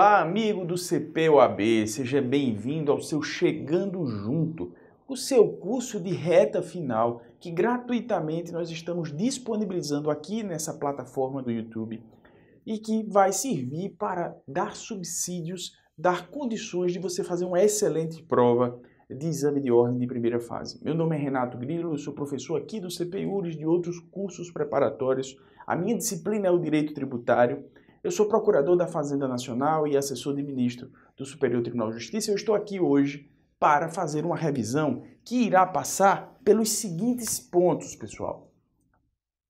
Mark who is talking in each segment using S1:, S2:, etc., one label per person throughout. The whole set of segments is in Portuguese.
S1: Olá, amigo do CPOAB, seja bem-vindo ao seu Chegando Junto, o seu curso de reta final que gratuitamente nós estamos disponibilizando aqui nessa plataforma do YouTube e que vai servir para dar subsídios, dar condições de você fazer uma excelente prova de exame de ordem de primeira fase. Meu nome é Renato Grilo, eu sou professor aqui do CPURES de outros cursos preparatórios. A minha disciplina é o direito tributário eu sou procurador da Fazenda Nacional e assessor de ministro do Superior Tribunal de Justiça. Eu estou aqui hoje para fazer uma revisão que irá passar pelos seguintes pontos, pessoal.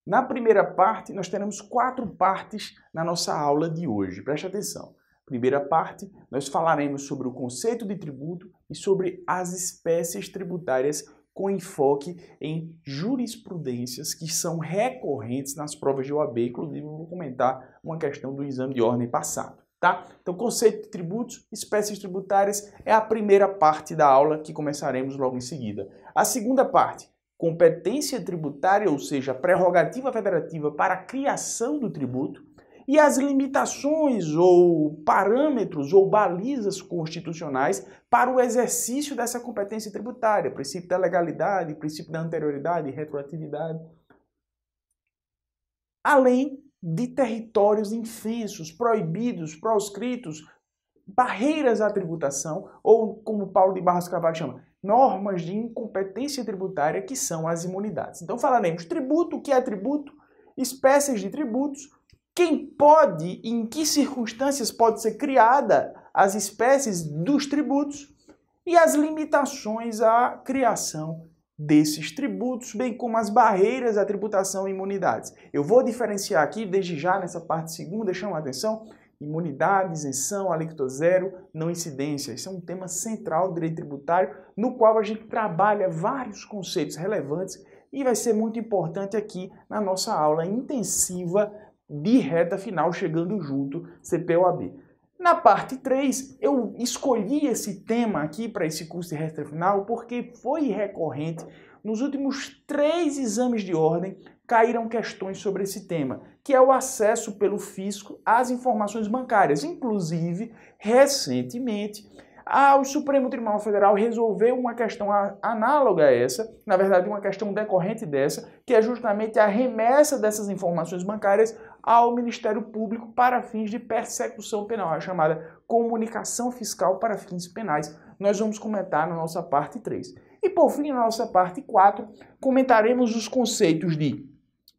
S1: Na primeira parte, nós teremos quatro partes na nossa aula de hoje. Preste atenção. Primeira parte, nós falaremos sobre o conceito de tributo e sobre as espécies tributárias com enfoque em jurisprudências que são recorrentes nas provas de OAB, inclusive vou comentar uma questão do exame de ordem passado. Tá? Então, conceito de tributos, espécies tributárias é a primeira parte da aula que começaremos logo em seguida. A segunda parte, competência tributária, ou seja, prerrogativa federativa para a criação do tributo, e as limitações ou parâmetros ou balizas constitucionais para o exercício dessa competência tributária, princípio da legalidade, princípio da anterioridade, retroatividade. Além de territórios infensos, proibidos, proscritos, barreiras à tributação, ou como Paulo de Barros Carvalho chama, normas de incompetência tributária, que são as imunidades. Então falaremos tributo, o que é tributo, espécies de tributos, quem pode em que circunstâncias pode ser criada as espécies dos tributos e as limitações à criação desses tributos, bem como as barreiras à tributação e imunidades. Eu vou diferenciar aqui, desde já, nessa parte segunda, chama a atenção, imunidade, isenção, alíquota zero, não incidência. Isso é um tema central do direito tributário, no qual a gente trabalha vários conceitos relevantes e vai ser muito importante aqui na nossa aula intensiva de reta final chegando junto, CPOAB. Na parte 3, eu escolhi esse tema aqui para esse curso de reta final porque foi recorrente. Nos últimos três exames de ordem, caíram questões sobre esse tema, que é o acesso pelo fisco às informações bancárias. Inclusive, recentemente, o Supremo Tribunal Federal resolveu uma questão análoga a essa, na verdade, uma questão decorrente dessa, que é justamente a remessa dessas informações bancárias ao Ministério Público para fins de persecução penal, a chamada comunicação fiscal para fins penais. Nós vamos comentar na nossa parte 3. E por fim, na nossa parte 4, comentaremos os conceitos de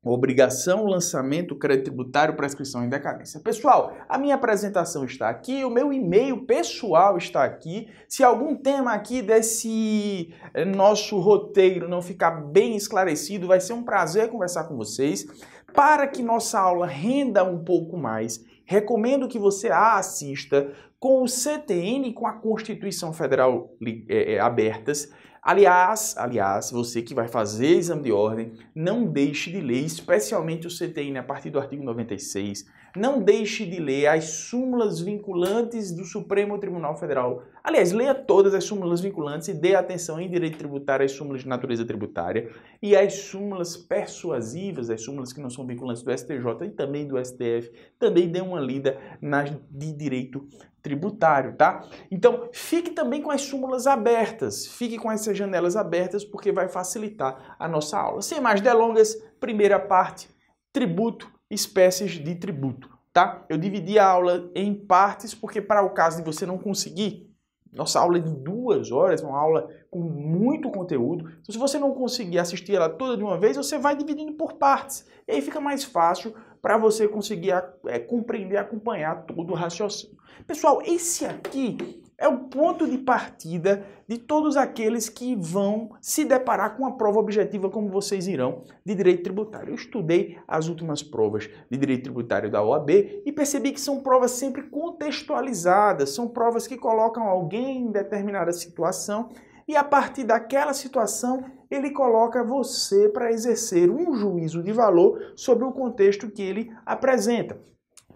S1: obrigação, lançamento, crédito tributário, prescrição e decadência. Pessoal, a minha apresentação está aqui, o meu e-mail pessoal está aqui. Se algum tema aqui desse eh, nosso roteiro não ficar bem esclarecido, vai ser um prazer conversar com vocês. Para que nossa aula renda um pouco mais, recomendo que você a assista com o CTN e com a Constituição Federal é, é, abertas. Aliás, aliás, você que vai fazer exame de ordem, não deixe de ler, especialmente o CTN a partir do artigo 96, não deixe de ler as súmulas vinculantes do Supremo Tribunal Federal. Aliás, leia todas as súmulas vinculantes e dê atenção em direito tributário às súmulas de natureza tributária e às súmulas persuasivas, as súmulas que não são vinculantes do STJ e também do STF. Também dê uma lida nas de direito tributário, tá? Então, fique também com as súmulas abertas, fique com essas janelas abertas porque vai facilitar a nossa aula. Sem mais delongas, primeira parte, tributo espécies de tributo, tá? Eu dividi a aula em partes porque para o caso de você não conseguir, nossa aula é de duas horas, uma aula com muito conteúdo. Então, se você não conseguir assistir ela toda de uma vez, você vai dividindo por partes. E aí fica mais fácil para você conseguir é, compreender, acompanhar todo o raciocínio. Pessoal, esse aqui é o ponto de partida de todos aqueles que vão se deparar com a prova objetiva, como vocês irão, de direito tributário. Eu estudei as últimas provas de direito tributário da OAB e percebi que são provas sempre contextualizadas, são provas que colocam alguém em determinada situação e a partir daquela situação ele coloca você para exercer um juízo de valor sobre o contexto que ele apresenta.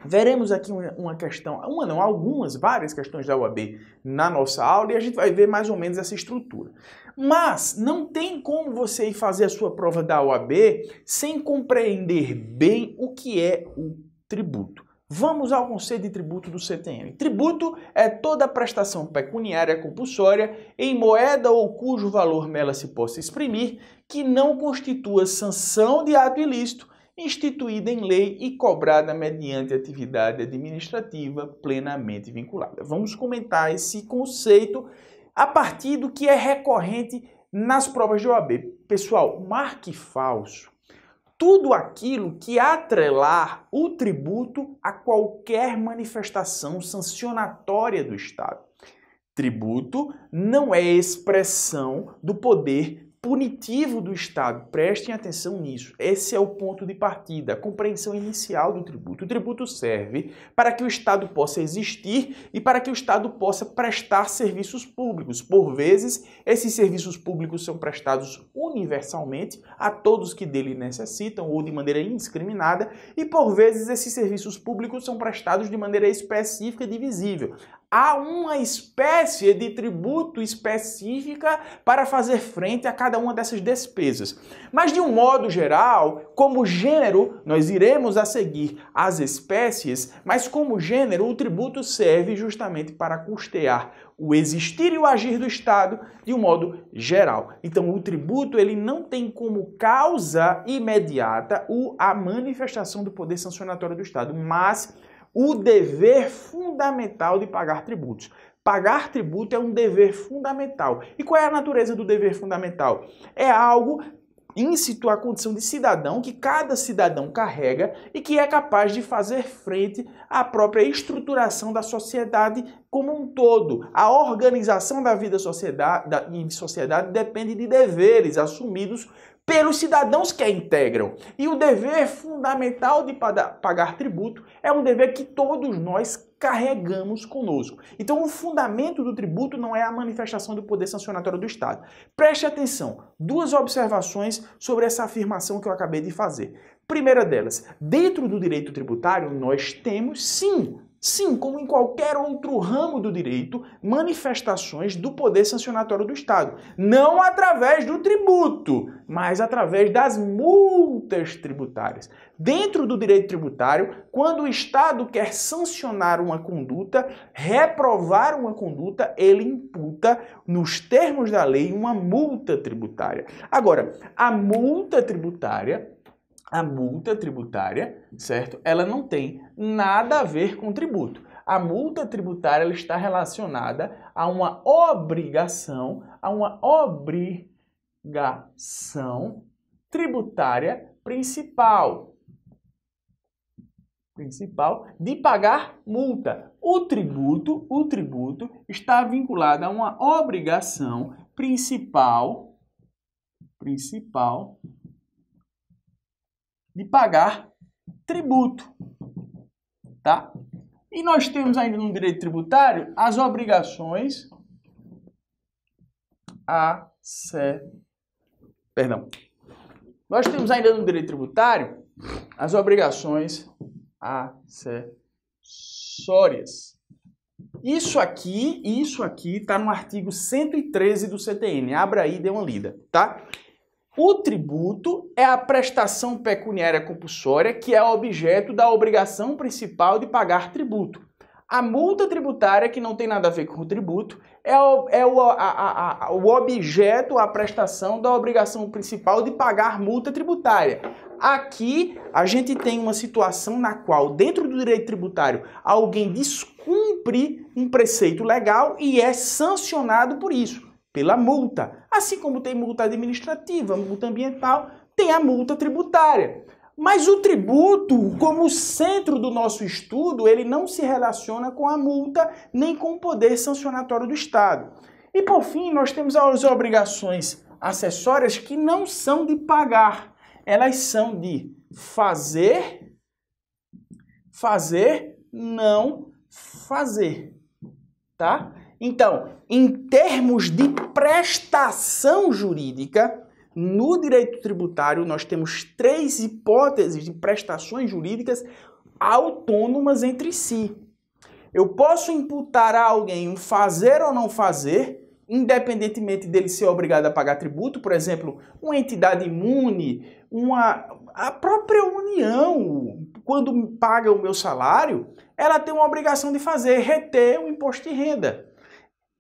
S1: Veremos aqui uma questão, uma não, algumas, várias questões da UAB na nossa aula e a gente vai ver mais ou menos essa estrutura. Mas não tem como você ir fazer a sua prova da UAB sem compreender bem o que é o tributo. Vamos ao conceito de tributo do CTM. Tributo é toda prestação pecuniária compulsória em moeda ou cujo valor nela se possa exprimir que não constitua sanção de ato ilícito instituída em lei e cobrada mediante atividade administrativa plenamente vinculada. Vamos comentar esse conceito a partir do que é recorrente nas provas de OAB. Pessoal, marque falso tudo aquilo que atrelar o tributo a qualquer manifestação sancionatória do Estado. Tributo não é expressão do poder punitivo do Estado. Prestem atenção nisso. Esse é o ponto de partida, a compreensão inicial do tributo. O tributo serve para que o Estado possa existir e para que o Estado possa prestar serviços públicos. Por vezes, esses serviços públicos são prestados universalmente a todos que dele necessitam ou de maneira indiscriminada, e por vezes esses serviços públicos são prestados de maneira específica e divisível há uma espécie de tributo específica para fazer frente a cada uma dessas despesas. Mas de um modo geral, como gênero, nós iremos a seguir as espécies, mas como gênero, o tributo serve justamente para custear o existir e o agir do Estado de um modo geral. Então, o tributo ele não tem como causa imediata a manifestação do poder sancionatório do Estado, mas o dever fundamental de pagar tributos. Pagar tributo é um dever fundamental. E qual é a natureza do dever fundamental? É algo íncito à condição de cidadão que cada cidadão carrega e que é capaz de fazer frente à própria estruturação da sociedade como um todo. A organização da vida sociedade, da, em sociedade depende de deveres assumidos pelos cidadãos que a integram. E o dever fundamental de pagar tributo é um dever que todos nós carregamos conosco. Então, o fundamento do tributo não é a manifestação do poder sancionatório do Estado. Preste atenção, duas observações sobre essa afirmação que eu acabei de fazer. Primeira delas, dentro do direito tributário, nós temos sim Sim, como em qualquer outro ramo do direito, manifestações do poder sancionatório do Estado. Não através do tributo, mas através das multas tributárias. Dentro do direito tributário, quando o Estado quer sancionar uma conduta, reprovar uma conduta, ele imputa, nos termos da lei, uma multa tributária. Agora, a multa tributária a multa tributária, certo? Ela não tem nada a ver com tributo. A multa tributária ela está relacionada a uma obrigação, a uma obrigação obrigação tributária principal. Principal de pagar multa. O tributo, o tributo está vinculado a uma obrigação principal principal de pagar tributo, tá? E nós temos ainda no direito tributário as obrigações a ser Perdão. Nós temos ainda no direito tributário as obrigações acessórias. Isso aqui, isso aqui está no artigo 113 do CTN. Abra aí e dê uma lida, tá? O tributo é a prestação pecuniária compulsória que é objeto da obrigação principal de pagar tributo. A multa tributária, que não tem nada a ver com o tributo, é o, é o, a, a, a, o objeto, a prestação da obrigação principal de pagar multa tributária. Aqui a gente tem uma situação na qual, dentro do direito tributário, alguém descumpre um preceito legal e é sancionado por isso, pela multa. Assim como tem multa administrativa, multa ambiental, tem a multa tributária. Mas o tributo, como centro do nosso estudo, ele não se relaciona com a multa nem com o poder sancionatório do Estado. E por fim, nós temos as obrigações acessórias que não são de pagar, elas são de fazer, fazer, não fazer. Tá? Então, em termos de prestação jurídica, no direito tributário, nós temos três hipóteses de prestações jurídicas autônomas entre si. Eu posso imputar a alguém um fazer ou não fazer, independentemente dele ser obrigado a pagar tributo, por exemplo, uma entidade imune, uma a própria União, quando paga o meu salário, ela tem uma obrigação de fazer reter o imposto de renda.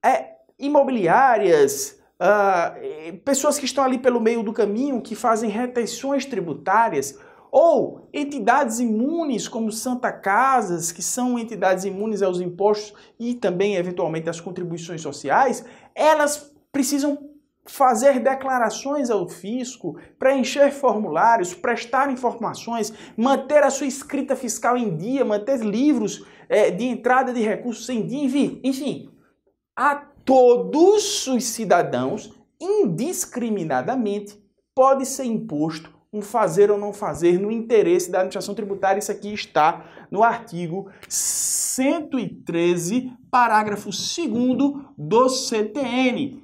S1: É, imobiliárias, uh, pessoas que estão ali pelo meio do caminho, que fazem retenções tributárias, ou entidades imunes como Santa Casas, que são entidades imunes aos impostos e também eventualmente às contribuições sociais, elas precisam fazer declarações ao fisco, preencher formulários, prestar informações, manter a sua escrita fiscal em dia, manter livros é, de entrada de recursos em dia, enfim. Há todos os cidadãos, indiscriminadamente, pode ser imposto um fazer ou não fazer no interesse da administração tributária. Isso aqui está no artigo 113, parágrafo 2 do CTN.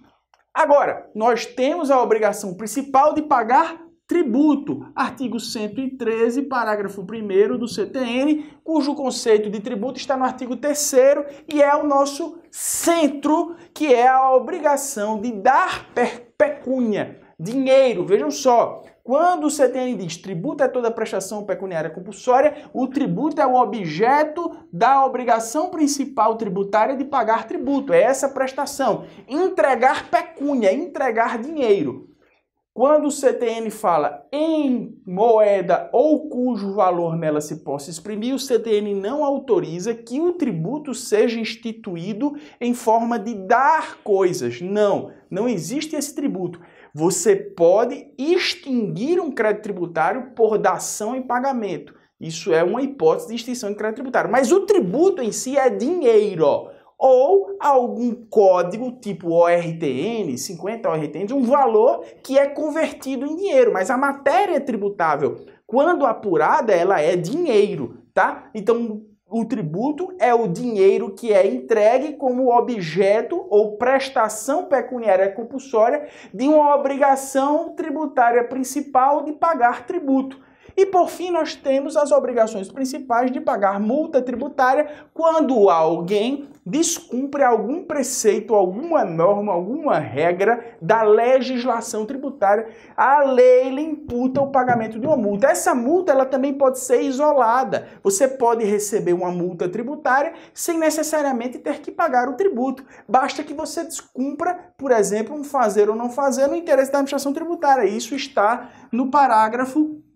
S1: Agora, nós temos a obrigação principal de pagar Tributo, artigo 113, parágrafo 1 do CTN, cujo conceito de tributo está no artigo 3 e é o nosso centro, que é a obrigação de dar pecúnia, dinheiro. Vejam só, quando o CTN diz tributo é toda prestação pecuniária compulsória, o tributo é o objeto da obrigação principal tributária de pagar tributo, é essa prestação. Entregar pecúnia, entregar dinheiro. Quando o CTN fala em moeda ou cujo valor nela se possa exprimir, o CTN não autoriza que o tributo seja instituído em forma de dar coisas. Não, não existe esse tributo. Você pode extinguir um crédito tributário por dação em pagamento. Isso é uma hipótese de extinção de crédito tributário. Mas o tributo em si é dinheiro ou algum código tipo ORTN, 50 ORTNs, um valor que é convertido em dinheiro, mas a matéria é tributável, quando apurada, ela é dinheiro, tá? Então, o tributo é o dinheiro que é entregue como objeto ou prestação pecuniária compulsória de uma obrigação tributária principal de pagar tributo. E por fim, nós temos as obrigações principais de pagar multa tributária quando alguém descumpre algum preceito, alguma norma, alguma regra da legislação tributária. A lei lhe imputa o pagamento de uma multa. Essa multa ela também pode ser isolada. Você pode receber uma multa tributária sem necessariamente ter que pagar o tributo. Basta que você descumpra, por exemplo, um fazer ou não fazer no interesse da administração tributária. Isso está no parágrafo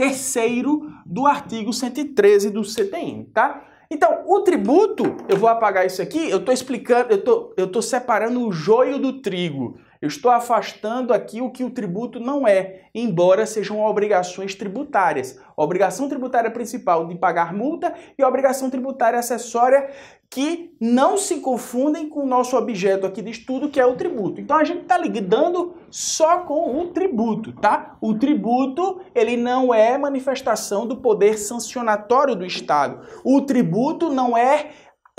S1: terceiro do artigo 113 do CTN, tá? Então, o tributo, eu vou apagar isso aqui, eu estou explicando, eu tô, eu tô separando o joio do trigo. Eu estou afastando aqui o que o tributo não é, embora sejam obrigações tributárias. obrigação tributária principal de pagar multa e obrigação tributária acessória que não se confundem com o nosso objeto aqui de estudo, que é o tributo. Então a gente está lidando só com um tributo, tá? O tributo, ele não é manifestação do poder sancionatório do Estado. O tributo não é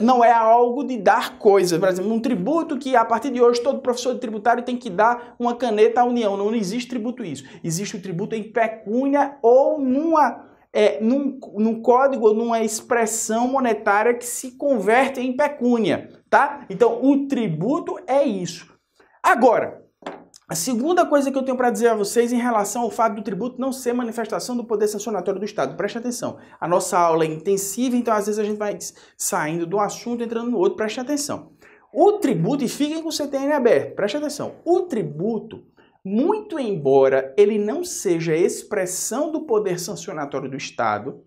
S1: não é algo de dar coisas, por exemplo, um tributo que a partir de hoje todo professor de tributário tem que dar uma caneta à União. Não, não existe tributo isso. Existe o tributo em pecúnia ou numa é, num, num código ou numa expressão monetária que se converte em pecúnia, tá? Então, o tributo é isso. Agora, a segunda coisa que eu tenho para dizer a vocês em relação ao fato do tributo não ser manifestação do poder sancionatório do Estado, preste atenção. A nossa aula é intensiva, então às vezes a gente vai saindo do assunto, entrando no outro, preste atenção. O tributo, e fiquem com o CTN aberto, preste atenção. O tributo, muito embora ele não seja expressão do poder sancionatório do Estado,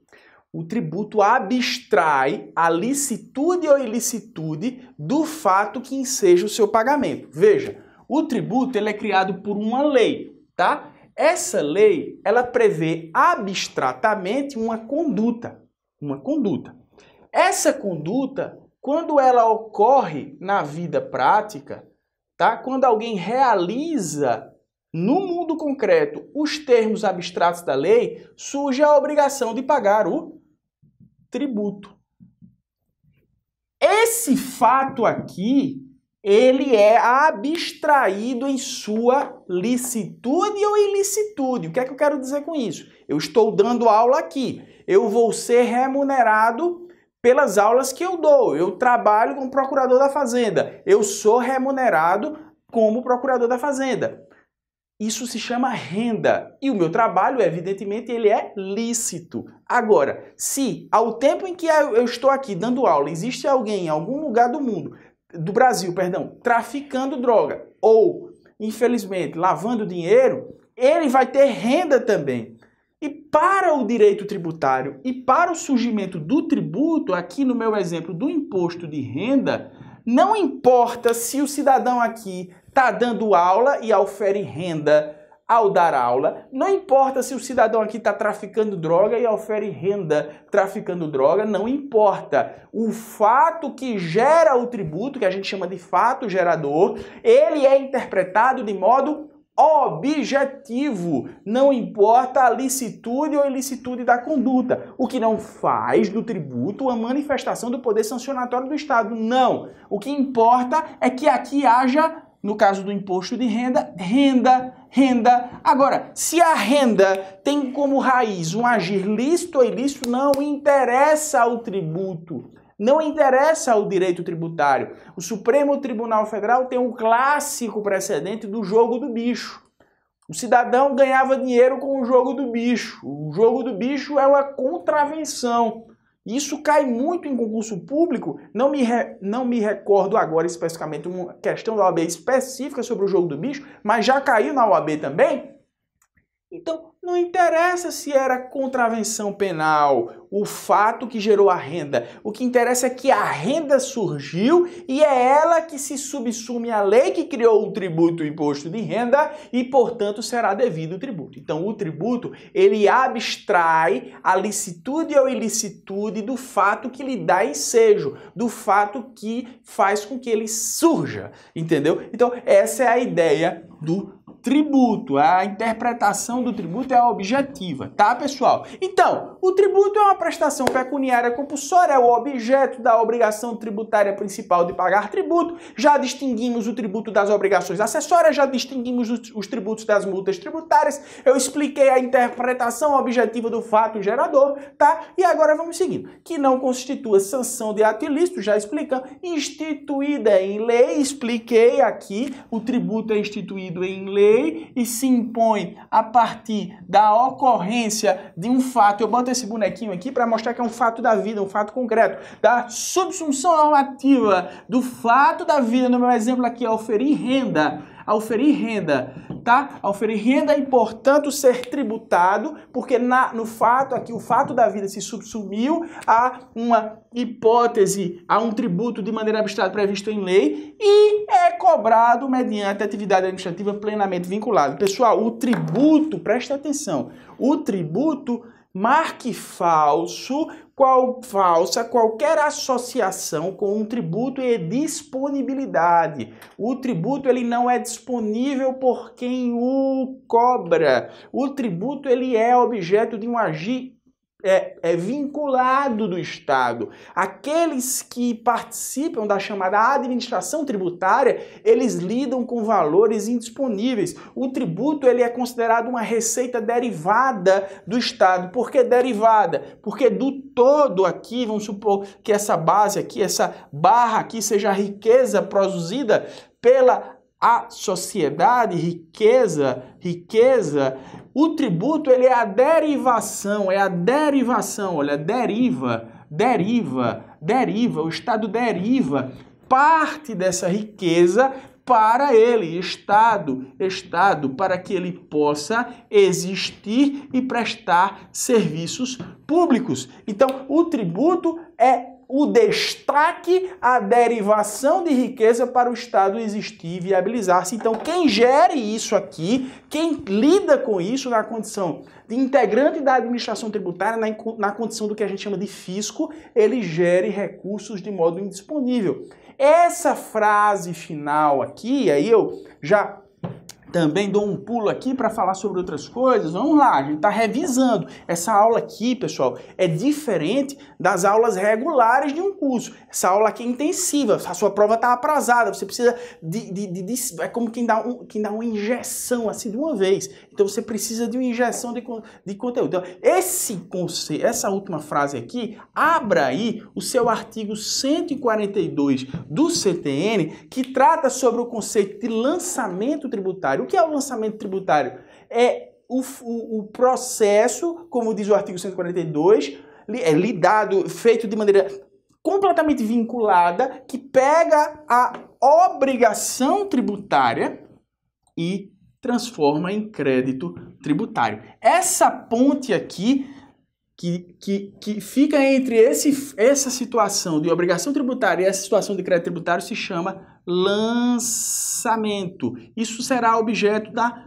S1: o tributo abstrai a licitude ou ilicitude do fato que enseja o seu pagamento. Veja, o tributo ele é criado por uma lei, tá? Essa lei, ela prevê abstratamente uma conduta, uma conduta. Essa conduta, quando ela ocorre na vida prática, tá? Quando alguém realiza no mundo concreto os termos abstratos da lei, surge a obrigação de pagar o tributo. Esse fato aqui ele é abstraído em sua licitude ou ilicitude. O que é que eu quero dizer com isso? Eu estou dando aula aqui. Eu vou ser remunerado pelas aulas que eu dou. Eu trabalho como procurador da fazenda. Eu sou remunerado como procurador da fazenda. Isso se chama renda. E o meu trabalho, evidentemente, ele é lícito. Agora, se ao tempo em que eu estou aqui dando aula, existe alguém em algum lugar do mundo do Brasil, perdão, traficando droga ou, infelizmente, lavando dinheiro, ele vai ter renda também. E para o direito tributário e para o surgimento do tributo, aqui no meu exemplo do imposto de renda, não importa se o cidadão aqui está dando aula e ofere renda ao dar aula, não importa se o cidadão aqui está traficando droga e ofere renda traficando droga, não importa. O fato que gera o tributo, que a gente chama de fato gerador, ele é interpretado de modo objetivo, não importa a licitude ou ilicitude da conduta, o que não faz do tributo a manifestação do poder sancionatório do Estado, não. O que importa é que aqui haja, no caso do imposto de renda, renda renda. Agora, se a renda tem como raiz um agir lícito ou ilícito, não interessa ao tributo. Não interessa ao direito tributário. O Supremo Tribunal Federal tem um clássico precedente do jogo do bicho. O cidadão ganhava dinheiro com o jogo do bicho. O jogo do bicho é uma contravenção. Isso cai muito em concurso público, não me, re, não me recordo agora especificamente uma questão da OAB específica sobre o jogo do bicho, mas já caiu na OAB também, então, não interessa se era contravenção penal, o fato que gerou a renda. O que interessa é que a renda surgiu e é ela que se subsume à lei que criou o tributo o imposto de renda e, portanto, será devido o tributo. Então, o tributo, ele abstrai a licitude ou ilicitude do fato que lhe dá ensejo, do fato que faz com que ele surja, entendeu? Então, essa é a ideia do tributo, a interpretação do tributo é a objetiva, tá, pessoal? Então, o tributo é uma prestação pecuniária compulsória, é o objeto da obrigação tributária principal de pagar tributo. Já distinguimos o tributo das obrigações acessórias, já distinguimos os, os tributos das multas tributárias. Eu expliquei a interpretação objetiva do fato gerador, tá? E agora vamos seguindo. Que não constitua sanção de ato ilícito, já explicando instituída em lei, expliquei aqui, o tributo é instituído em lei lei e se impõe a partir da ocorrência de um fato. Eu boto esse bonequinho aqui para mostrar que é um fato da vida, um fato concreto, da subsunção normativa do fato da vida, no meu exemplo aqui é oferir renda a oferir renda, tá? A oferir renda e, é portanto, ser tributado, porque na, no fato aqui, o fato da vida se subsumiu a uma hipótese, a um tributo de maneira abstrata previsto em lei e é cobrado mediante atividade administrativa plenamente vinculada. Pessoal, o tributo, presta atenção, o tributo marque falso qual falsa qualquer associação com um tributo e disponibilidade. O tributo ele não é disponível por quem o cobra. O tributo ele é objeto de um agir é, é, vinculado do Estado. Aqueles que participam da chamada administração tributária, eles lidam com valores indisponíveis. O tributo ele é considerado uma receita derivada do Estado. Por que derivada? Porque do todo aqui, vamos supor que essa base aqui, essa barra aqui, seja a riqueza produzida pela a sociedade, riqueza, riqueza, o tributo ele é a derivação, é a derivação, olha, deriva, deriva, deriva, o Estado deriva parte dessa riqueza para ele, Estado, Estado, para que ele possa existir e prestar serviços públicos. Então, o tributo é o destaque à derivação de riqueza para o Estado existir e viabilizar-se. Então, quem gere isso aqui, quem lida com isso na condição de integrante da administração tributária, na, na condição do que a gente chama de fisco, ele gere recursos de modo indisponível. Essa frase final aqui, aí eu já também dou um pulo aqui para falar sobre outras coisas. Vamos lá, a gente está revisando. Essa aula aqui, pessoal, é diferente das aulas regulares de um curso. Essa aula aqui é intensiva, a sua prova está aprazada, você precisa de, de, de, de, É como quem dá, um, quem dá uma injeção assim de uma vez. Então você precisa de uma injeção de, de conteúdo. Então, esse conceito, essa última frase aqui, abra aí o seu artigo 142 do CTN, que trata sobre o conceito de lançamento tributário. O que é o lançamento tributário? É o, o, o processo, como diz o artigo 142, é lidado, feito de maneira completamente vinculada, que pega a obrigação tributária e transforma em crédito tributário. Essa ponte aqui que, que, que fica entre esse, essa situação de obrigação tributária e essa situação de crédito tributário se chama lançamento. Isso será objeto da,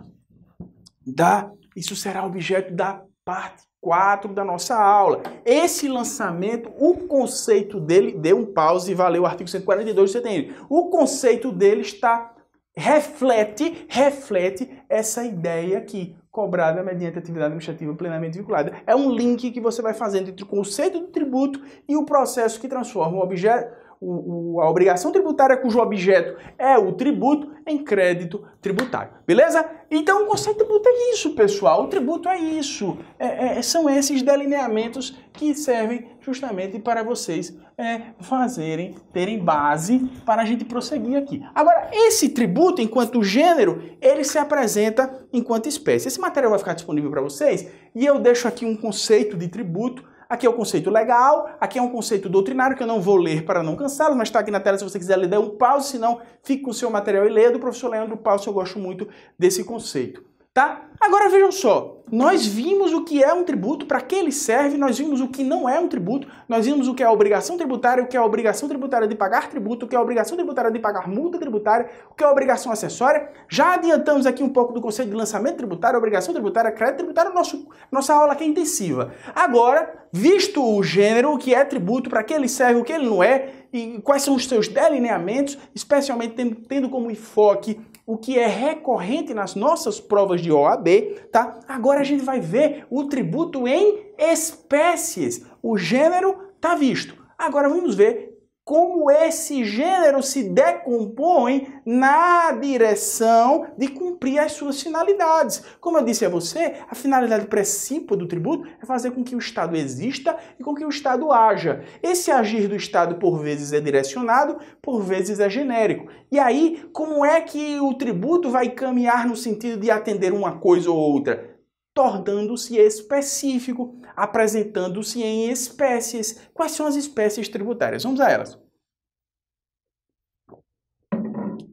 S1: da isso será objeto da parte 4 da nossa aula. Esse lançamento, o conceito dele, deu um pause e valeu o artigo 142 do CTN. O conceito dele está reflete, reflete essa ideia aqui, cobrada mediante atividade administrativa plenamente vinculada. É um link que você vai fazendo entre o conceito do tributo e o processo que transforma o objeto o, o, a obrigação tributária cujo objeto é o tributo em crédito tributário. Beleza? Então, o conceito de tributo é isso, pessoal. O tributo é isso. É, é, são esses delineamentos que servem justamente para vocês é, fazerem, terem base para a gente prosseguir aqui. Agora, esse tributo, enquanto gênero, ele se apresenta enquanto espécie. Esse material vai ficar disponível para vocês e eu deixo aqui um conceito de tributo Aqui é o conceito legal, aqui é um conceito doutrinário que eu não vou ler para não cansá-lo, mas está aqui na tela se você quiser ler, dê um pause, senão fique com o seu material e leia do professor Leandro se eu gosto muito desse conceito tá? Agora vejam só, nós vimos o que é um tributo, para que ele serve, nós vimos o que não é um tributo, nós vimos o que é a obrigação tributária, o que é a obrigação tributária de pagar tributo, o que é a obrigação tributária de pagar multa tributária, o que é a obrigação acessória. Já adiantamos aqui um pouco do conceito de lançamento tributário, obrigação tributária, crédito tributário, nosso, nossa aula aqui é intensiva. Agora, visto o gênero, o que é tributo, para que ele serve, o que ele não é, e quais são os seus delineamentos, especialmente tendo, tendo como enfoque o que é recorrente nas nossas provas de OAB, tá? Agora a gente vai ver o tributo em espécies. O gênero tá visto. Agora vamos ver como esse gênero se decompõe na direção de cumprir as suas finalidades. Como eu disse a você, a finalidade principal do tributo é fazer com que o Estado exista e com que o Estado haja. Esse agir do Estado por vezes é direcionado, por vezes é genérico. E aí, como é que o tributo vai caminhar no sentido de atender uma coisa ou outra? tornando-se específico, apresentando-se em espécies. Quais são as espécies tributárias? Vamos a elas.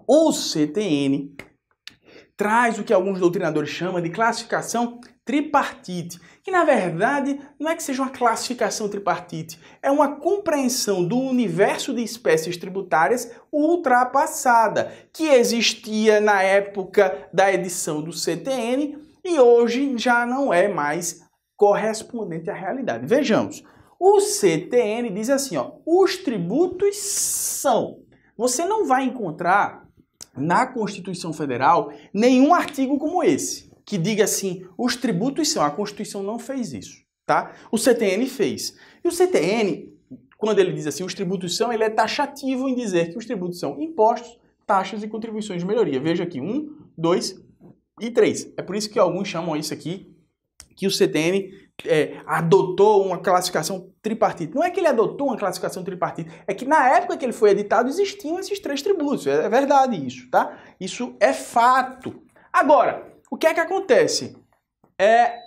S1: O CTN traz o que alguns doutrinadores chamam de classificação tripartite, que na verdade não é que seja uma classificação tripartite, é uma compreensão do universo de espécies tributárias ultrapassada, que existia na época da edição do CTN, e hoje já não é mais correspondente à realidade. Vejamos, o CTN diz assim, ó, os tributos são. Você não vai encontrar na Constituição Federal nenhum artigo como esse, que diga assim, os tributos são. A Constituição não fez isso, tá? O CTN fez. E o CTN, quando ele diz assim, os tributos são, ele é taxativo em dizer que os tributos são impostos, taxas e contribuições de melhoria. Veja aqui, um, dois, e três, é por isso que alguns chamam isso aqui que o CTN é, adotou uma classificação tripartite. Não é que ele adotou uma classificação tripartite, é que na época que ele foi editado existiam esses três tributos. É, é verdade isso, tá? Isso é fato. Agora, o que é que acontece? É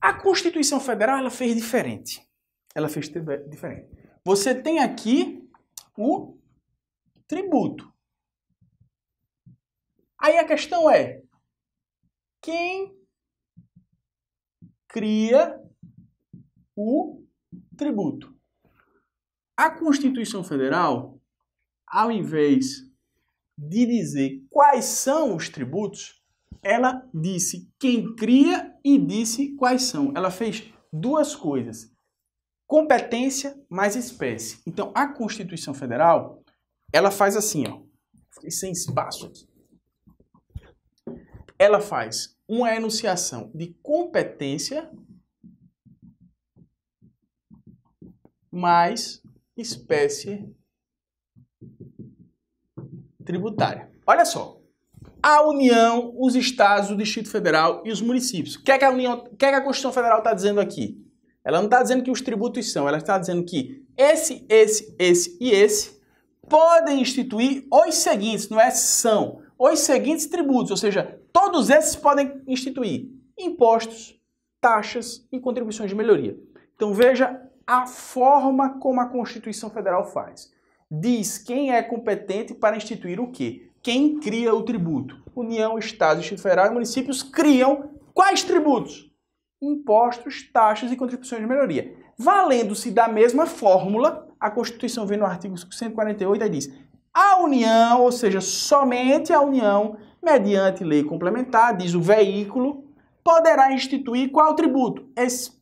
S1: a Constituição Federal ela fez diferente. Ela fez diferente. Você tem aqui o tributo. Aí a questão é: quem cria o tributo? A Constituição Federal, ao invés de dizer quais são os tributos, ela disse quem cria e disse quais são. Ela fez duas coisas: competência mais espécie. Então a Constituição Federal, ela faz assim, ó. Fiquei sem espaço aqui ela faz uma enunciação de competência mais espécie tributária. Olha só. A União, os estados, o Distrito Federal e os municípios. O que é que a União, que é que a Constituição Federal está dizendo aqui? Ela não está dizendo que os tributos são, ela está dizendo que esse, esse, esse e esse podem instituir os seguintes, não é são, os seguintes tributos, ou seja, Todos esses podem instituir impostos, taxas e contribuições de melhoria. Então veja a forma como a Constituição Federal faz. Diz quem é competente para instituir o quê? Quem cria o tributo? União, Estado, Distrito Federal e municípios criam quais tributos? Impostos, taxas e contribuições de melhoria. Valendo-se da mesma fórmula, a Constituição vem no artigo 148 e diz: a União, ou seja, somente a União, mediante lei complementar, diz o veículo, poderá instituir qual tributo? Es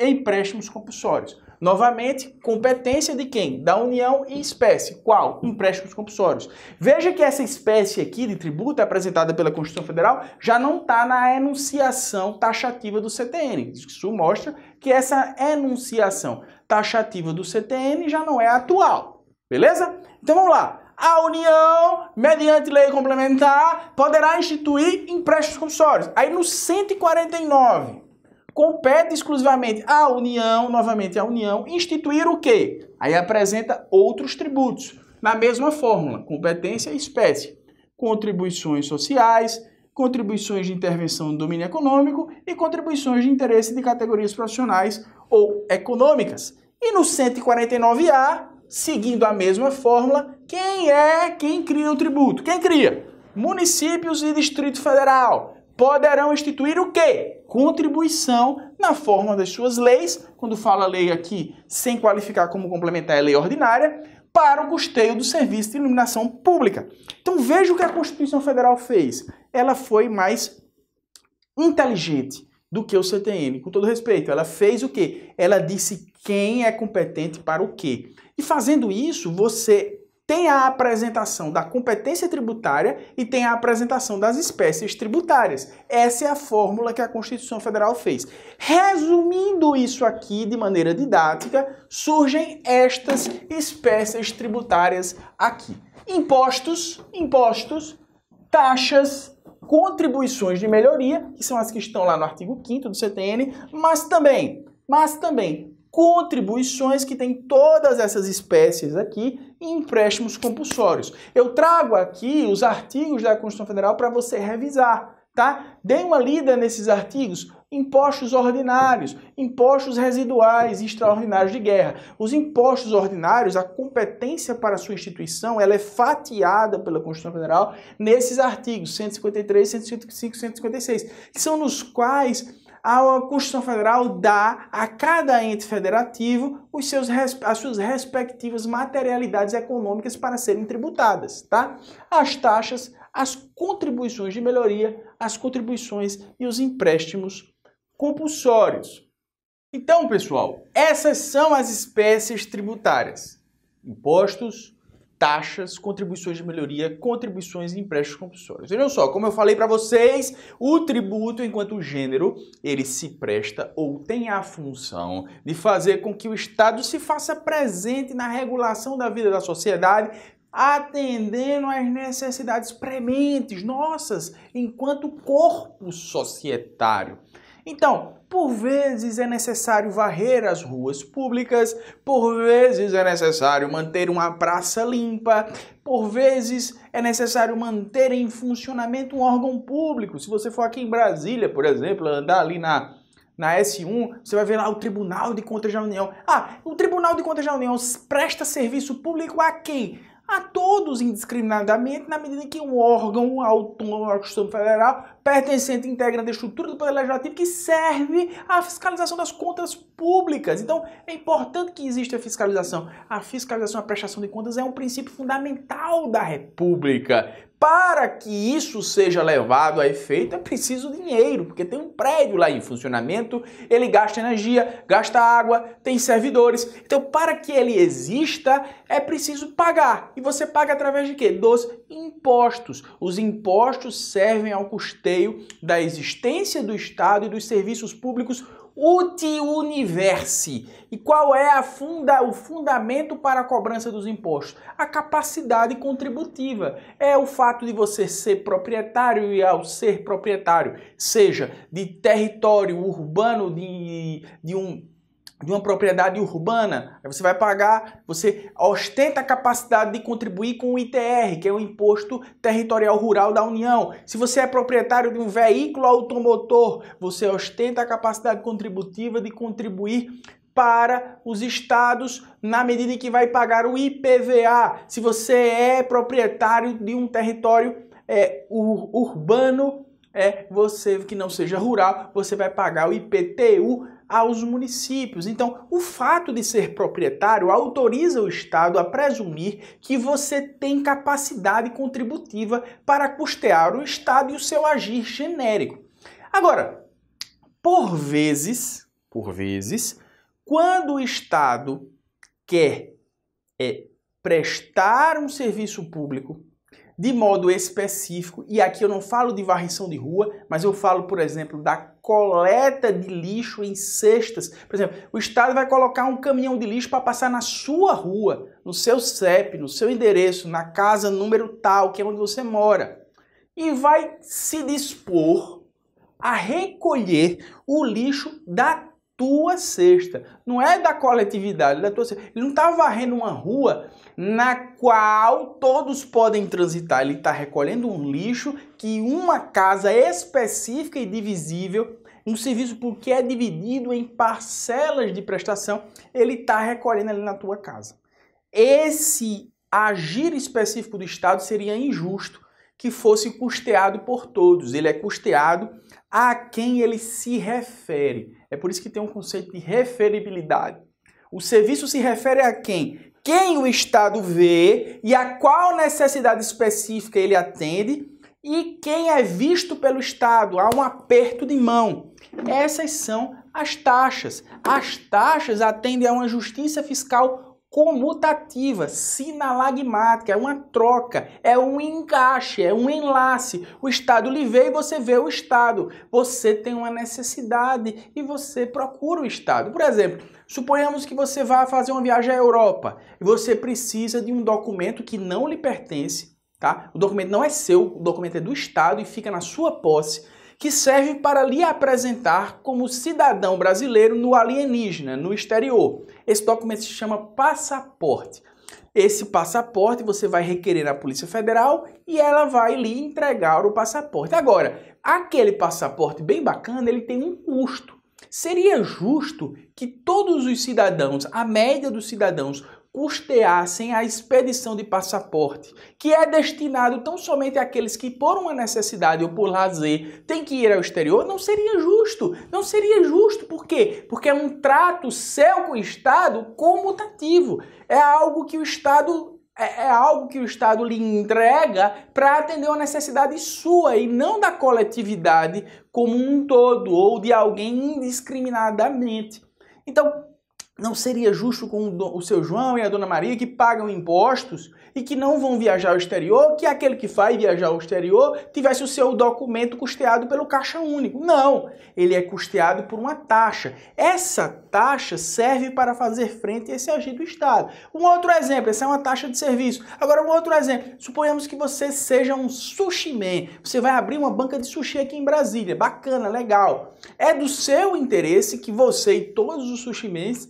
S1: empréstimos compulsórios. Novamente, competência de quem? Da União e espécie. Qual? Empréstimos compulsórios. Veja que essa espécie aqui de tributo apresentada pela Constituição Federal já não está na enunciação taxativa do CTN. Isso mostra que essa enunciação taxativa do CTN já não é atual. Beleza? Então vamos lá a União, mediante lei complementar, poderá instituir empréstimos compulsórios. Aí no 149, compete exclusivamente à União, novamente à União, instituir o quê? Aí apresenta outros tributos. Na mesma fórmula, competência e espécie. Contribuições sociais, contribuições de intervenção no domínio econômico e contribuições de interesse de categorias profissionais ou econômicas. E no 149A, seguindo a mesma fórmula, quem é quem cria o tributo? Quem cria? Municípios e Distrito Federal poderão instituir o quê? Contribuição na forma das suas leis, quando fala lei aqui, sem qualificar como complementar, é lei ordinária, para o custeio do serviço de iluminação pública. Então veja o que a Constituição Federal fez. Ela foi mais inteligente do que o CTM. Com todo respeito, ela fez o quê? Ela disse quem é competente para o quê. E fazendo isso, você tem a apresentação da competência tributária e tem a apresentação das espécies tributárias. Essa é a fórmula que a Constituição Federal fez. Resumindo isso aqui de maneira didática, surgem estas espécies tributárias aqui: impostos, impostos, taxas, contribuições de melhoria, que são as que estão lá no artigo 5 do CTN, mas também, mas também contribuições que tem todas essas espécies aqui e empréstimos compulsórios. Eu trago aqui os artigos da Constituição Federal para você revisar, tá? Dê uma lida nesses artigos, impostos ordinários, impostos residuais e extraordinários de guerra. Os impostos ordinários, a competência para sua instituição, ela é fatiada pela Constituição Federal nesses artigos 153, 155 e 156, que são nos quais a Constituição Federal dá a cada ente federativo os seus, as suas respectivas materialidades econômicas para serem tributadas, tá? As taxas, as contribuições de melhoria, as contribuições e os empréstimos compulsórios. Então, pessoal, essas são as espécies tributárias: impostos, taxas, contribuições de melhoria, contribuições e empréstimos compulsórios. Vejam só, como eu falei para vocês, o tributo, enquanto gênero, ele se presta ou tem a função de fazer com que o Estado se faça presente na regulação da vida da sociedade, atendendo às necessidades prementes nossas enquanto corpo societário. Então, por vezes é necessário varrer as ruas públicas, por vezes é necessário manter uma praça limpa, por vezes é necessário manter em funcionamento um órgão público. Se você for aqui em Brasília, por exemplo, andar ali na na S1, você vai ver lá o Tribunal de Contas da União. Ah, o Tribunal de Contas da União presta serviço público a quem? A todos indiscriminadamente, na medida em que um órgão autônomo federal pertencente e integrante da estrutura do Poder Legislativo que serve à fiscalização das contas públicas. Então, é importante que exista a fiscalização. A fiscalização, a prestação de contas é um princípio fundamental da República para que isso seja levado a efeito, é preciso dinheiro, porque tem um prédio lá em funcionamento, ele gasta energia, gasta água, tem servidores. Então, para que ele exista, é preciso pagar. E você paga através de quê? Dos impostos. Os impostos servem ao custeio da existência do Estado e dos serviços públicos uti universi. E qual é a funda, o fundamento para a cobrança dos impostos? A capacidade contributiva. É o fato de você ser proprietário e ao ser proprietário, seja de território urbano de, de um de uma propriedade urbana, você vai pagar, você ostenta a capacidade de contribuir com o ITR, que é o Imposto Territorial Rural da União. Se você é proprietário de um veículo automotor, você ostenta a capacidade contributiva de contribuir para os estados na medida em que vai pagar o IPVA. Se você é proprietário de um território é, ur urbano, é você que não seja rural, você vai pagar o IPTU aos municípios. Então, o fato de ser proprietário autoriza o Estado a presumir que você tem capacidade contributiva para custear o Estado e o seu agir genérico. Agora, por vezes, por vezes, quando o Estado quer é, prestar um serviço público de modo específico, e aqui eu não falo de varrição de rua, mas eu falo, por exemplo, da coleta de lixo em cestas. Por exemplo, o Estado vai colocar um caminhão de lixo para passar na sua rua, no seu CEP, no seu endereço, na casa número tal, que é onde você mora, e vai se dispor a recolher o lixo da tua cesta, não é da coletividade, é da tua cesta. Ele não está varrendo uma rua na qual todos podem transitar, ele está recolhendo um lixo que uma casa específica e divisível, um serviço porque é dividido em parcelas de prestação, ele está recolhendo ali na tua casa. Esse agir específico do Estado seria injusto que fosse custeado por todos. Ele é custeado a quem ele se refere. É por isso que tem um conceito de referibilidade. O serviço se refere a quem? Quem o Estado vê e a qual necessidade específica ele atende e quem é visto pelo Estado. Há um aperto de mão. Essas são as taxas. As taxas atendem a uma justiça fiscal comutativa, sinalagmática, é uma troca, é um encaixe, é um enlace. O estado lhe vê e você vê o estado. Você tem uma necessidade e você procura o estado. Por exemplo, suponhamos que você vá fazer uma viagem à Europa e você precisa de um documento que não lhe pertence, tá? O documento não é seu, o documento é do estado e fica na sua posse que serve para lhe apresentar como cidadão brasileiro no alienígena, no exterior. Esse documento se chama passaporte. Esse passaporte você vai requerer na Polícia Federal e ela vai lhe entregar o passaporte. Agora, aquele passaporte bem bacana, ele tem um custo. Seria justo que todos os cidadãos, a média dos cidadãos custeassem a expedição de passaporte, que é destinado tão somente àqueles que, por uma necessidade ou por lazer, têm que ir ao exterior, não seria justo. Não seria justo. Por quê? Porque é um trato seu com o Estado comutativo. É algo que o Estado. É, é algo que o Estado lhe entrega para atender uma necessidade sua e não da coletividade como um todo ou de alguém indiscriminadamente. Então, não seria justo com o seu João e a dona Maria que pagam impostos e que não vão viajar ao exterior, que aquele que vai viajar ao exterior tivesse o seu documento custeado pelo Caixa Único. Não, ele é custeado por uma taxa. Essa taxa serve para fazer frente a esse agir do Estado. Um outro exemplo, essa é uma taxa de serviço. Agora, um outro exemplo, suponhamos que você seja um sushi man, você vai abrir uma banca de sushi aqui em Brasília, bacana, legal. É do seu interesse que você e todos os sushi mans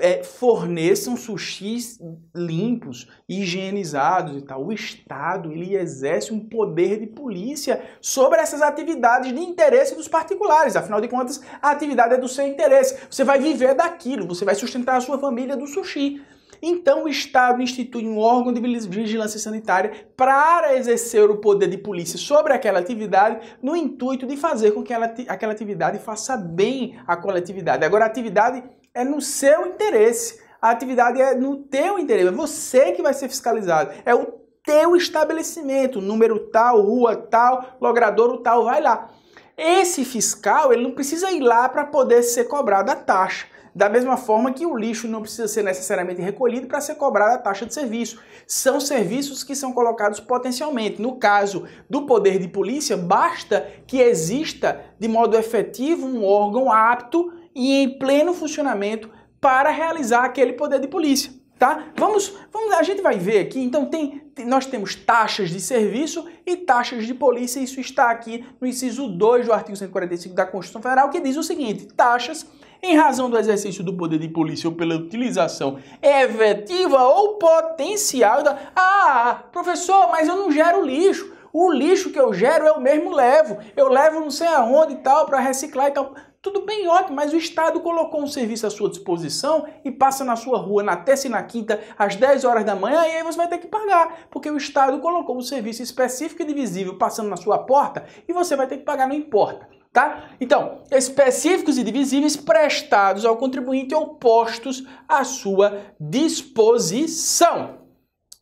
S1: é, forneçam sushis limpos, higienizados e tal. O Estado ele exerce um poder de polícia sobre essas atividades de interesse dos particulares. Afinal de contas, a atividade é do seu interesse. Você vai viver daquilo, você vai sustentar a sua família do sushi. Então o Estado institui um órgão de vigilância sanitária para exercer o poder de polícia sobre aquela atividade, no intuito de fazer com que ela, aquela atividade faça bem à coletividade. Agora, a atividade é no seu interesse. A atividade é no teu interesse, é você que vai ser fiscalizado. É o teu estabelecimento, número tal, rua tal, logradouro tal, vai lá. Esse fiscal, ele não precisa ir lá para poder ser cobrado a taxa. Da mesma forma que o lixo não precisa ser necessariamente recolhido para ser cobrada a taxa de serviço. São serviços que são colocados potencialmente. No caso do poder de polícia, basta que exista de modo efetivo um órgão apto e em pleno funcionamento para realizar aquele poder de polícia, tá? Vamos, vamos a gente vai ver aqui, então tem, nós temos taxas de serviço e taxas de polícia, isso está aqui no inciso 2 do artigo 145 da Constituição Federal, que diz o seguinte: taxas em razão do exercício do poder de polícia ou pela utilização efetiva ou potencial da. Ah, professor, mas eu não gero lixo. O lixo que eu gero eu mesmo levo. Eu levo não sei aonde e tal para reciclar e tal. Tudo bem, ótimo, mas o Estado colocou um serviço à sua disposição e passa na sua rua na terça e na quinta, às 10 horas da manhã, e aí você vai ter que pagar, porque o Estado colocou um serviço específico e divisível passando na sua porta e você vai ter que pagar, não importa. Tá? Então, específicos e divisíveis prestados ao contribuinte ou postos à sua disposição.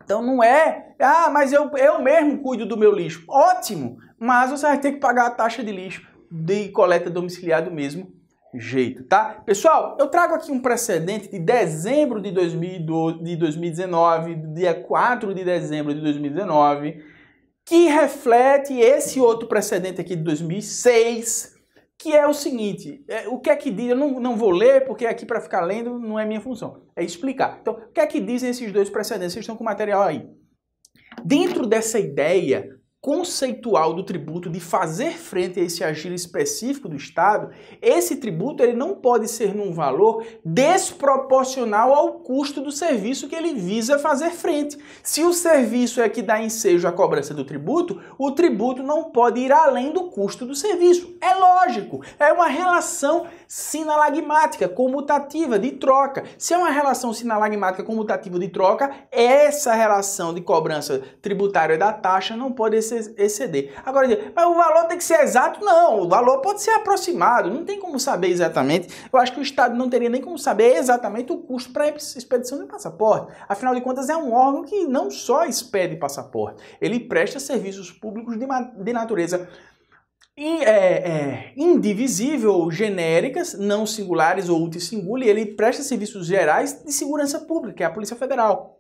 S1: Então não é, ah, mas eu, eu mesmo cuido do meu lixo. Ótimo, mas você vai ter que pagar a taxa de lixo, de coleta domiciliar do mesmo jeito, tá? Pessoal, eu trago aqui um precedente de dezembro de, 2012, de 2019, dia 4 de dezembro de 2019, que reflete esse outro precedente aqui de 2006, que é o seguinte, é, o que é que diz, eu não, não vou ler porque aqui para ficar lendo não é minha função, é explicar. Então, o que é que dizem esses dois precedentes? Vocês estão com o material aí. Dentro dessa ideia conceitual do tributo de fazer frente a esse agir específico do Estado, esse tributo ele não pode ser num valor desproporcional ao custo do serviço que ele visa fazer frente. Se o serviço é que dá ensejo à cobrança do tributo, o tributo não pode ir além do custo do serviço. É lógico, é uma relação sinalagmática, comutativa, de troca. Se é uma relação sinalagmática comutativa de troca, essa relação de cobrança tributária da taxa não pode exceder. Agora, mas o valor tem que ser exato? Não, o valor pode ser aproximado, não tem como saber exatamente. Eu acho que o Estado não teria nem como saber exatamente o custo para a expedição de passaporte. Afinal de contas, é um órgão que não só expede passaporte, ele presta serviços públicos de, de natureza e, é, é, indivisível ou genéricas, não singulares ou ultissingula, e ele presta serviços gerais de segurança pública, que é a Polícia Federal.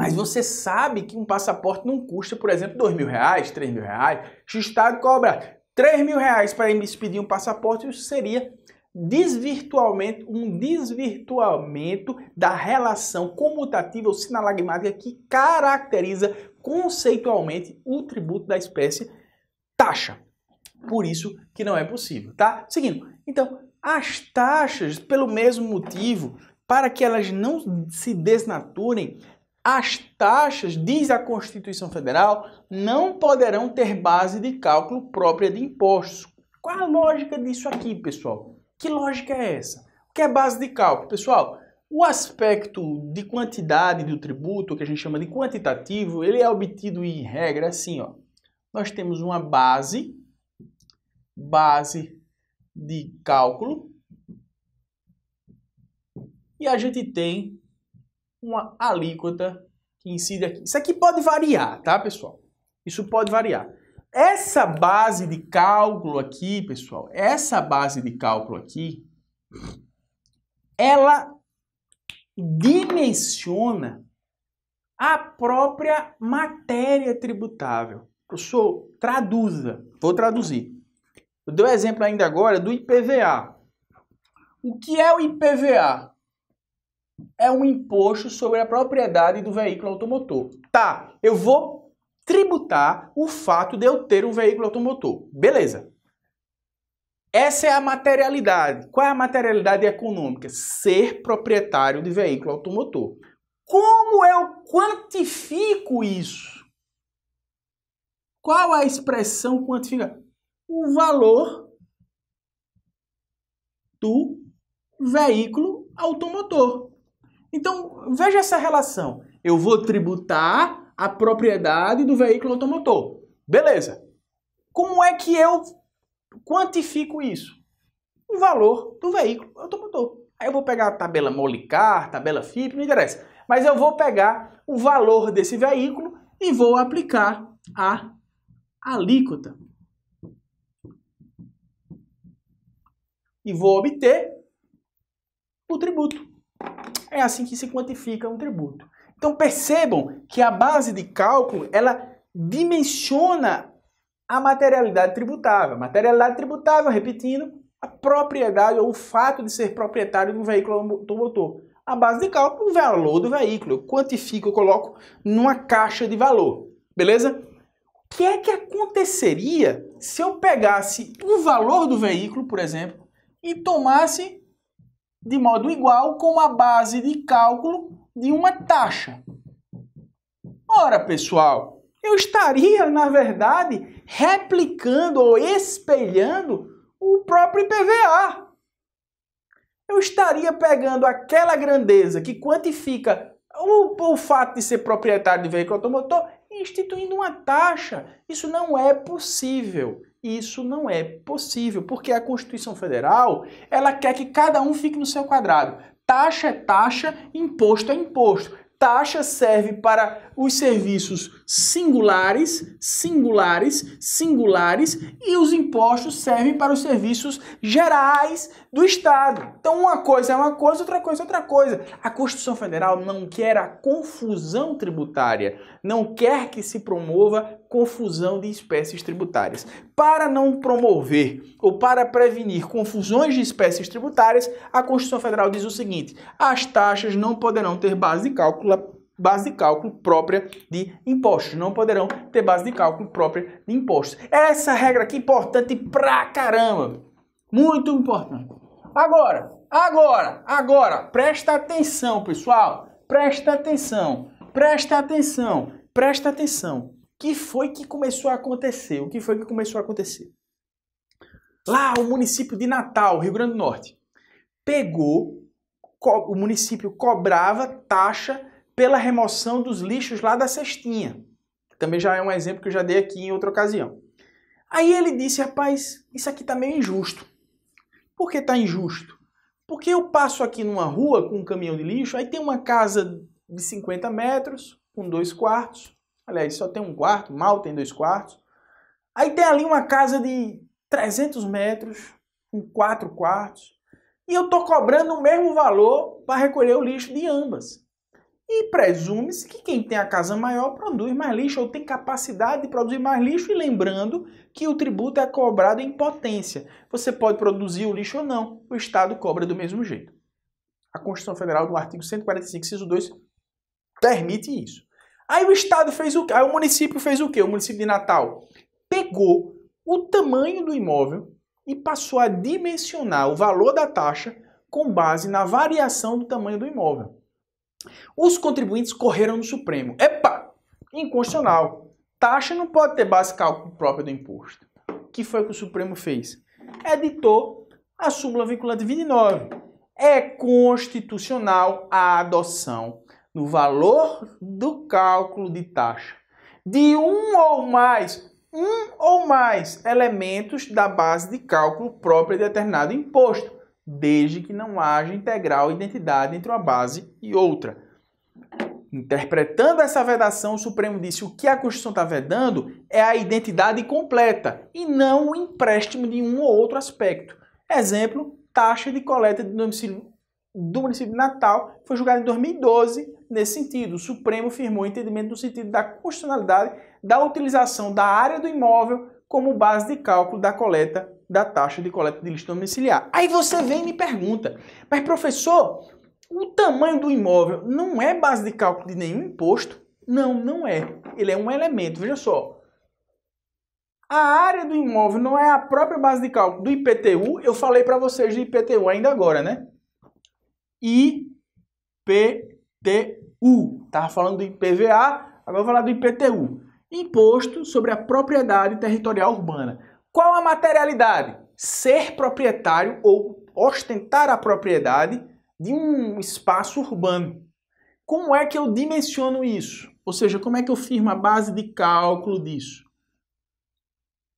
S1: Mas uhum. você sabe que um passaporte não custa, por exemplo, dois mil reais, três mil reais. Se o Estado cobra três mil reais para expedir um passaporte, isso seria desvirtualmente um desvirtuamento da relação comutativa ou sinalagmática que caracteriza conceitualmente o tributo da espécie taxa. Por isso que não é possível, tá? Seguindo, então, as taxas, pelo mesmo motivo, para que elas não se desnaturem, as taxas, diz a Constituição Federal, não poderão ter base de cálculo própria de impostos. Qual a lógica disso aqui, pessoal? Que lógica é essa? O que é base de cálculo? Pessoal, o aspecto de quantidade do tributo, que a gente chama de quantitativo, ele é obtido em regra assim, ó. Nós temos uma base, base de cálculo, e a gente tem uma alíquota que incide aqui. Isso aqui pode variar, tá, pessoal? Isso pode variar. Essa base de cálculo aqui, pessoal, essa base de cálculo aqui, ela dimensiona a própria matéria tributável. Professor, traduza. Vou traduzir. Eu dei o um exemplo ainda agora do IPVA. O que é o IPVA? é um imposto sobre a propriedade do veículo automotor. Tá, eu vou tributar o fato de eu ter um veículo automotor. Beleza. Essa é a materialidade. Qual é a materialidade econômica? Ser proprietário de veículo automotor. Como eu quantifico isso? Qual a expressão quantificada? O valor do veículo automotor. Então, veja essa relação. Eu vou tributar a propriedade do veículo automotor. Beleza. Como é que eu quantifico isso? O valor do veículo automotor. Aí eu vou pegar a tabela Molicar, tabela FIP, não interessa. Mas eu vou pegar o valor desse veículo e vou aplicar a alíquota. E vou obter o tributo. É assim que se quantifica um tributo. Então percebam que a base de cálculo ela dimensiona a materialidade tributável. materialidade tributável, repetindo, a propriedade ou o fato de ser proprietário de um veículo automotor. A base de cálculo, o valor do veículo. Eu quantifico, eu coloco numa caixa de valor. Beleza? O que é que aconteceria se eu pegasse o valor do veículo, por exemplo, e tomasse de modo igual com a base de cálculo de uma taxa. Ora, pessoal, eu estaria, na verdade, replicando ou espelhando o próprio IPVA. Eu estaria pegando aquela grandeza que quantifica o, o fato de ser proprietário de veículo automotor instituindo uma taxa. Isso não é possível. Isso não é possível, porque a Constituição Federal, ela quer que cada um fique no seu quadrado. Taxa é taxa, imposto é imposto. Taxa serve para os serviços singulares, singulares, singulares e os impostos servem para os serviços gerais do Estado. Então, uma coisa é uma coisa, outra coisa é outra coisa. A Constituição Federal não quer a confusão tributária, não quer que se promova confusão de espécies tributárias. Para não promover ou para prevenir confusões de espécies tributárias, a Constituição Federal diz o seguinte: as taxas não poderão ter base de cálculo base de cálculo própria de impostos. Não poderão ter base de cálculo própria de impostos. Essa regra aqui é importante pra caramba. Muito importante. Agora, agora, agora, presta atenção, pessoal. Presta atenção, presta atenção, presta atenção. O que foi que começou a acontecer? O que foi que começou a acontecer? Lá, o município de Natal, Rio Grande do Norte, pegou, o município cobrava taxa pela remoção dos lixos lá da cestinha. Também já é um exemplo que eu já dei aqui em outra ocasião. Aí ele disse, rapaz, isso aqui tá meio injusto. Por que tá injusto? Porque eu passo aqui numa rua com um caminhão de lixo, aí tem uma casa de 50 metros, com dois quartos. Aliás, só tem um quarto, mal tem dois quartos. Aí tem ali uma casa de 300 metros, com quatro quartos. E eu tô cobrando o mesmo valor para recolher o lixo de ambas. E presume-se que quem tem a casa maior produz mais lixo ou tem capacidade de produzir mais lixo. E lembrando que o tributo é cobrado em potência. Você pode produzir o lixo ou não, o Estado cobra do mesmo jeito. A Constituição Federal, no artigo 145, inciso 2, permite isso. Aí o Estado fez o quê? Aí o município fez o quê? O município de Natal pegou o tamanho do imóvel e passou a dimensionar o valor da taxa com base na variação do tamanho do imóvel. Os contribuintes correram no Supremo. Epa! Inconstitucional. Taxa não pode ter base cálculo própria do imposto. O que foi que o Supremo fez? Editou a súmula vinculante 29. É constitucional a adoção no valor do cálculo de taxa de um ou mais, um ou mais elementos da base de cálculo própria de determinado imposto desde que não haja integral identidade entre uma base e outra. Interpretando essa vedação, o Supremo disse o que a Constituição está vedando é a identidade completa e não o empréstimo de um ou outro aspecto. Exemplo, taxa de coleta do município, do município de Natal foi julgada em 2012 nesse sentido. O Supremo firmou entendimento no sentido da constitucionalidade da utilização da área do imóvel como base de cálculo da coleta da taxa de coleta de lixo domiciliar. Aí você vem e me pergunta, mas professor, o tamanho do imóvel não é base de cálculo de nenhum imposto? Não, não é. Ele é um elemento. Veja só. A área do imóvel não é a própria base de cálculo do IPTU. Eu falei para vocês do IPTU ainda agora, né? IPTU. Tava falando do IPVA, agora vou falar do IPTU. Imposto sobre a propriedade territorial urbana. Qual a materialidade? Ser proprietário ou ostentar a propriedade de um espaço urbano. Como é que eu dimensiono isso? Ou seja, como é que eu firmo a base de cálculo disso?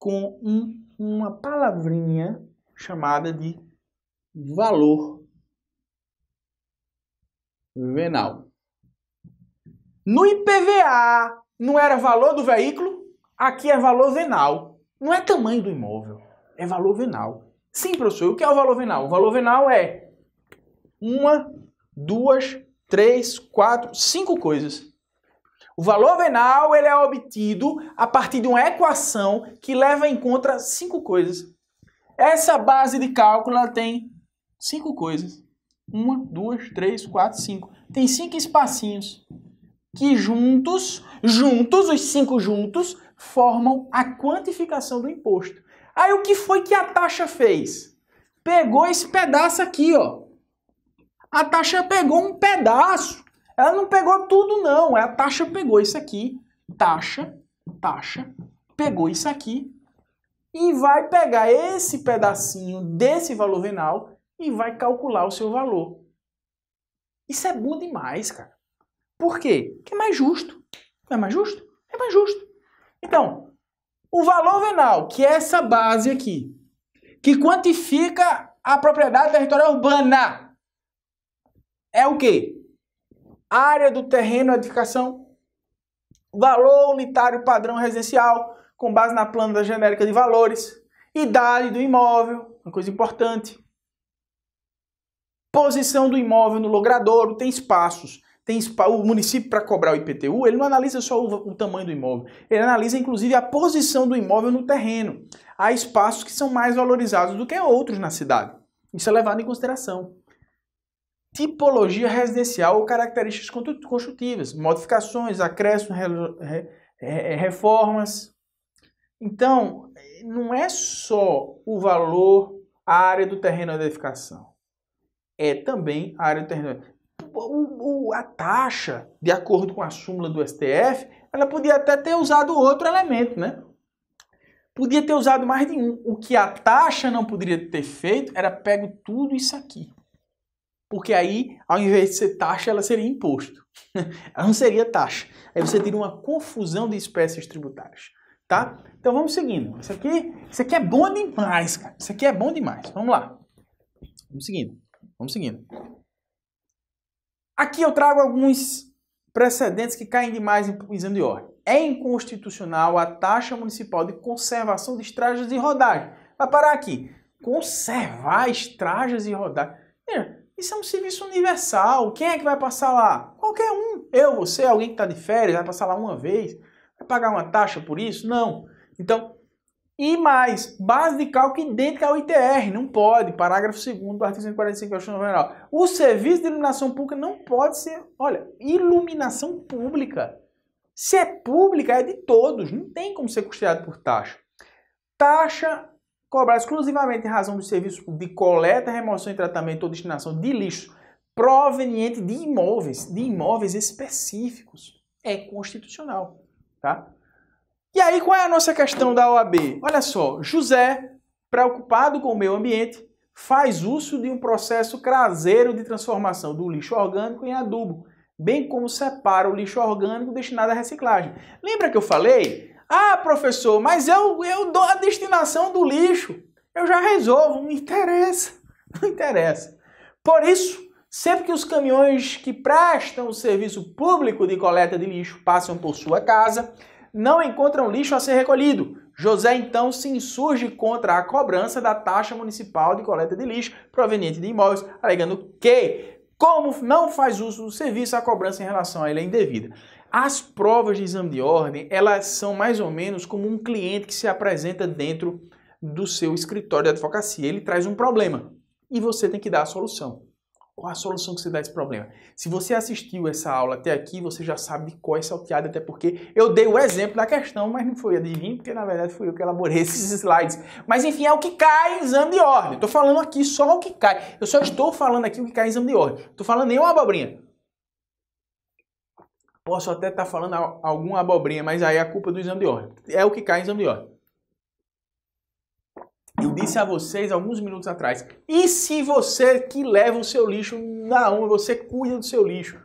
S1: Com um, uma palavrinha chamada de valor venal. No IPVA não era valor do veículo, aqui é valor venal. Não é tamanho do imóvel, é valor venal. Sim, professor, o que é o valor venal? O valor venal é uma, duas, três, quatro, cinco coisas. O valor venal ele é obtido a partir de uma equação que leva em conta cinco coisas. Essa base de cálculo ela tem cinco coisas. Uma, duas, três, quatro, cinco. Tem cinco espacinhos que juntos, juntos, os cinco juntos, formam a quantificação do imposto. Aí o que foi que a taxa fez? Pegou esse pedaço aqui, ó. A taxa pegou um pedaço. Ela não pegou tudo, não. É a taxa pegou isso aqui. Taxa, taxa, pegou isso aqui. E vai pegar esse pedacinho desse valor venal e vai calcular o seu valor. Isso é bom demais, cara. Por quê? Porque é mais justo. Não é mais justo? É mais justo. Então, o valor venal, que é essa base aqui, que quantifica a propriedade territorial urbana, é o quê? Área do terreno, edificação, valor unitário padrão residencial, com base na planta genérica de valores, idade do imóvel, uma coisa importante, posição do imóvel no logradouro, tem espaços tem o município para cobrar o IPTU, ele não analisa só o, o, tamanho do imóvel, ele analisa inclusive a posição do imóvel no terreno. Há espaços que são mais valorizados do que outros na cidade. Isso é levado em consideração. Tipologia residencial ou características construtivas, modificações, acréscimos, re, re, reformas. Então, não é só o valor, a área do terreno da edificação é também a área do terreno o, a taxa, de acordo com a súmula do STF, ela podia até ter usado outro elemento, né? Podia ter usado mais de um. O que a taxa não poderia ter feito era pego tudo isso aqui. Porque aí, ao invés de ser taxa, ela seria imposto. ela não seria taxa. Aí você teria uma confusão de espécies tributárias, tá? Então vamos seguindo. Isso aqui, isso aqui é bom demais, cara. Isso aqui é bom demais. Vamos lá. Vamos seguindo. Vamos seguindo. Aqui eu trago alguns precedentes que caem demais em exame de ordem. É inconstitucional a taxa municipal de conservação de estradas e rodagem. Vai parar aqui. Conservar estradas e rodagem. Veja, isso é um serviço universal. Quem é que vai passar lá? Qualquer um. Eu, você, alguém que está de férias, vai passar lá uma vez. Vai pagar uma taxa por isso? Não. Então, e mais, base de cálculo idêntica ao ITR, não pode, parágrafo 2 do artigo 145 da Constituição Federal. O serviço de iluminação pública não pode ser, olha, iluminação pública. Se é pública, é de todos, não tem como ser custeado por taxa. Taxa cobrada exclusivamente em razão do serviço de coleta, remoção e tratamento ou destinação de lixo proveniente de imóveis, de imóveis específicos. É constitucional, tá? E aí, qual é a nossa questão da OAB? Olha só, José, preocupado com o meio ambiente, faz uso de um processo caseiro de transformação do lixo orgânico em adubo, bem como separa o lixo orgânico destinado à reciclagem. Lembra que eu falei? Ah, professor, mas eu, eu dou a destinação do lixo. Eu já resolvo, não interessa. Não interessa. Por isso, sempre que os caminhões que prestam o serviço público de coleta de lixo passam por sua casa, não encontram lixo a ser recolhido. José então se insurge contra a cobrança da taxa municipal de coleta de lixo proveniente de imóveis, alegando que, como não faz uso do serviço, a cobrança em relação a ele é indevida. As provas de exame de ordem, elas são mais ou menos como um cliente que se apresenta dentro do seu escritório de advocacia. Ele traz um problema e você tem que dar a solução. Qual a solução que você dá a esse problema? Se você assistiu essa aula até aqui, você já sabe qual é salteado, até porque eu dei o exemplo da questão, mas não foi adivinho, porque na verdade fui eu que elaborei esses slides. Mas enfim, é o que cai em exame de ordem. Estou falando aqui só o que cai. Eu só estou falando aqui o que cai em exame de ordem. Estou falando nenhuma abobrinha. Posso até estar tá falando alguma abobrinha, mas aí é a culpa do exame de ordem. É o que cai em exame de ordem. Eu disse a vocês alguns minutos atrás. E se você que leva o seu lixo na onda, você cuida do seu lixo?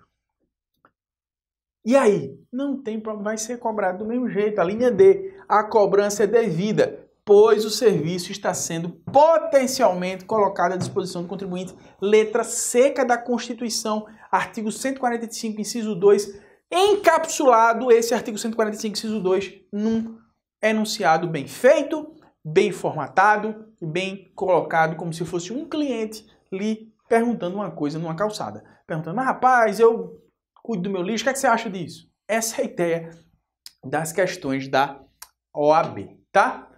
S1: E aí? Não tem problema, vai ser cobrado do mesmo jeito. A linha D, a cobrança é devida, pois o serviço está sendo potencialmente colocado à disposição do contribuinte. Letra seca é da Constituição, artigo 145, inciso 2, encapsulado esse artigo 145, inciso 2, num enunciado bem feito, bem formatado e bem colocado, como se fosse um cliente lhe perguntando uma coisa numa calçada. Perguntando, mas rapaz, eu cuido do meu lixo, o que, é que você acha disso? Essa é a ideia das questões da OAB, tá?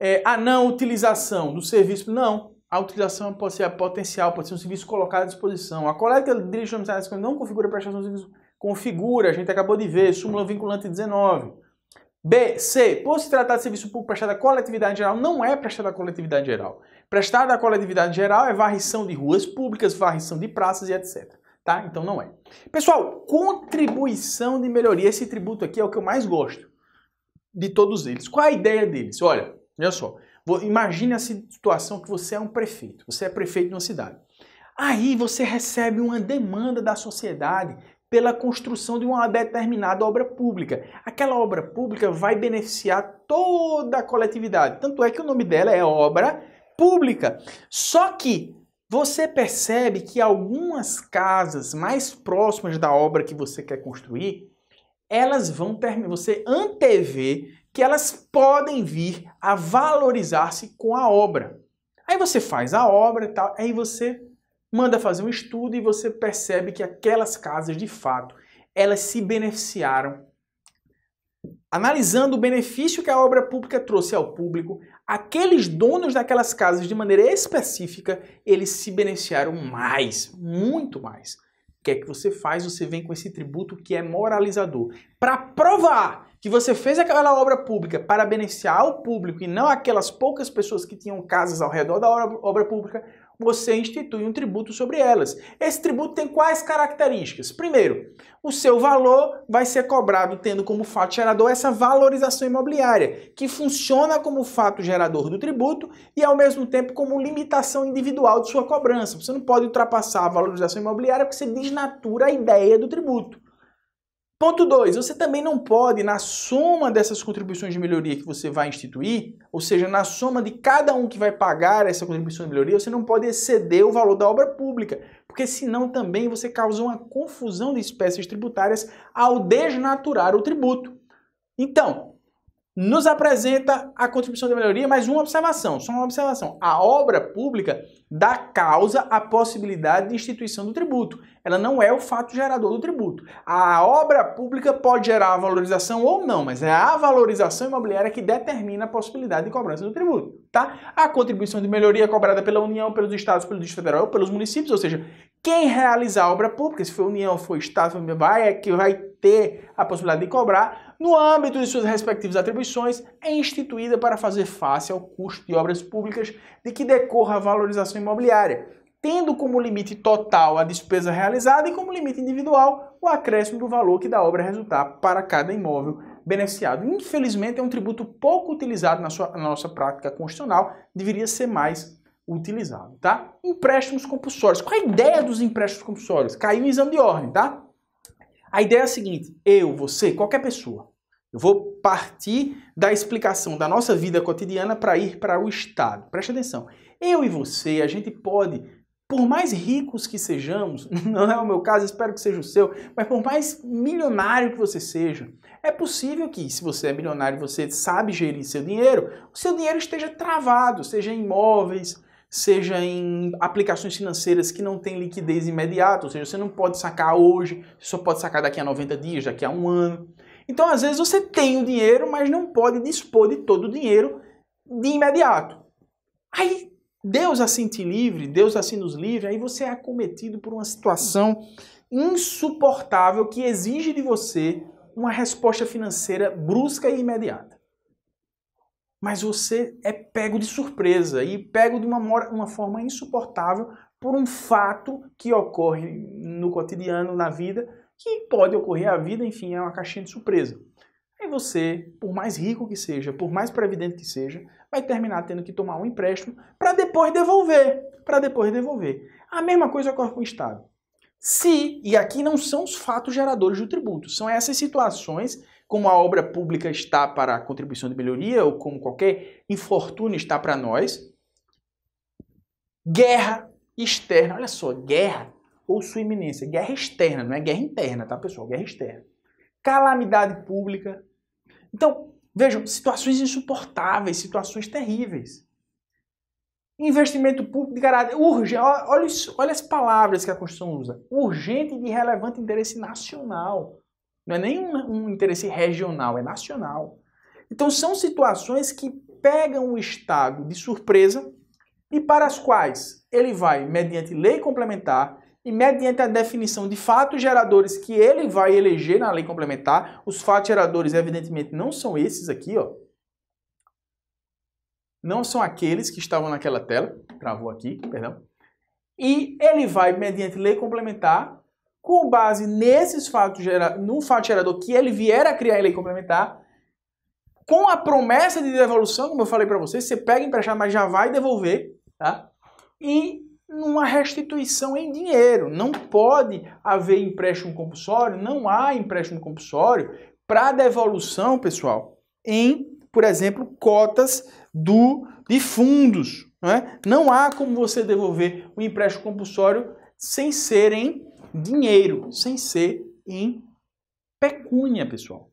S1: É, a ah, não utilização do serviço, não. A utilização pode ser potencial, pode ser um serviço colocado à disposição. A coleta de lixo não configura prestação de serviço, configura, a gente acabou de ver, súmula vinculante 19. B, C, por se tratar de serviço público prestado à coletividade geral, não é prestado à coletividade geral. Prestado à coletividade geral é varrição de ruas públicas, varrição de praças e etc. Tá? Então não é. Pessoal, contribuição de melhoria. Esse tributo aqui é o que eu mais gosto de todos eles. Qual a ideia deles? Olha, olha só. Imagine a situação que você é um prefeito. Você é prefeito de uma cidade. Aí você recebe uma demanda da sociedade pela construção de uma determinada obra pública. Aquela obra pública vai beneficiar toda a coletividade. Tanto é que o nome dela é obra pública. Só que você percebe que algumas casas mais próximas da obra que você quer construir, elas vão ter, Você antevê que elas podem vir a valorizar-se com a obra. Aí você faz a obra e tal, aí você manda fazer um estudo e você percebe que aquelas casas, de fato, elas se beneficiaram. Analisando o benefício que a obra pública trouxe ao público, aqueles donos daquelas casas, de maneira específica, eles se beneficiaram mais, muito mais. O que é que você faz? Você vem com esse tributo que é moralizador. Para provar que você fez aquela obra pública para beneficiar o público e não aquelas poucas pessoas que tinham casas ao redor da obra pública, você institui um tributo sobre elas. Esse tributo tem quais características? Primeiro, o seu valor vai ser cobrado tendo como fato gerador essa valorização imobiliária, que funciona como fato gerador do tributo e ao mesmo tempo como limitação individual de sua cobrança. Você não pode ultrapassar a valorização imobiliária porque você desnatura a ideia do tributo. Ponto 2, você também não pode, na soma dessas contribuições de melhoria que você vai instituir, ou seja, na soma de cada um que vai pagar essa contribuição de melhoria, você não pode exceder o valor da obra pública, porque senão também você causa uma confusão de espécies tributárias ao desnaturar o tributo. Então, nos apresenta a contribuição de melhoria, mas uma observação, só uma observação. A obra pública da causa a possibilidade de instituição do tributo. Ela não é o fato gerador do tributo. A obra pública pode gerar a valorização ou não, mas é a valorização imobiliária que determina a possibilidade de cobrança do tributo, tá? A contribuição de melhoria cobrada pela União, pelos estados, pelo Distrito Federal, ou pelos municípios, ou seja, quem realizar a obra pública, se for União, for Estado, vai é que vai ter a possibilidade de cobrar no âmbito de suas respectivas atribuições, é instituída para fazer face ao custo de obras públicas de que decorra a valorização imobiliária, tendo como limite total a despesa realizada e como limite individual o acréscimo do valor que da obra resultar para cada imóvel beneficiado. Infelizmente, é um tributo pouco utilizado na, sua, na nossa prática constitucional, deveria ser mais utilizado, tá? Empréstimos compulsórios. Qual é a ideia dos empréstimos compulsórios? Caiu em exame de ordem, tá? A ideia é a seguinte: eu, você, qualquer pessoa, eu vou partir da explicação da nossa vida cotidiana para ir para o Estado. Preste atenção. Eu e você, a gente pode, por mais ricos que sejamos, não é o meu caso, espero que seja o seu, mas por mais milionário que você seja, é possível que, se você é milionário e você sabe gerir seu dinheiro, o seu dinheiro esteja travado, seja em imóveis, seja em aplicações financeiras que não têm liquidez imediata, ou seja, você não pode sacar hoje, você só pode sacar daqui a 90 dias, daqui a um ano. Então, às vezes, você tem o dinheiro, mas não pode dispor de todo o dinheiro de imediato. Aí, Deus assim te livre, Deus assim nos livre, aí você é acometido por uma situação insuportável que exige de você uma resposta financeira brusca e imediata mas você é pego de surpresa e pego de uma, uma forma insuportável por um fato que ocorre no cotidiano, na vida, que pode ocorrer a vida, enfim, é uma caixinha de surpresa. Aí você, por mais rico que seja, por mais previdente que seja, vai terminar tendo que tomar um empréstimo para depois devolver, para depois devolver. A mesma coisa ocorre com o Estado. Se, e aqui não são os fatos geradores do tributo, são essas situações como a obra pública está para a contribuição de melhoria ou como qualquer infortúnio está para nós. Guerra externa, olha só, guerra ou sua iminência, guerra externa, não é guerra interna, tá pessoal? Guerra externa. Calamidade pública. Então, vejam, situações insuportáveis, situações terríveis. Investimento público de caráter urgente, olha, olha as palavras que a Constituição usa, urgente e de relevante interesse nacional. Não é nem um, um interesse regional, é nacional. Então são situações que pegam o Estado de surpresa e para as quais ele vai, mediante lei complementar e mediante a definição de fatos geradores que ele vai eleger na lei complementar, os fatos geradores, evidentemente, não são esses aqui, ó. Não são aqueles que estavam naquela tela, travou aqui, perdão. E ele vai, mediante lei complementar, com base nesses fatos no fato gerador que ele vier a criar a lei complementar, com a promessa de devolução, como eu falei para vocês, você pega emprestado, mas já vai devolver, tá? E numa restituição em dinheiro. Não pode haver empréstimo compulsório, não há empréstimo compulsório para devolução, pessoal, em, por exemplo, cotas do de fundos, não é? Não há como você devolver o um empréstimo compulsório sem serem dinheiro, sem ser em pecúnia, pessoal.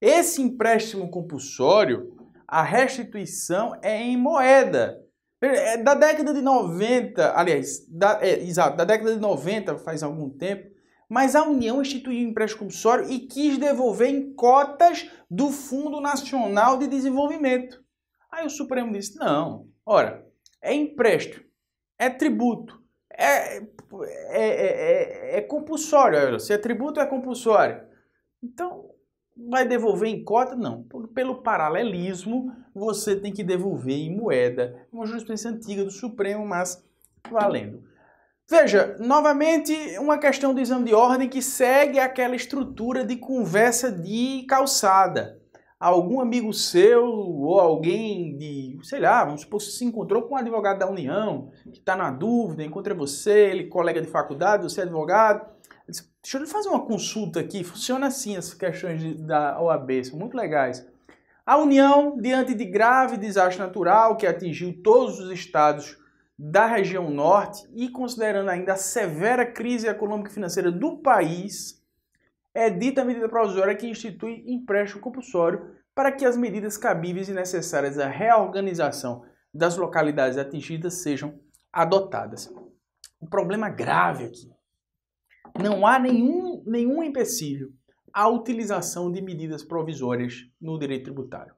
S1: Esse empréstimo compulsório, a restituição é em moeda. É da década de 90, aliás, da, é, exato, da década de 90, faz algum tempo, mas a União instituiu um empréstimo compulsório e quis devolver em cotas do Fundo Nacional de Desenvolvimento. Aí o Supremo disse: não, ora, é empréstimo, é tributo. É, é, é, é, compulsório, se é tributo é compulsório. Então, vai devolver em cota? Não. Pelo paralelismo, você tem que devolver em moeda. Uma jurisprudência antiga do Supremo, mas valendo. Veja, novamente, uma questão do exame de ordem que segue aquela estrutura de conversa de calçada algum amigo seu ou alguém de, sei lá, vamos supor, se encontrou com um advogado da União, que está na dúvida, encontra você, ele colega de faculdade, você é advogado. Disse, Deixa eu fazer uma consulta aqui. Funciona assim as questões da OAB, são muito legais. A União, diante de grave desastre natural que atingiu todos os estados da região norte e considerando ainda a severa crise econômica e financeira do país, é dita a medida provisória que institui empréstimo compulsório para que as medidas cabíveis e necessárias à reorganização das localidades atingidas sejam adotadas. O problema grave aqui. Não há nenhum, nenhum empecilho à utilização de medidas provisórias no direito tributário.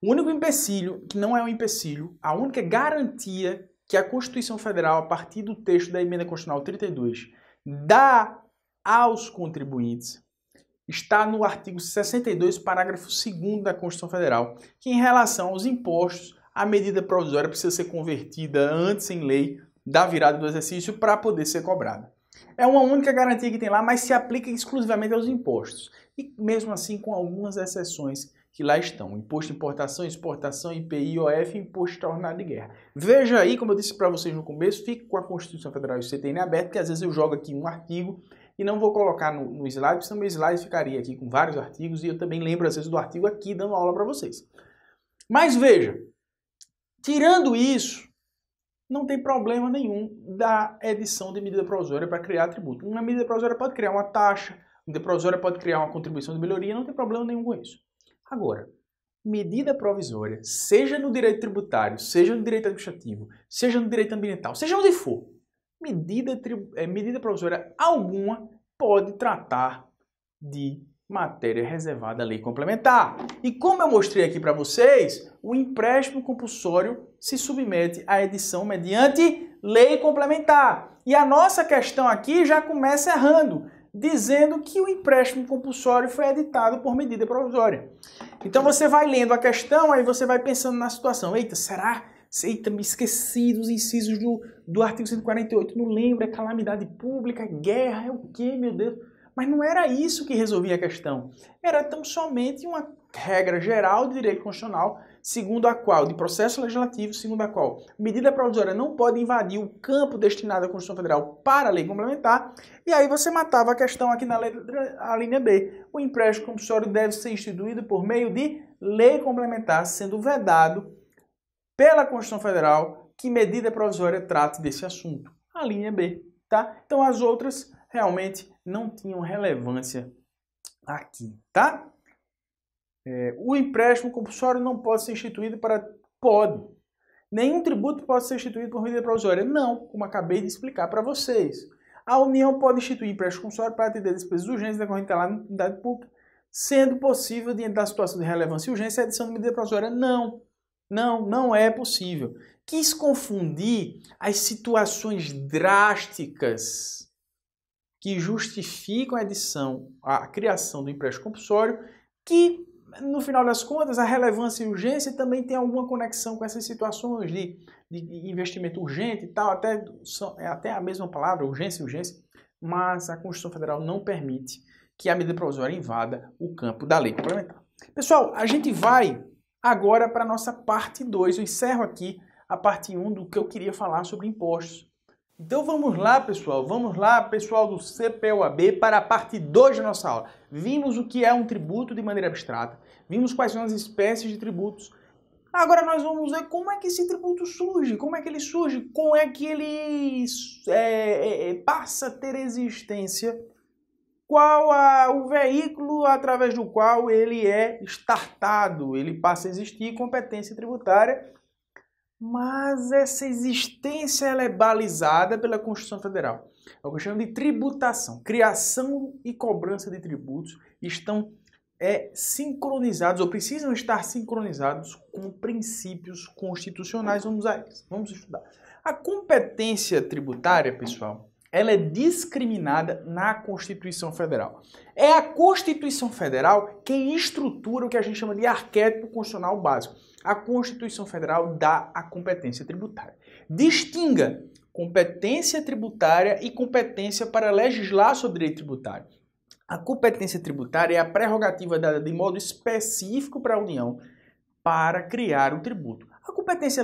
S1: O único empecilho, que não é um empecilho, a única garantia que a Constituição Federal, a partir do texto da Emenda Constitucional 32, dá aos contribuintes está no artigo 62, parágrafo 2 da Constituição Federal, que em relação aos impostos, a medida provisória precisa ser convertida antes em lei da virada do exercício para poder ser cobrada. É uma única garantia que tem lá, mas se aplica exclusivamente aos impostos. E mesmo assim, com algumas exceções que lá estão: imposto de importação, exportação, IPI, OF, imposto tornado de guerra. Veja aí, como eu disse para vocês no começo, fique com a Constituição Federal e o CTN aberto, que às vezes eu jogo aqui um artigo e não vou colocar no, no slide, senão meu slide ficaria aqui com vários artigos e eu também lembro às vezes do artigo aqui dando aula para vocês. Mas veja, tirando isso, não tem problema nenhum da edição de medida provisória para criar atributo. Uma medida provisória pode criar uma taxa, uma medida provisória pode criar uma contribuição de melhoria, não tem problema nenhum com isso. Agora, medida provisória, seja no direito tributário, seja no direito administrativo, seja no direito ambiental, seja onde for, medida, eh, medida provisória alguma pode tratar de matéria reservada à lei complementar. E como eu mostrei aqui para vocês, o empréstimo compulsório se submete à edição mediante lei complementar. E a nossa questão aqui já começa errando, dizendo que o empréstimo compulsório foi editado por medida provisória. Então você vai lendo a questão, aí você vai pensando na situação, eita, será Sei também esqueci dos incisos do, do artigo 148. Não lembro, é calamidade pública, é guerra, é o quê, meu Deus? Mas não era isso que resolvia a questão. Era tão somente uma regra geral de direito constitucional, segundo a qual, de processo legislativo, segundo a qual medida provisória não pode invadir o campo destinado à Constituição Federal para a lei complementar, e aí você matava a questão aqui na letra, a linha B. O empréstimo compulsório deve ser instituído por meio de lei complementar, sendo vedado pela Constituição Federal que medida provisória trate desse assunto. A linha B, tá? Então as outras realmente não tinham relevância aqui, tá? É, o empréstimo compulsório não pode ser instituído para... Pode. Nenhum tributo pode ser instituído por medida provisória. Não, como acabei de explicar para vocês. A União pode instituir empréstimo compulsório para atender despesas urgentes decorrentes da entidade pública, sendo possível, diante da situação de relevância e urgência, a edição de medida provisória. Não. Não, não é possível. Quis confundir as situações drásticas que justificam a edição, a criação do empréstimo compulsório, que no final das contas, a relevância e urgência também tem alguma conexão com essas situações de, de investimento urgente e tal, até, é até a mesma palavra, urgência, e urgência, mas a Constituição Federal não permite que a medida provisória invada o campo da lei complementar. Pessoal, a gente vai Agora, para a nossa parte 2, eu encerro aqui a parte 1 um do que eu queria falar sobre impostos. Então vamos lá, pessoal, vamos lá, pessoal do CPUAB, para a parte 2 da nossa aula. Vimos o que é um tributo de maneira abstrata, vimos quais são as espécies de tributos. Agora nós vamos ver como é que esse tributo surge, como é que ele surge, como é que ele é, é, é passa a ter existência qual a, o veículo através do qual ele é startado, ele passa a existir competência tributária, mas essa existência ela é balizada pela Constituição Federal. É o que chamo de tributação. Criação e cobrança de tributos estão é, sincronizados, ou precisam estar sincronizados com princípios constitucionais. Vamos a vamos estudar. A competência tributária, pessoal, ela é discriminada na Constituição Federal. É a Constituição Federal quem estrutura o que a gente chama de arquétipo constitucional básico. A Constituição Federal dá a competência tributária. Distinga competência tributária e competência para legislar sobre direito tributário. A competência tributária é a prerrogativa dada de modo específico para a União para criar o tributo competência,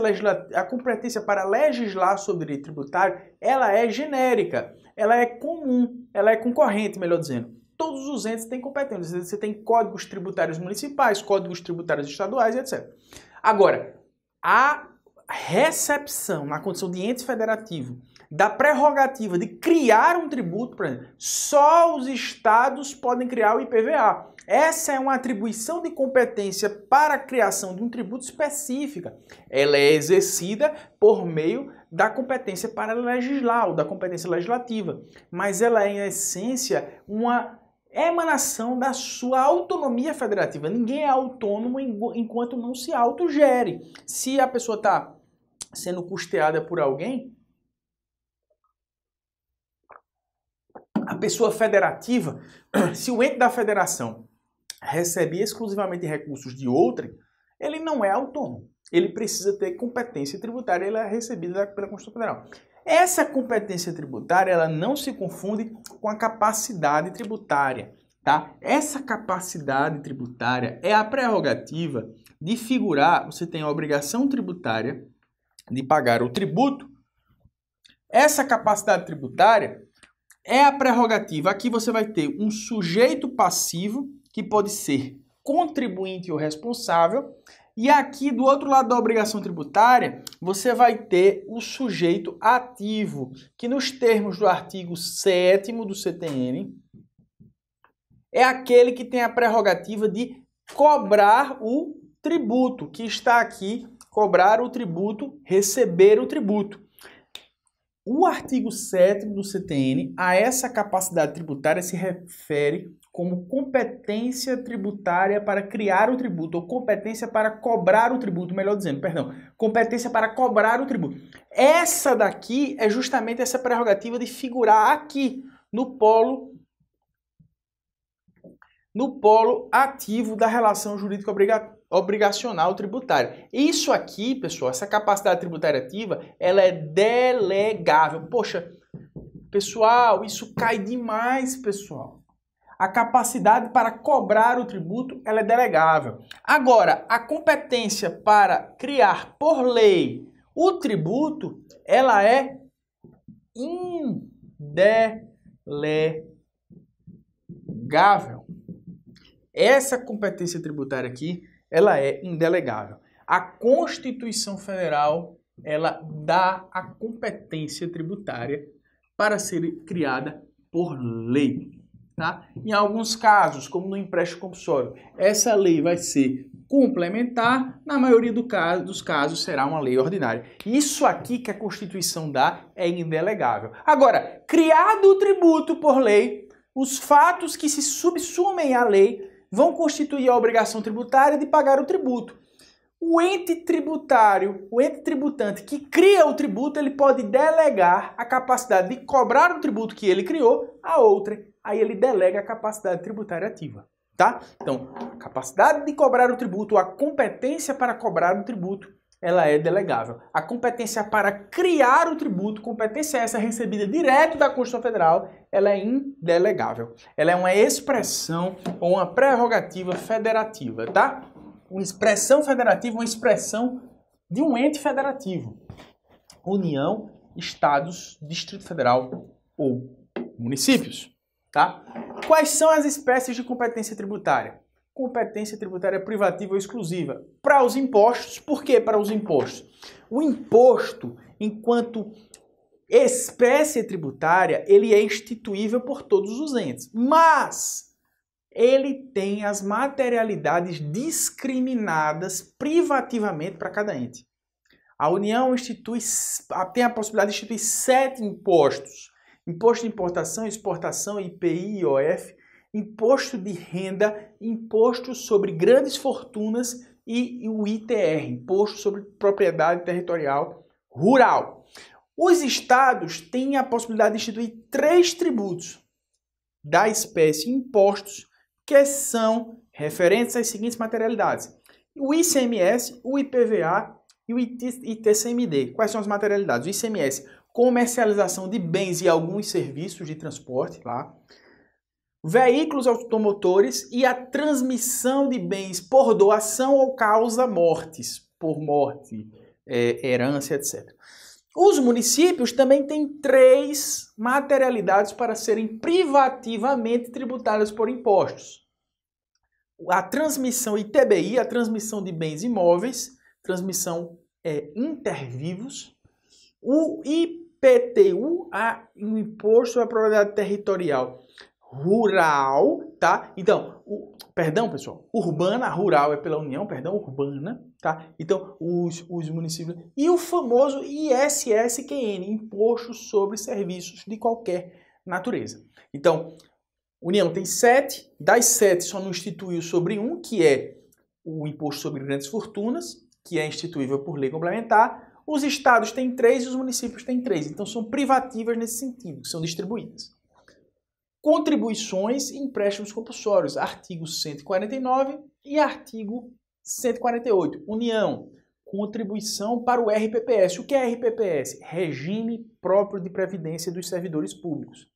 S1: a competência para legislar sobre direito tributário, ela é genérica, ela é comum, ela é concorrente, melhor dizendo. Todos os entes têm competência. Você tem códigos tributários municipais, códigos tributários estaduais, etc. Agora, a recepção na condição de ente federativo da prerrogativa de criar um tributo, por exemplo, só os estados podem criar o IPVA. Essa é uma atribuição de competência para a criação de um tributo específica. Ela é exercida por meio da competência para legislar, ou da competência legislativa, mas ela é, em essência, uma emanação da sua autonomia federativa. Ninguém é autônomo enquanto não se autogere. Se a pessoa está sendo custeada por alguém, a pessoa federativa, se o ente da federação recebe exclusivamente recursos de outrem, ele não é autônomo. Ele precisa ter competência tributária, ela é recebida pela Constituição Federal. Essa competência tributária, ela não se confunde com a capacidade tributária, tá? Essa capacidade tributária é a prerrogativa de figurar, você tem a obrigação tributária de pagar o tributo. Essa capacidade tributária é a prerrogativa. Aqui você vai ter um sujeito passivo, que pode ser contribuinte ou responsável, e aqui do outro lado da obrigação tributária, você vai ter o sujeito ativo, que nos termos do artigo 7 do CTN, é aquele que tem a prerrogativa de cobrar o tributo, que está aqui, cobrar o tributo, receber o tributo. O artigo 7 do CTN a essa capacidade tributária se refere como competência tributária para criar o tributo, ou competência para cobrar o tributo, melhor dizendo, perdão, competência para cobrar o tributo. Essa daqui é justamente essa prerrogativa de figurar aqui no polo no polo ativo da relação jurídica obrigatória obrigacional tributária. Isso aqui, pessoal, essa capacidade tributária ativa, ela é delegável. Poxa, pessoal, isso cai demais, pessoal. A capacidade para cobrar o tributo, ela é delegável. Agora, a competência para criar por lei o tributo, ela é indelegável. Essa competência tributária aqui ela é indelegável. A Constituição Federal, ela dá a competência tributária para ser criada por lei. Tá? Em alguns casos, como no empréstimo compulsório, essa lei vai ser complementar, na maioria do caso, dos casos será uma lei ordinária. Isso aqui que a Constituição dá é indelegável. Agora, criado o tributo por lei, os fatos que se subsumem à lei vão constituir a obrigação tributária de pagar o tributo. O ente tributário, o ente tributante que cria o tributo, ele pode delegar a capacidade de cobrar o tributo que ele criou a outra. Aí ele delega a capacidade tributária ativa, tá? Então, a capacidade de cobrar o tributo, a competência para cobrar o tributo ela é delegável. A competência para criar o tributo, competência essa recebida direto da Constituição Federal, ela é indelegável. Ela é uma expressão ou uma prerrogativa federativa, tá? Uma expressão federativa, uma expressão de um ente federativo. União, estados, Distrito Federal ou municípios, tá? Quais são as espécies de competência tributária? competência tributária privativa ou exclusiva. Para os impostos, por que para os impostos? O imposto, enquanto espécie tributária, ele é instituível por todos os entes, mas ele tem as materialidades discriminadas privativamente para cada ente. A União institui, tem a possibilidade de instituir sete impostos: imposto de importação, exportação, IPI, IOF, imposto de renda, imposto sobre grandes fortunas e o ITR, imposto sobre propriedade territorial rural. Os estados têm a possibilidade de instituir três tributos da espécie impostos que são referentes às seguintes materialidades: o ICMS, o IPVA e o ITCMD. Quais são as materialidades? O ICMS, comercialização de bens e alguns serviços de transporte lá. Tá? veículos automotores e a transmissão de bens por doação ou causa mortes, por morte, é, herança, etc. Os municípios também têm três materialidades para serem privativamente tributadas por impostos. A transmissão ITBI, a transmissão de bens imóveis, transmissão é, intervivos, o IPTU, a, o Imposto à Propriedade Territorial rural, tá? Então, o, perdão, pessoal, urbana, rural é pela União, perdão, urbana, tá? Então, os, os municípios. E o famoso ISSQN, Imposto sobre Serviços de Qualquer Natureza. Então, União tem sete, das sete só não instituiu sobre um, que é o Imposto sobre Grandes Fortunas, que é instituível por lei complementar. Os estados têm três e os municípios têm três. Então, são privativas nesse sentido, são distribuídas contribuições e empréstimos compulsórios, artigo 149 e artigo 148. União, contribuição para o RPPS. O que é RPPS? Regime próprio de previdência dos servidores públicos.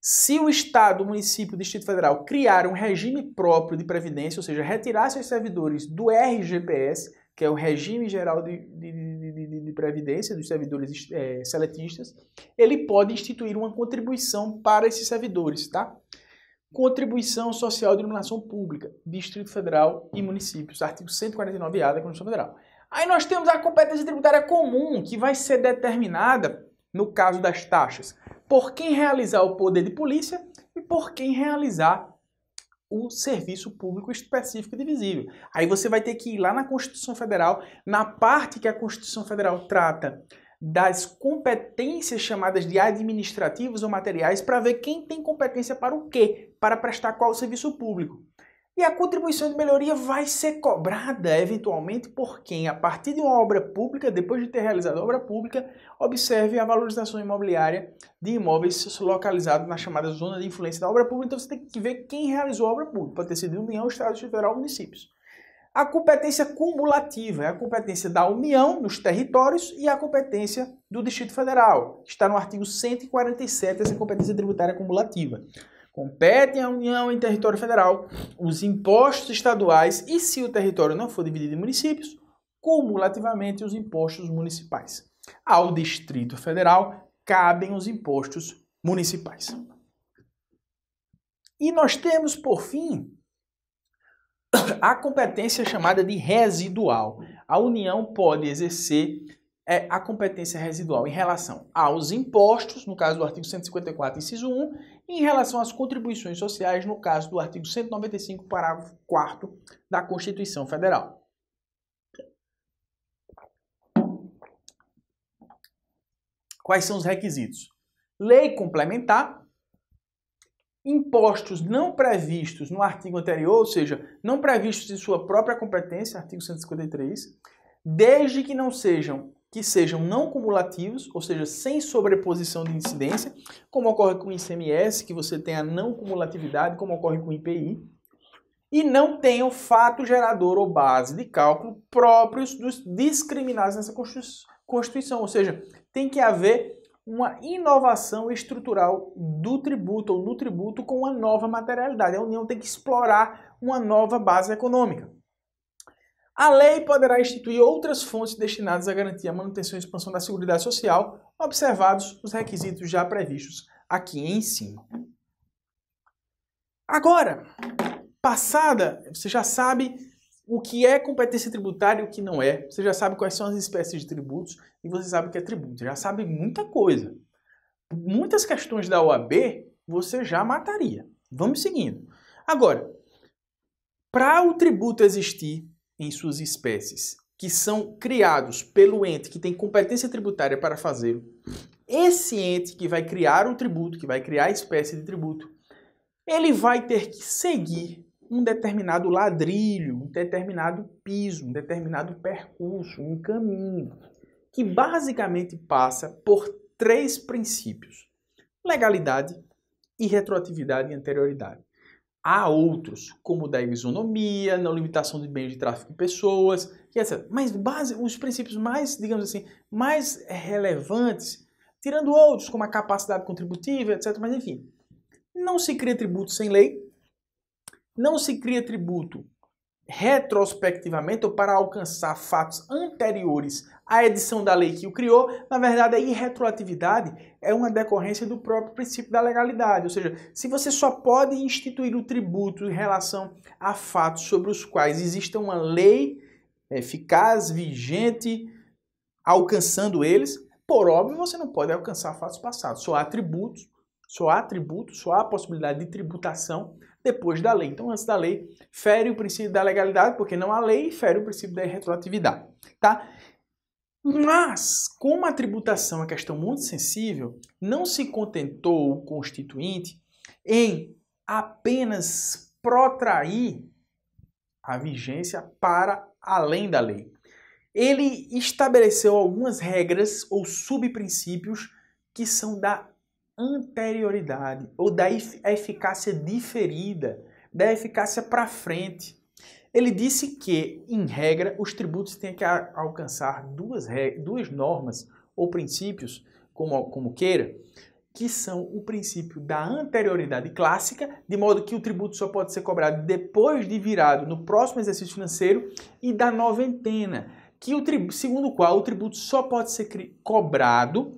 S1: Se o Estado, o município, o Distrito Federal criar um regime próprio de previdência, ou seja, retirar seus servidores do RGPS, que é o regime geral de, de, de, de previdência dos servidores é, seletistas, ele pode instituir uma contribuição para esses servidores, tá? Contribuição social de iluminação pública, Distrito Federal e municípios, artigo 149A da Constituição Federal. Aí nós temos a competência tributária comum, que vai ser determinada, no caso das taxas, por quem realizar o poder de polícia e por quem realizar o serviço público específico divisível. Aí você vai ter que ir lá na Constituição Federal, na parte que a Constituição Federal trata das competências chamadas de administrativas ou materiais, para ver quem tem competência para o quê, para prestar qual serviço público. E a contribuição de melhoria vai ser cobrada eventualmente por quem, a partir de uma obra pública, depois de ter realizado a obra pública, observe a valorização imobiliária de imóveis localizados na chamada zona de influência da obra pública. Então você tem que ver quem realizou a obra pública, pode ter sido União, Estado, Federal, municípios. A competência cumulativa é a competência da União nos territórios e a competência do Distrito Federal. Está no artigo 147, essa competência tributária cumulativa competem à União em território federal os impostos estaduais e, se o território não for dividido em municípios, cumulativamente os impostos municipais. Ao Distrito Federal cabem os impostos municipais. E nós temos, por fim, a competência chamada de residual. A União pode exercer é a competência residual em relação aos impostos, no caso do artigo 154, inciso 1, e em relação às contribuições sociais, no caso do artigo 195, parágrafo 4 da Constituição Federal. Quais são os requisitos? Lei complementar, impostos não previstos no artigo anterior, ou seja, não previstos em sua própria competência, artigo 153, desde que não sejam que sejam não cumulativos, ou seja, sem sobreposição de incidência, como ocorre com o ICMS, que você tem a não cumulatividade, como ocorre com o IPI, e não tenham fato gerador ou base de cálculo próprios dos discriminados nessa Constituição, ou seja, tem que haver uma inovação estrutural do tributo ou no tributo com uma nova materialidade. A União tem que explorar uma nova base econômica. A lei poderá instituir outras fontes destinadas a garantir a manutenção e expansão da Seguridade Social, observados os requisitos já previstos aqui em cima. Agora, passada, você já sabe o que é competência tributária e o que não é. Você já sabe quais são as espécies de tributos e você sabe o que é tributo. Já sabe muita coisa. Muitas questões da OAB você já mataria. Vamos seguindo. Agora, para o tributo existir, em suas espécies, que são criados pelo ente que tem competência tributária para fazê-lo, esse ente que vai criar o tributo, que vai criar a espécie de tributo, ele vai ter que seguir um determinado ladrilho, um determinado piso, um determinado percurso, um caminho, que basicamente passa por três princípios: legalidade, irretroatividade e anterioridade. Há outros, como da isonomia, na limitação de bens de tráfico de pessoas, etc. Mas base, os princípios mais, digamos assim, mais relevantes, tirando outros, como a capacidade contributiva, etc. Mas enfim, não se cria tributo sem lei, não se cria tributo retrospectivamente ou para alcançar fatos anteriores à edição da lei que o criou, na verdade a irretroatividade é uma decorrência do próprio princípio da legalidade, ou seja, se você só pode instituir o tributo em relação a fatos sobre os quais exista uma lei eficaz, vigente, alcançando eles, por óbvio você não pode alcançar fatos passados, só há tributos, só há tributos, só há possibilidade de tributação depois da lei. Então, antes da lei, fere o princípio da legalidade, porque não há lei, fere o princípio da retroatividade, tá? Mas, como a tributação é questão muito sensível, não se contentou o constituinte em apenas protrair a vigência para além da lei. Ele estabeleceu algumas regras ou subprincípios que são da anterioridade ou da eficácia diferida, da eficácia para frente. Ele disse que, em regra, os tributos têm que alcançar duas, duas normas ou princípios, como, como queira, que são o princípio da anterioridade clássica, de modo que o tributo só pode ser cobrado depois de virado no próximo exercício financeiro, e da noventena, que o tributo, segundo o qual o tributo só pode ser cobrado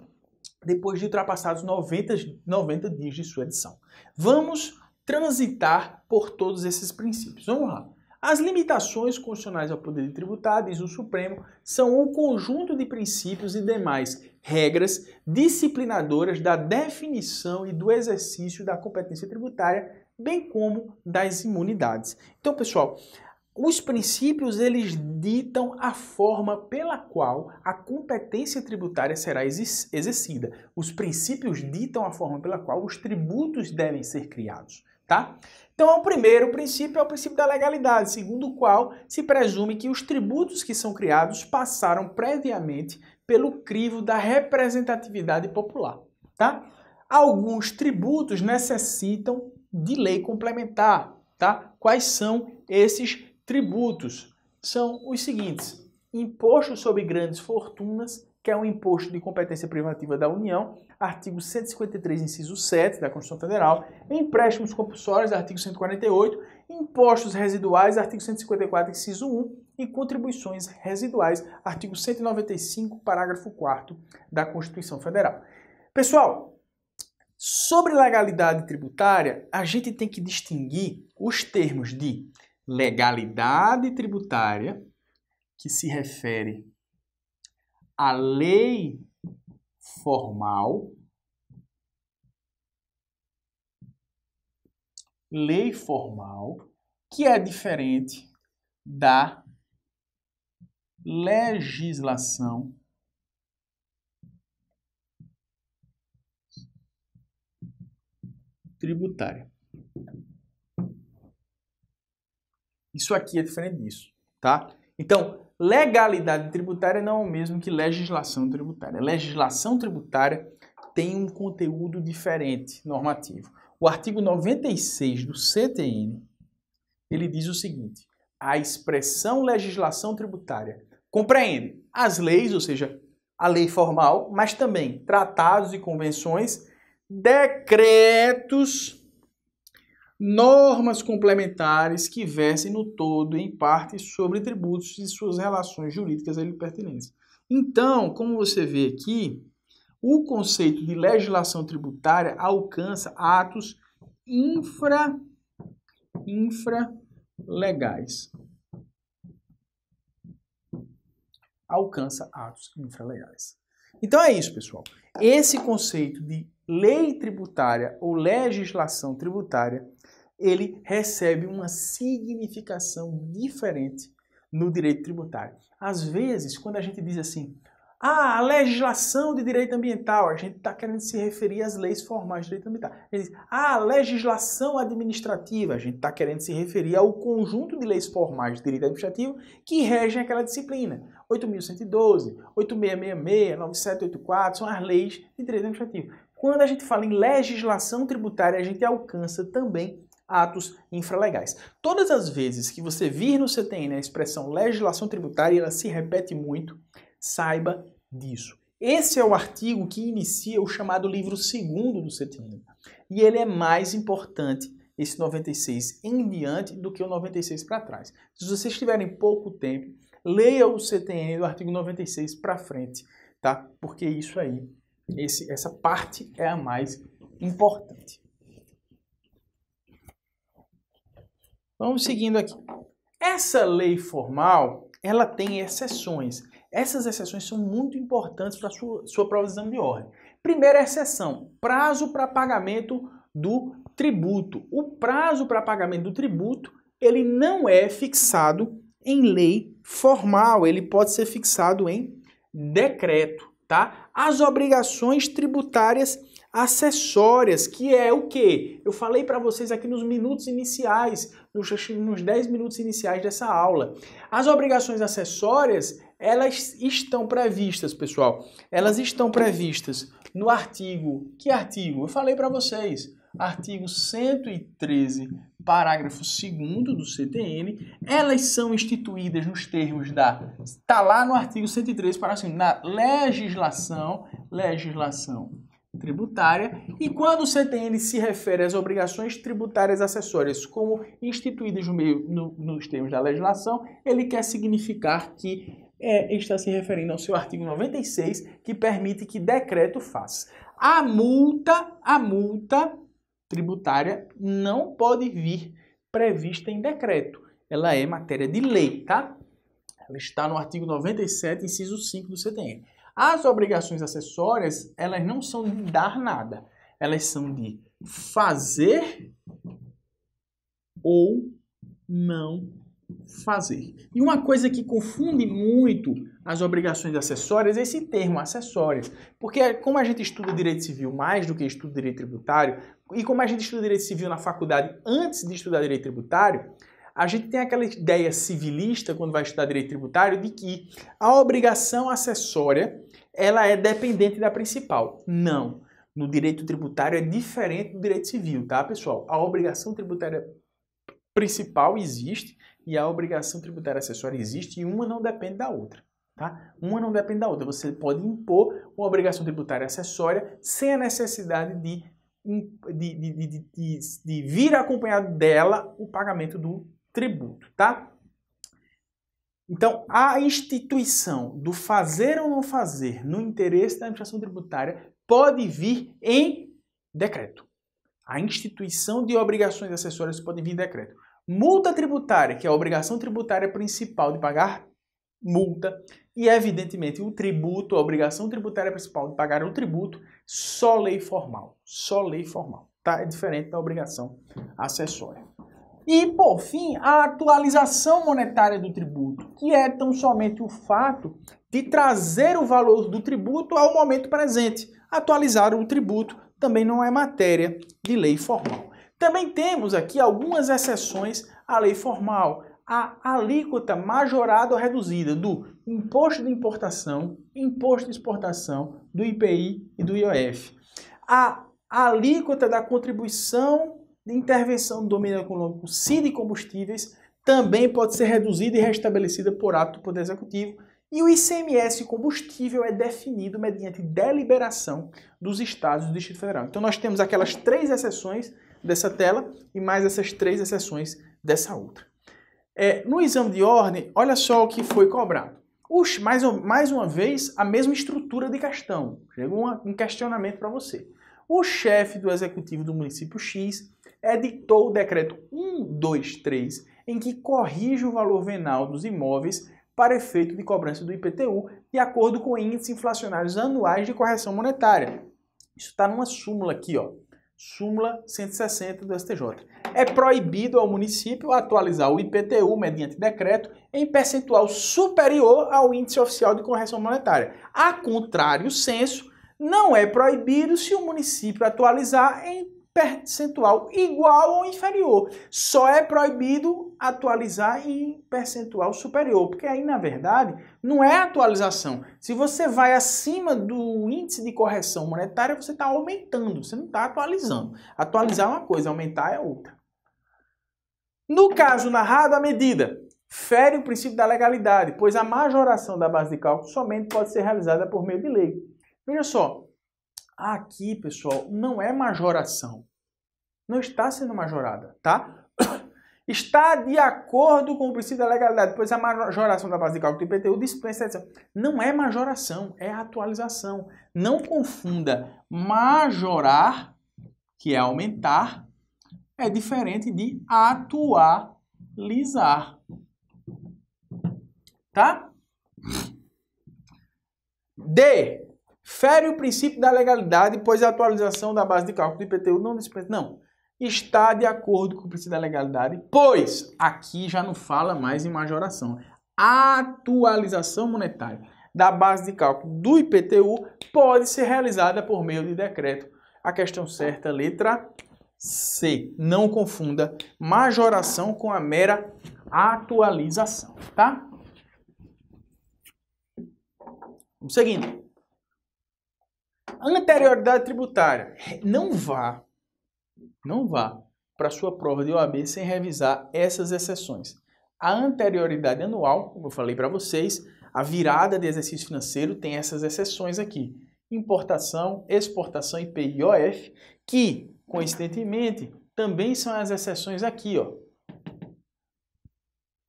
S1: depois de ultrapassados 90, 90 dias de sua edição. Vamos transitar por todos esses princípios. Vamos lá. As limitações constitucionais ao poder de tributar, diz o Supremo, são um conjunto de princípios e demais regras disciplinadoras da definição e do exercício da competência tributária, bem como das imunidades. Então, pessoal, os princípios eles ditam a forma pela qual a competência tributária será exercida. Os princípios ditam a forma pela qual os tributos devem ser criados, tá? Então, é o primeiro princípio é o princípio da legalidade, segundo o qual se presume que os tributos que são criados passaram previamente pelo crivo da representatividade popular, tá? Alguns tributos necessitam de lei complementar, tá? Quais são esses Tributos são os seguintes: imposto sobre grandes fortunas, que é um imposto de competência privativa da União, artigo 153, inciso 7 da Constituição Federal, empréstimos compulsórios, artigo 148, impostos residuais, artigo 154, inciso 1, e contribuições residuais, artigo 195, parágrafo 4 da Constituição Federal. Pessoal, sobre legalidade tributária, a gente tem que distinguir os termos de legalidade tributária, que se refere à lei formal, lei formal, que é diferente da legislação tributária. Isso aqui é diferente disso, tá? Então, legalidade tributária não é o mesmo que legislação tributária. Legislação tributária tem um conteúdo diferente normativo. O artigo 96 do CTN, ele diz o seguinte: a expressão legislação tributária compreende as leis, ou seja, a lei formal, mas também tratados e convenções, decretos normas complementares que versem no todo, em parte, sobre tributos e suas relações jurídicas a ele pertinentes. Então, como você vê aqui, o conceito de legislação tributária alcança atos infra, infra Alcança atos infralegais. Então é isso, pessoal. Esse conceito de lei tributária ou legislação tributária ele recebe uma significação diferente no direito tributário. Às vezes, quando a gente diz assim, ah, a legislação de direito ambiental, a gente está querendo se referir às leis formais de direito ambiental. A diz, ah, a legislação administrativa, a gente está querendo se referir ao conjunto de leis formais de direito administrativo que regem aquela disciplina. 8.112, 8666, 9784 são as leis de direito administrativo. Quando a gente fala em legislação tributária, a gente alcança também atos infralegais. Todas as vezes que você vir no CTN né, a expressão legislação tributária, ela se repete muito, saiba disso. Esse é o artigo que inicia o chamado livro segundo do CTN. E ele é mais importante, esse 96 em diante, do que o 96 para trás. Se vocês tiverem pouco tempo, leia o CTN do artigo 96 para frente, tá? Porque isso aí, esse, essa parte é a mais importante. Vamos seguindo aqui. Essa lei formal, ela tem exceções. Essas exceções são muito importantes para a sua, sua provisão de ordem. Primeira exceção, prazo para pagamento do tributo. O prazo para pagamento do tributo, ele não é fixado em lei formal, ele pode ser fixado em decreto, tá? As obrigações tributárias acessórias, que é o que eu falei para vocês aqui nos minutos iniciais, nos, nos 10 minutos iniciais dessa aula. As obrigações acessórias, elas estão previstas, pessoal. Elas estão previstas no artigo. Que artigo? Eu falei para vocês. Artigo 113, parágrafo 2 do CTN, elas são instituídas nos termos da. Está lá no artigo 113, parágrafo 5, na legislação, legislação tributária. E quando o CTN se refere às obrigações tributárias acessórias como instituídas no meio, no, nos termos da legislação, ele quer significar que é, está se referindo ao seu artigo 96, que permite que decreto faça. A multa, a multa tributária não pode vir prevista em decreto. Ela é matéria de lei, tá? Ela está no artigo 97, inciso 5 do CTN. As obrigações acessórias, elas não são de dar nada, elas são de fazer ou não fazer. E uma coisa que confunde muito as obrigações acessórias é esse termo, acessórias. Porque é como a gente estuda direito civil mais do que estuda direito tributário, e como a gente estuda direito civil na faculdade antes de estudar direito tributário, a gente tem aquela ideia civilista, quando vai estudar direito tributário, de que a obrigação acessória ela é dependente da principal. Não. No direito tributário é diferente do direito civil, tá, pessoal? A obrigação tributária principal existe e a obrigação tributária acessória existe e uma não depende da outra. Tá? Uma não depende da outra. Você pode impor uma obrigação tributária acessória sem a necessidade de de, de, de, de, vir acompanhado dela o pagamento do tributo, tá? Então, a instituição do fazer ou não fazer no interesse da administração tributária pode vir em decreto. A instituição de obrigações acessórias pode vir em decreto. Multa tributária, que é a obrigação tributária principal de pagar multa, e evidentemente o tributo, a obrigação tributária principal de pagar o tributo, só lei formal, só lei formal, tá? É diferente da obrigação acessória. E, por fim, a atualização monetária do tributo, que é tão somente o fato de trazer o valor do tributo ao momento presente. Atualizar o tributo também não é matéria de lei formal. Também temos aqui algumas exceções à lei formal. A alíquota majorada ou reduzida do imposto de importação, imposto de exportação, do IPI e do IOF. A alíquota da contribuição intervenção do domínio econômico se de combustíveis também pode ser reduzida e restabelecida por ato do Poder Executivo. E o ICMS combustível é definido mediante deliberação dos estados do Distrito Federal. Então nós temos aquelas três exceções dessa tela e mais essas três exceções dessa outra. É, no exame de ordem, olha só o que foi cobrado. Ux, mais, mais uma vez, a mesma estrutura de questão. Chegou um questionamento para você. O chefe do executivo do município X editou o decreto 123, em que corrige o valor venal dos imóveis para efeito de cobrança do IPTU de acordo com índices inflacionários anuais de correção monetária. Isso está numa súmula aqui, ó. Súmula 160 do STJ. É proibido ao município atualizar o IPTU mediante decreto em percentual superior ao índice oficial de correção monetária. A contrário senso, não é proibido se o município atualizar em percentual igual ou inferior. Só é proibido atualizar em percentual superior, porque aí, na verdade, não é atualização. Se você vai acima do índice de correção monetária, você está aumentando, você não está atualizando. Atualizar é uma coisa, aumentar é outra. No caso narrado, a medida fere o princípio da legalidade, pois a majoração da base de cálculo somente pode ser realizada por meio de lei. Veja só, Aqui, pessoal, não é majoração. Não está sendo majorada, tá? Está de acordo com o princípio da legalidade, pois a majoração da base de cálculo do IPTU dispensa etc. Não é majoração, é atualização. Não confunda majorar, que é aumentar, é diferente de atualizar. Tá? D. Fere o princípio da legalidade, pois a atualização da base de cálculo do IPTU não dispensa. Não. Está de acordo com o princípio da legalidade, pois aqui já não fala mais em majoração. Atualização monetária da base de cálculo do IPTU pode ser realizada por meio de decreto. A questão certa, letra C. Não confunda majoração com a mera atualização, tá? Vamos seguindo. Anterioridade tributária. Não vá, não vá para sua prova de OAB sem revisar essas exceções. A anterioridade anual, como eu falei para vocês, a virada de exercício financeiro tem essas exceções aqui: importação, exportação, IPI e PIOF, que, coincidentemente, também são as exceções aqui, ó.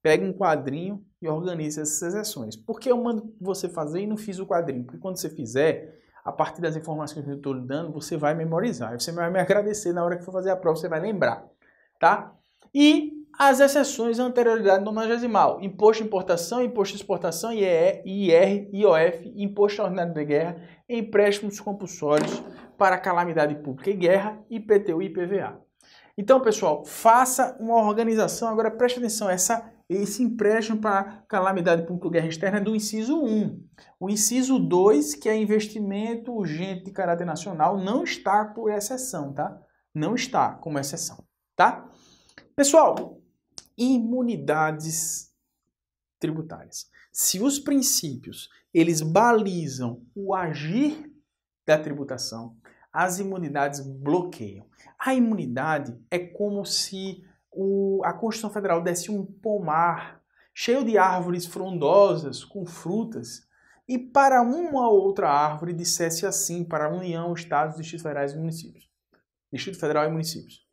S1: Pega um quadrinho e organize essas exceções. Por que eu mando você fazer e não fiz o quadrinho? Porque quando você fizer, a partir das informações que eu estou lhe dando, você vai memorizar. Você vai me agradecer na hora que for fazer a prova, você vai lembrar, tá? E as exceções à anterioridade nonagesimal, imposto de importação, imposto de exportação, IE, IR, IOF, imposto ordinário de guerra, empréstimos compulsórios para calamidade pública e guerra, IPTU e IPVA. Então, pessoal, faça uma organização. Agora, preste atenção, essa esse empréstimo para calamidade pública ou guerra externa é do inciso 1. O inciso 2, que é investimento urgente de caráter nacional, não está por exceção, tá? Não está como exceção, tá? Pessoal, imunidades tributárias. Se os princípios, eles balizam o agir da tributação, as imunidades bloqueiam. A imunidade é como se o, a Constituição Federal desse um pomar cheio de árvores frondosas com frutas e para uma outra árvore dissesse assim para a União, Estados, Distritos Federais e Municípios. Distrito Federal e Municípios.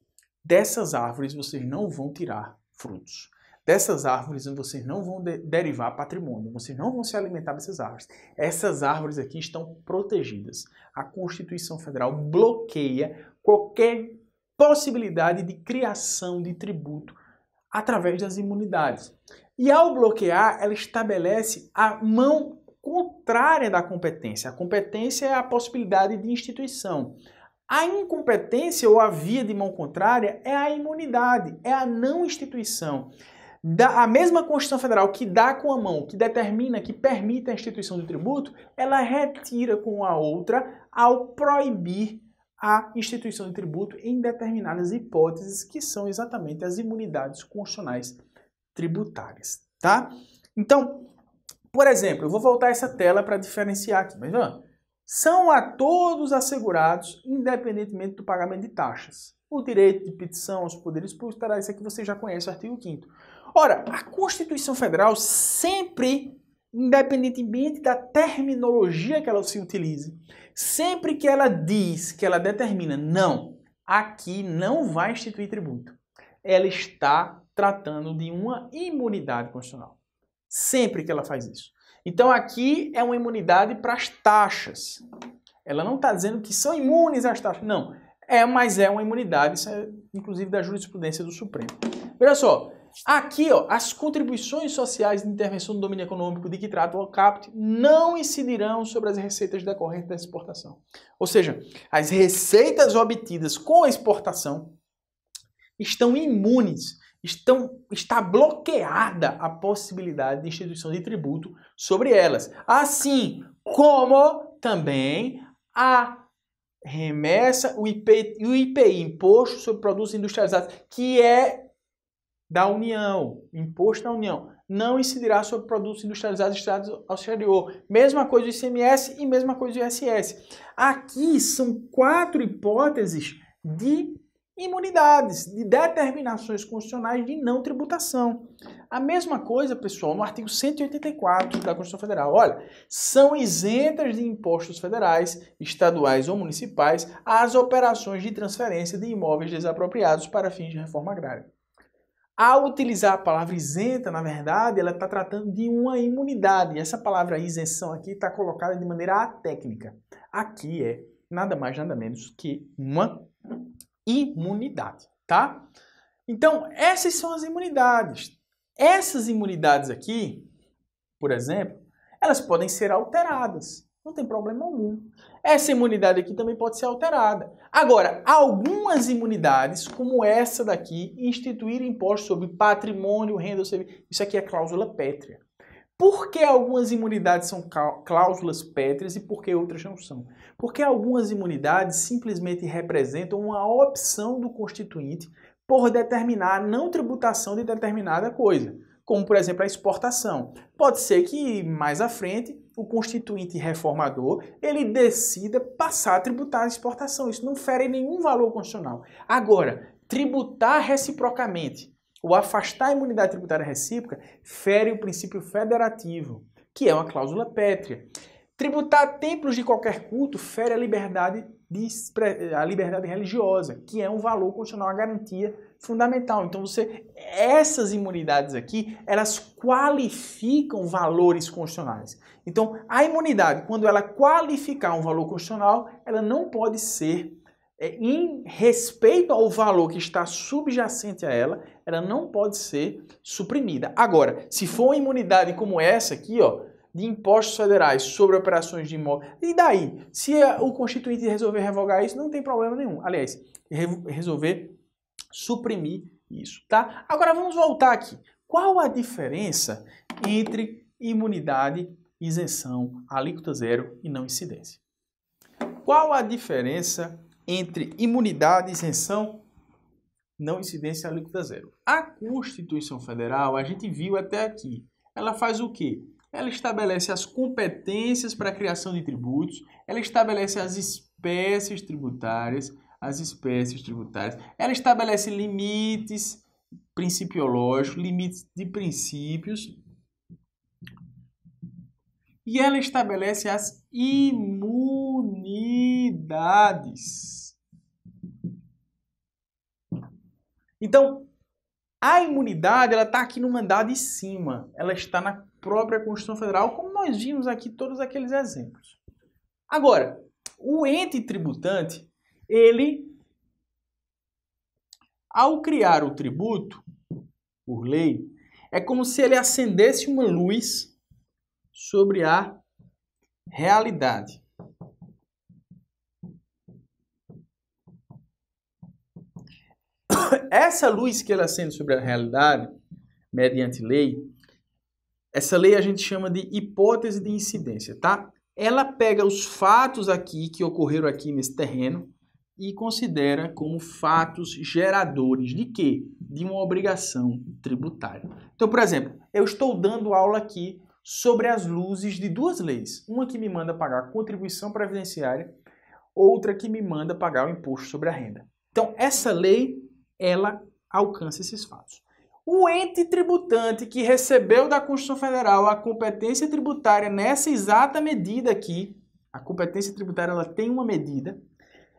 S1: Dessas árvores vocês não vão tirar frutos. Dessas árvores vocês não vão de derivar patrimônio, vocês não vão se alimentar dessas árvores. Essas árvores aqui estão protegidas. A Constituição Federal bloqueia qualquer possibilidade de criação de tributo através das imunidades. E ao bloquear, ela estabelece a mão contrária da competência. A competência é a possibilidade de instituição. A incompetência ou a via de mão contrária é a imunidade, é a não instituição. Da, a mesma Constituição Federal que dá com a mão, que determina, que permite a instituição do tributo, ela retira com a outra ao proibir à instituição de tributo em determinadas hipóteses que são exatamente as imunidades constitucionais tributárias, tá? Então, por exemplo, eu vou voltar essa tela para diferenciar aqui, mas vamos. São a todos assegurados, independentemente do pagamento de taxas. O direito de petição aos poderes públicos, tará, isso aqui você já conhece, o artigo 5 Ora, a Constituição Federal sempre, independentemente da terminologia que ela se utilize, Sempre que ela diz, que ela determina, não, aqui não vai instituir tributo, ela está tratando de uma imunidade constitucional. Sempre que ela faz isso. Então aqui é uma imunidade para as taxas. Ela não está dizendo que são imunes às taxas. Não. É, mas é uma imunidade, isso é inclusive da jurisprudência do Supremo. Veja só, Aqui, ó, as contribuições sociais de intervenção no domínio econômico de que trata o CAPT não incidirão sobre as receitas decorrentes da exportação. Ou seja, as receitas obtidas com a exportação estão imunes, estão, está bloqueada a possibilidade de instituição de tributo sobre elas. Assim como também a remessa, o IPI, o IPI Imposto sobre Produtos Industrializados, que é da União, imposto da União, não incidirá sobre produtos industrializados estados ao exterior. Mesma coisa do ICMS e mesma coisa do ISS. Aqui são quatro hipóteses de imunidades, de determinações constitucionais de não tributação. A mesma coisa, pessoal, no artigo 184 da Constituição Federal. Olha, são isentas de impostos federais, estaduais ou municipais as operações de transferência de imóveis desapropriados para fins de reforma agrária. Ao utilizar a palavra isenta, na verdade, ela está tratando de uma imunidade. Essa palavra isenção aqui está colocada de maneira técnica. Aqui é nada mais, nada menos que uma imunidade, tá? Então, essas são as imunidades. Essas imunidades aqui, por exemplo, elas podem ser alteradas, não tem problema algum essa imunidade aqui também pode ser alterada. Agora, algumas imunidades, como essa daqui, instituir impostos sobre patrimônio, renda ou serviço, isso aqui é cláusula pétrea. Por que algumas imunidades são cláusulas pétreas e por que outras não são? Porque algumas imunidades simplesmente representam uma opção do constituinte por determinar a não tributação de determinada coisa, como por exemplo a exportação. Pode ser que mais à frente o constituinte reformador, ele decida passar a tributar a exportação. Isso não fere nenhum valor constitucional. Agora, tributar reciprocamente ou afastar a imunidade tributária recíproca fere o princípio federativo, que é uma cláusula pétrea. Tributar templos de qualquer culto fere a liberdade a liberdade religiosa, que é um valor constitucional, uma garantia fundamental. Então você essas imunidades aqui, elas qualificam valores constitucionais. Então, a imunidade, quando ela qualificar um valor constitucional, ela não pode ser é, em respeito ao valor que está subjacente a ela, ela não pode ser suprimida. Agora, se for uma imunidade como essa aqui, ó, de impostos federais sobre operações de imóvel. E daí? Se o constituinte resolver revogar isso, não tem problema nenhum. Aliás, re resolver suprimir isso, tá? Agora vamos voltar aqui. Qual a diferença entre imunidade, isenção, alíquota zero e não incidência? Qual a diferença entre imunidade, isenção, não incidência e alíquota zero? A Constituição Federal, a gente viu até aqui, ela faz o quê? Ela estabelece as competências para a criação de tributos, ela estabelece as espécies tributárias, as espécies tributárias, ela estabelece limites principiológicos, limites de princípios, e ela estabelece as imunidades. Então, a imunidade ela está aqui no mandado de cima, ela está na própria Constituição Federal, como nós vimos aqui todos aqueles exemplos. Agora, o ente tributante, ele, ao criar o tributo, por lei, é como se ele acendesse uma luz sobre a realidade. Essa luz que ele acende sobre a realidade, mediante lei, essa lei a gente chama de hipótese de incidência, tá? Ela pega os fatos aqui que ocorreram aqui nesse terreno e considera como fatos geradores de quê? De uma obrigação tributária. Então, por exemplo, eu estou dando aula aqui sobre as luzes de duas leis, uma que me manda pagar contribuição previdenciária, outra que me manda pagar o imposto sobre a renda. Então, essa lei ela alcança esses fatos o ente tributante que recebeu da Constituição Federal a competência tributária nessa exata medida aqui, a competência tributária ela tem uma medida,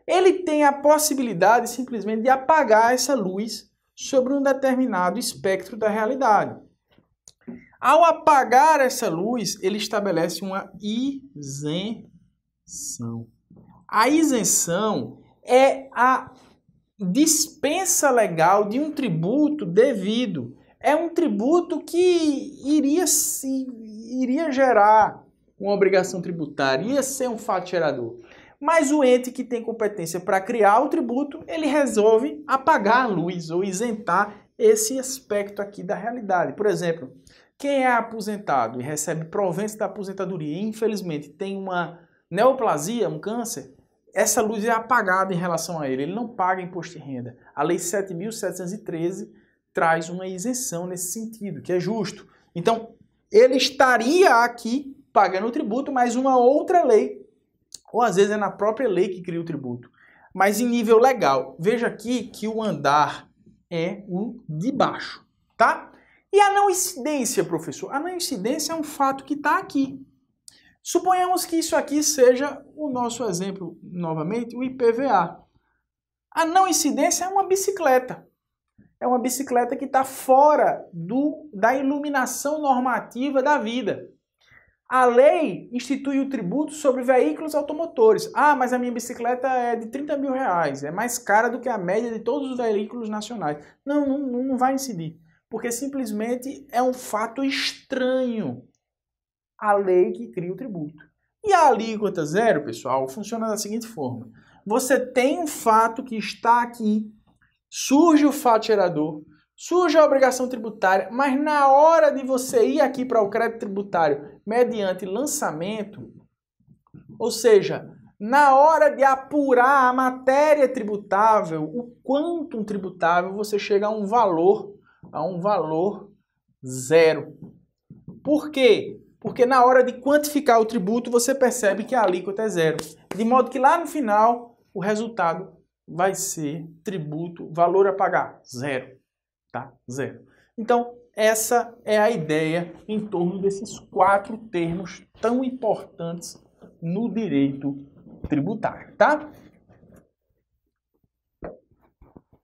S1: ele tem a possibilidade simplesmente de apagar essa luz sobre um determinado espectro da realidade. Ao apagar essa luz, ele estabelece uma isenção. A isenção é a dispensa legal de um tributo devido. É um tributo que iria, se, iria gerar uma obrigação tributária, ia ser um fato gerador. Mas o ente que tem competência para criar o tributo, ele resolve apagar a luz ou isentar esse aspecto aqui da realidade. Por exemplo, quem é aposentado e recebe proventos da aposentadoria e infelizmente tem uma neoplasia, um câncer, essa luz é apagada em relação a ele, ele não paga imposto de renda. A Lei 7.713 traz uma isenção nesse sentido, que é justo. Então, ele estaria aqui pagando o tributo, mas uma outra lei, ou às vezes é na própria lei que cria o tributo, mas em nível legal. Veja aqui que o andar é o de baixo, tá? E a não incidência, professor? A não incidência é um fato que está aqui. Suponhamos que isso aqui seja o nosso exemplo, novamente, o IPVA. A não incidência é uma bicicleta. É uma bicicleta que está fora do, da iluminação normativa da vida. A lei institui o tributo sobre veículos automotores. Ah, mas a minha bicicleta é de 30 mil reais, é mais cara do que a média de todos os veículos nacionais. Não, não, não vai incidir, porque simplesmente é um fato estranho a lei que cria o tributo. E a alíquota zero, pessoal, funciona da seguinte forma: você tem um fato que está aqui, surge o fato gerador, surge a obrigação tributária, mas na hora de você ir aqui para o crédito tributário mediante lançamento, ou seja, na hora de apurar a matéria tributável, o quantum tributável, você chega a um valor, a um valor zero. Por quê? porque na hora de quantificar o tributo você percebe que a alíquota é zero. De modo que lá no final o resultado vai ser tributo, valor a pagar, zero. Tá? Zero. Então, essa é a ideia em torno desses quatro termos tão importantes no direito tributário, tá?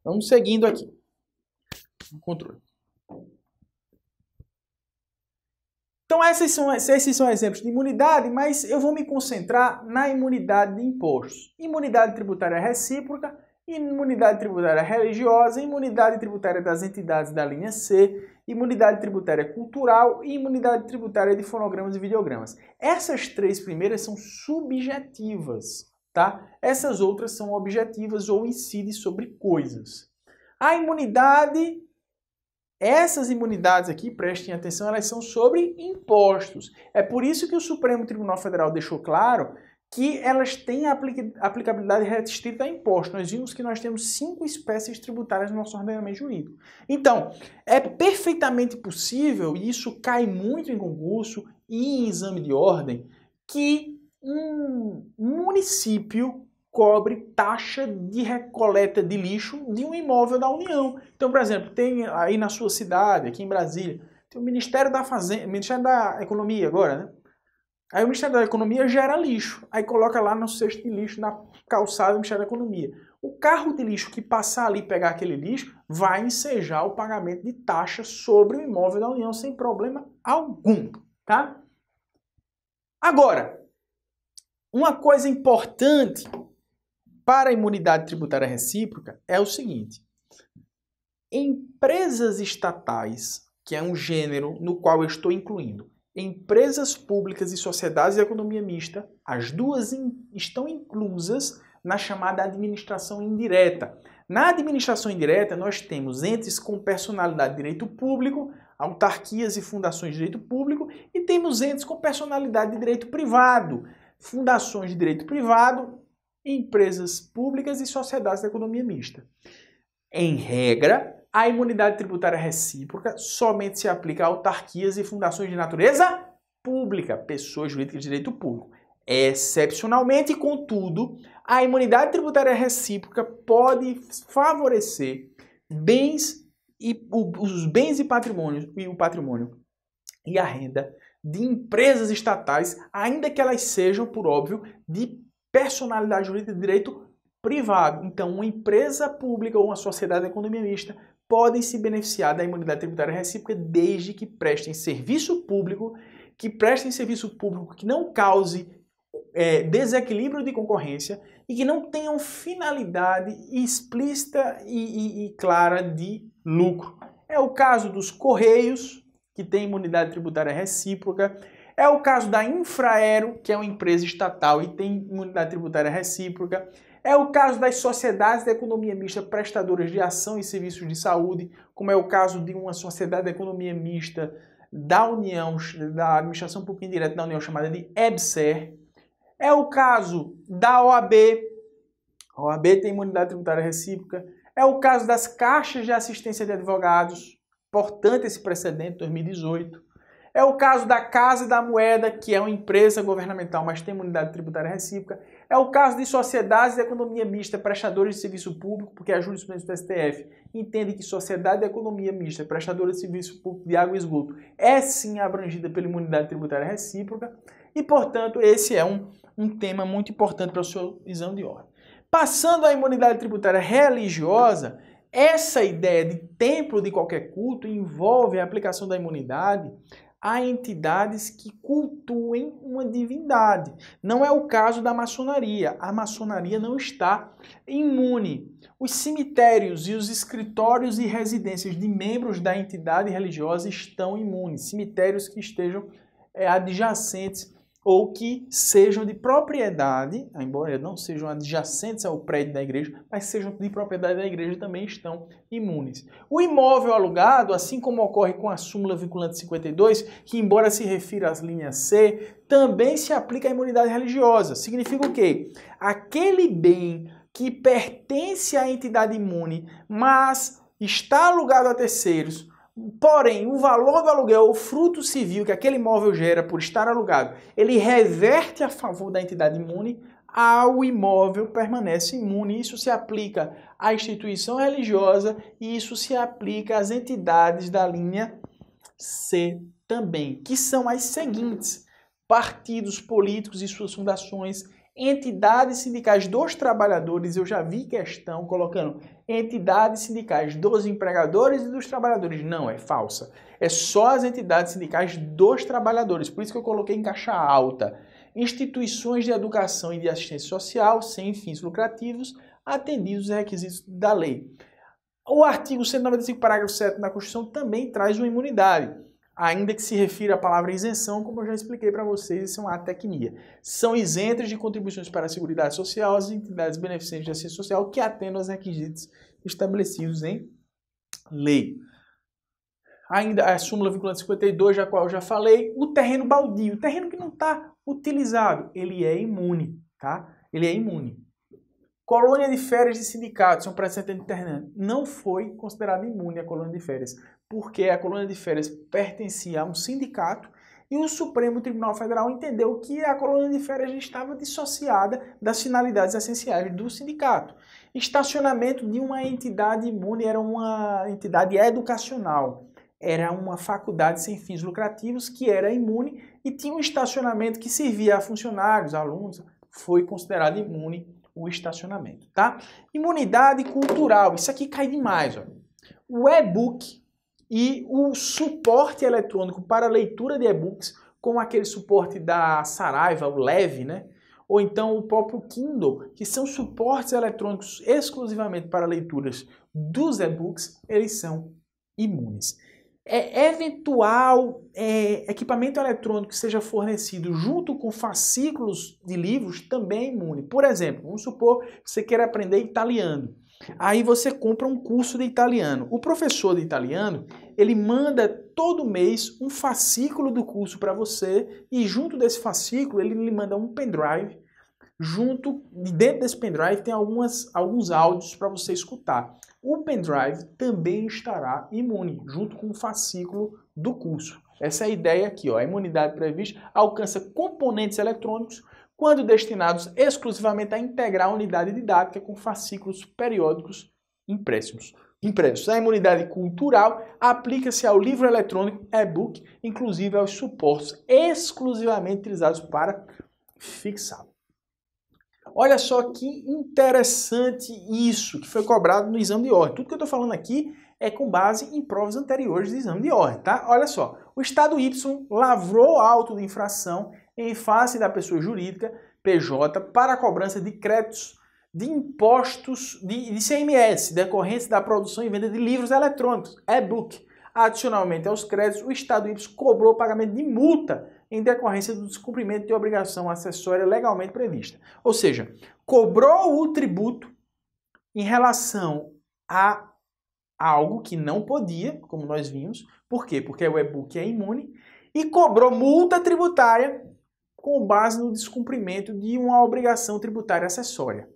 S1: Vamos seguindo aqui. Controle. Então, esses são, esses são exemplos de imunidade, mas eu vou me concentrar na imunidade de impostos. Imunidade tributária recíproca, imunidade tributária religiosa, imunidade tributária das entidades da linha C, imunidade tributária cultural e imunidade tributária de fonogramas e videogramas. Essas três primeiras são subjetivas, tá? Essas outras são objetivas ou incidem sobre coisas. A imunidade essas imunidades aqui, prestem atenção, elas são sobre impostos. É por isso que o Supremo Tribunal Federal deixou claro que elas têm aplicabilidade restrita a impostos. Nós vimos que nós temos cinco espécies tributárias no nosso ordenamento jurídico. Então, é perfeitamente possível, e isso cai muito em concurso e em exame de ordem, que um município cobre taxa de recoleta de lixo de um imóvel da União. Então, por exemplo, tem aí na sua cidade, aqui em Brasília, tem o Ministério da Fazenda, Ministério da Economia agora, né? Aí o Ministério da Economia gera lixo, aí coloca lá no cesto de lixo, na calçada do Ministério da Economia. O carro de lixo que passar ali pegar aquele lixo vai ensejar o pagamento de taxa sobre o imóvel da União sem problema algum, tá? Agora, uma coisa importante para a imunidade tributária recíproca é o seguinte: empresas estatais, que é um gênero no qual eu estou incluindo, empresas públicas e sociedades de economia mista, as duas in, estão inclusas na chamada administração indireta. Na administração indireta, nós temos entes com personalidade de direito público, autarquias e fundações de direito público, e temos entes com personalidade de direito privado, fundações de direito privado, empresas públicas e sociedades da economia mista. Em regra, a imunidade tributária recíproca somente se aplica a autarquias e fundações de natureza pública, pessoas jurídicas de direito público. Excepcionalmente, contudo, a imunidade tributária recíproca pode favorecer bens e os bens e patrimônios e o patrimônio e a renda de empresas estatais, ainda que elas sejam, por óbvio, de personalidade jurídica de direito privado. Então, uma empresa pública ou uma sociedade economista economia mista podem se beneficiar da imunidade tributária recíproca desde que prestem serviço público, que prestem serviço público que não cause é, desequilíbrio de concorrência e que não tenham finalidade explícita e, e, e clara de lucro. É o caso dos Correios, que tem imunidade tributária recíproca, é o caso da Infraero, que é uma empresa estatal e tem imunidade tributária recíproca. É o caso das sociedades de economia mista prestadoras de ação e serviços de saúde, como é o caso de uma sociedade de economia mista da União, da Administração Pública Indireta da União, chamada de EBSER. É o caso da OAB, a OAB tem imunidade tributária recíproca. É o caso das caixas de assistência de advogados, importante esse precedente, 2018. É o caso da Casa da Moeda, que é uma empresa governamental, mas tem unidade tributária recíproca. É o caso de sociedades de economia mista, prestadores de serviço público, porque a é jurisprudência do STF entende que sociedade de economia mista, prestadora de serviço público de água e esgoto, é sim abrangida pela imunidade tributária recíproca. E, portanto, esse é um, um tema muito importante para o seu exame de ordem. Passando à imunidade tributária religiosa, essa ideia de templo de qualquer culto envolve a aplicação da imunidade a entidades que cultuem uma divindade. Não é o caso da maçonaria. A maçonaria não está imune. Os cemitérios e os escritórios e residências de membros da entidade religiosa estão imunes. Cemitérios que estejam é, adjacentes ou que sejam de propriedade, embora não sejam adjacentes ao prédio da igreja, mas sejam de propriedade da igreja também estão imunes. O imóvel alugado, assim como ocorre com a súmula vinculante 52, que embora se refira às linhas C, também se aplica à imunidade religiosa. Significa o quê? Aquele bem que pertence à entidade imune, mas está alugado a terceiros Porém, o valor do aluguel, o fruto civil que aquele imóvel gera por estar alugado, ele reverte a favor da entidade imune ao imóvel permanece imune. Isso se aplica à instituição religiosa e isso se aplica às entidades da linha C também, que são as seguintes: partidos políticos e suas fundações, entidades sindicais dos trabalhadores. Eu já vi questão colocando entidades sindicais dos empregadores e dos trabalhadores. Não, é falsa. É só as entidades sindicais dos trabalhadores. Por isso que eu coloquei em caixa alta. Instituições de educação e de assistência social sem fins lucrativos atendidos os requisitos da lei. O artigo 195, parágrafo 7 da Constituição também traz uma imunidade ainda que se refira à palavra isenção, como eu já expliquei para vocês, isso é uma técnica. São isentas de contribuições para a Seguridade Social as entidades beneficentes de assistência social que atendam aos requisitos estabelecidos em lei. Ainda a súmula vinculante 52, da qual eu já falei, o terreno baldio, o terreno que não está utilizado, ele é imune, tá? Ele é imune. Colônia de férias de sindicatos, um presidente internando Não foi considerada imune a colônia de férias, porque a colônia de férias pertencia a um sindicato e o Supremo Tribunal Federal entendeu que a colônia de férias estava dissociada das finalidades essenciais do sindicato. Estacionamento de uma entidade imune era uma entidade educacional, era uma faculdade sem fins lucrativos que era imune e tinha um estacionamento que servia a funcionários, alunos, foi considerado imune o estacionamento, tá? Imunidade cultural, isso aqui cai demais, ó. O e-book e o suporte eletrônico para leitura de e-books, como aquele suporte da Saraiva, o Leve, né? Ou então o próprio Kindle, que são suportes eletrônicos exclusivamente para leituras dos e-books, eles são imunes é, eventual é, equipamento eletrônico que seja fornecido junto com fascículos de livros também é imune. Por exemplo, vamos supor que você queira aprender italiano. Aí você compra um curso de italiano. O professor de italiano, ele manda todo mês um fascículo do curso para você e junto desse fascículo ele lhe manda um pendrive. Junto, dentro desse pendrive tem algumas, alguns áudios para você escutar o pendrive também estará imune, junto com o fascículo do curso. Essa é a ideia aqui, ó. a imunidade prevista alcança componentes eletrônicos quando destinados exclusivamente a integrar a unidade didática com fascículos periódicos impressos. impressos. A imunidade cultural aplica-se ao livro eletrônico, e-book, inclusive aos suportes exclusivamente utilizados para fixá-lo. Olha só que interessante isso que foi cobrado no exame de ordem. Tudo que eu estou falando aqui é com base em provas anteriores de exame de ordem, tá? Olha só, o Estado Y lavrou auto de infração em face da pessoa jurídica, PJ, para a cobrança de créditos de impostos de, de CMS, decorrentes da produção e venda de livros eletrônicos, e-book. Adicionalmente aos créditos, o Estado Y cobrou o pagamento de multa em decorrência do descumprimento de obrigação acessória legalmente prevista. Ou seja, cobrou o tributo em relação a algo que não podia, como nós vimos. Por quê? Porque o e-book é imune e cobrou multa tributária com base no descumprimento de uma obrigação tributária acessória.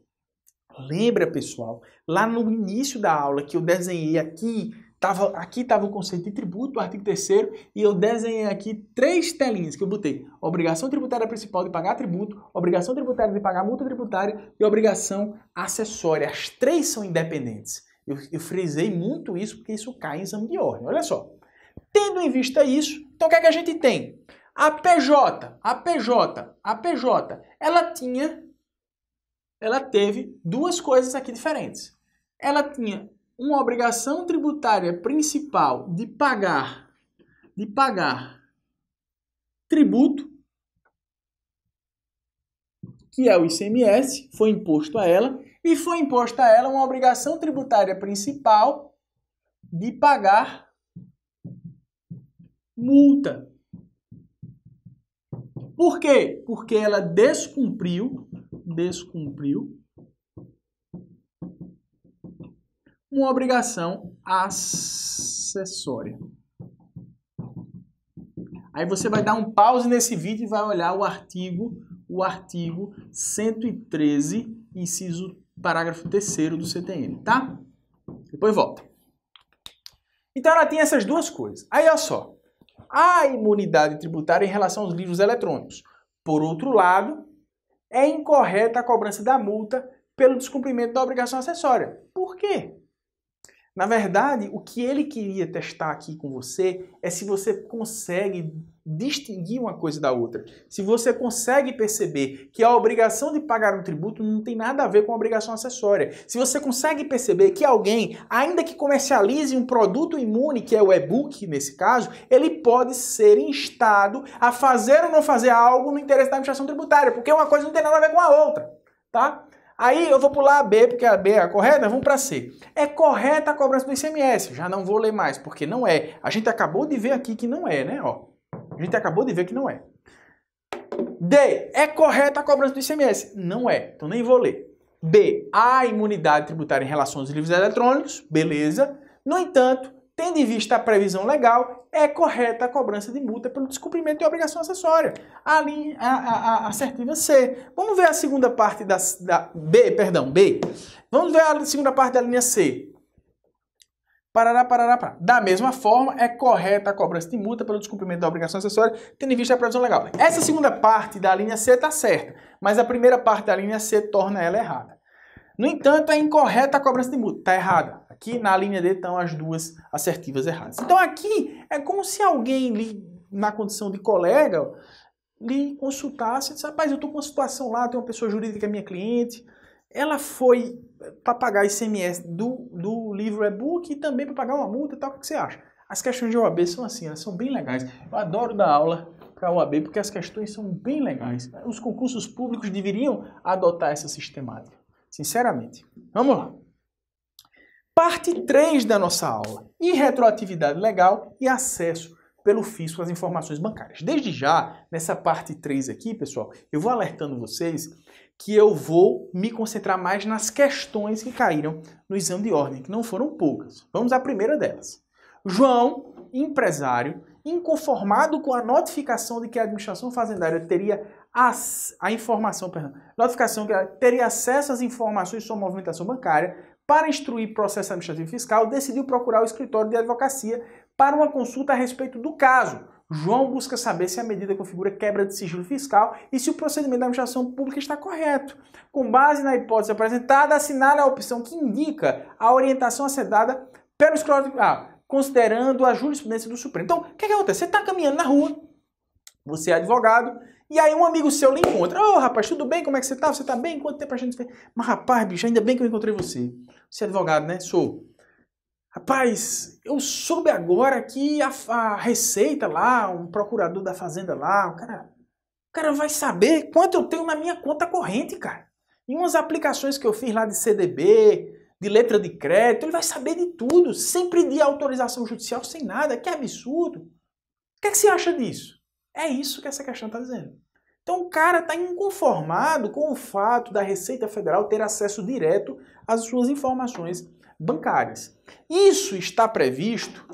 S1: Lembra, pessoal, lá no início da aula que eu desenhei aqui Tava, aqui estava o conceito de tributo, o artigo 3 e eu desenhei aqui três telinhas que eu botei. Obrigação tributária principal de pagar tributo, obrigação tributária de pagar multa tributária e obrigação acessória. As três são independentes. Eu, eu frisei muito isso porque isso cai em exame de ordem. Olha só. Tendo em vista isso, então o que, é que a gente tem? A PJ, a PJ, a PJ, ela tinha, ela teve duas coisas aqui diferentes. Ela tinha uma obrigação tributária principal de pagar de pagar tributo que é o ICMS, foi imposto a ela e foi imposta a ela uma obrigação tributária principal de pagar multa. Por quê? Porque ela descumpriu, descumpriu uma obrigação acessória. Aí você vai dar um pause nesse vídeo e vai olhar o artigo, o artigo 113, inciso parágrafo 3 do CTN, tá? Depois volta. Então ela tem essas duas coisas. Aí olha só, a imunidade tributária em relação aos livros eletrônicos. Por outro lado, é incorreta a cobrança da multa pelo descumprimento da obrigação acessória. Por quê? Na verdade, o que ele queria testar aqui com você é se você consegue distinguir uma coisa da outra. Se você consegue perceber que a obrigação de pagar um tributo não tem nada a ver com a obrigação acessória. Se você consegue perceber que alguém, ainda que comercialize um produto imune, que é o e-book nesse caso, ele pode ser instado a fazer ou não fazer algo no interesse da administração tributária, porque uma coisa não tem nada a ver com a outra, tá? Aí eu vou pular a B, porque a B é a correta, vamos para C. É correta a cobrança do ICMS, já não vou ler mais, porque não é. A gente acabou de ver aqui que não é, né? Ó, a gente acabou de ver que não é. D, é correta a cobrança do ICMS? Não é, então nem vou ler. B, há imunidade tributária em relação aos livros eletrônicos, beleza. No entanto, Tendo em vista a previsão legal, é correta a cobrança de multa pelo descumprimento de obrigação acessória. A, linha, a, a, a assertiva C. Vamos ver a segunda parte da, da B, perdão, B. Vamos ver a segunda parte da linha C. Parará, parará, parará. Da mesma forma, é correta a cobrança de multa pelo descumprimento da obrigação acessória, tendo em vista a previsão legal. Essa segunda parte da linha C está certa, mas a primeira parte da linha C torna ela errada. No entanto, é incorreta a cobrança de multa, está errada que na linha D estão as duas assertivas erradas. Então aqui é como se alguém lhe, na condição de colega lhe consultasse, disse, rapaz, eu estou com uma situação lá, tem uma pessoa jurídica é minha cliente, ela foi para pagar ICMS do, do livro e-book e também para pagar uma multa e tal, o que você acha? As questões de OAB são assim, elas são bem legais. Eu adoro dar aula para a OAB porque as questões são bem legais. Os concursos públicos deveriam adotar essa sistemática, sinceramente. Vamos lá. Parte 3 da nossa aula: irretroatividade legal e acesso pelo fisco às informações bancárias. Desde já, nessa parte 3 aqui, pessoal, eu vou alertando vocês que eu vou me concentrar mais nas questões que caíram no exame de ordem, que não foram poucas. Vamos à primeira delas. João, empresário, inconformado com a notificação de que a administração fazendária teria as, a informação, perdão, notificação que teria acesso às informações sobre movimentação bancária, para instruir processo administrativo fiscal, decidiu procurar o escritório de advocacia para uma consulta a respeito do caso. João busca saber se a medida configura quebra de sigilo fiscal e se o procedimento da administração pública está correto. Com base na hipótese apresentada, assinala a opção que indica a orientação acedada pelo escritório, ah, considerando a jurisprudência do Supremo. Então, o que, é que acontece? Você está caminhando na rua, você é advogado, e aí um amigo seu lhe encontra. Ô, oh, rapaz, tudo bem? Como é que você tá? Você tá bem? Quanto tempo a gente... Mas, rapaz, bicho, ainda bem que eu encontrei você. Você é advogado, né? Sou. Rapaz, eu soube agora que a, a Receita lá, um procurador da Fazenda lá, o cara, o cara vai saber quanto eu tenho na minha conta corrente, cara. E umas aplicações que eu fiz lá de CDB, de letra de crédito, ele vai saber de tudo, sem pedir autorização judicial, sem nada. Que absurdo. O que, é que você acha disso? É isso que essa questão está dizendo. Então o cara está inconformado com o fato da Receita Federal ter acesso direto às suas informações bancárias. Isso está previsto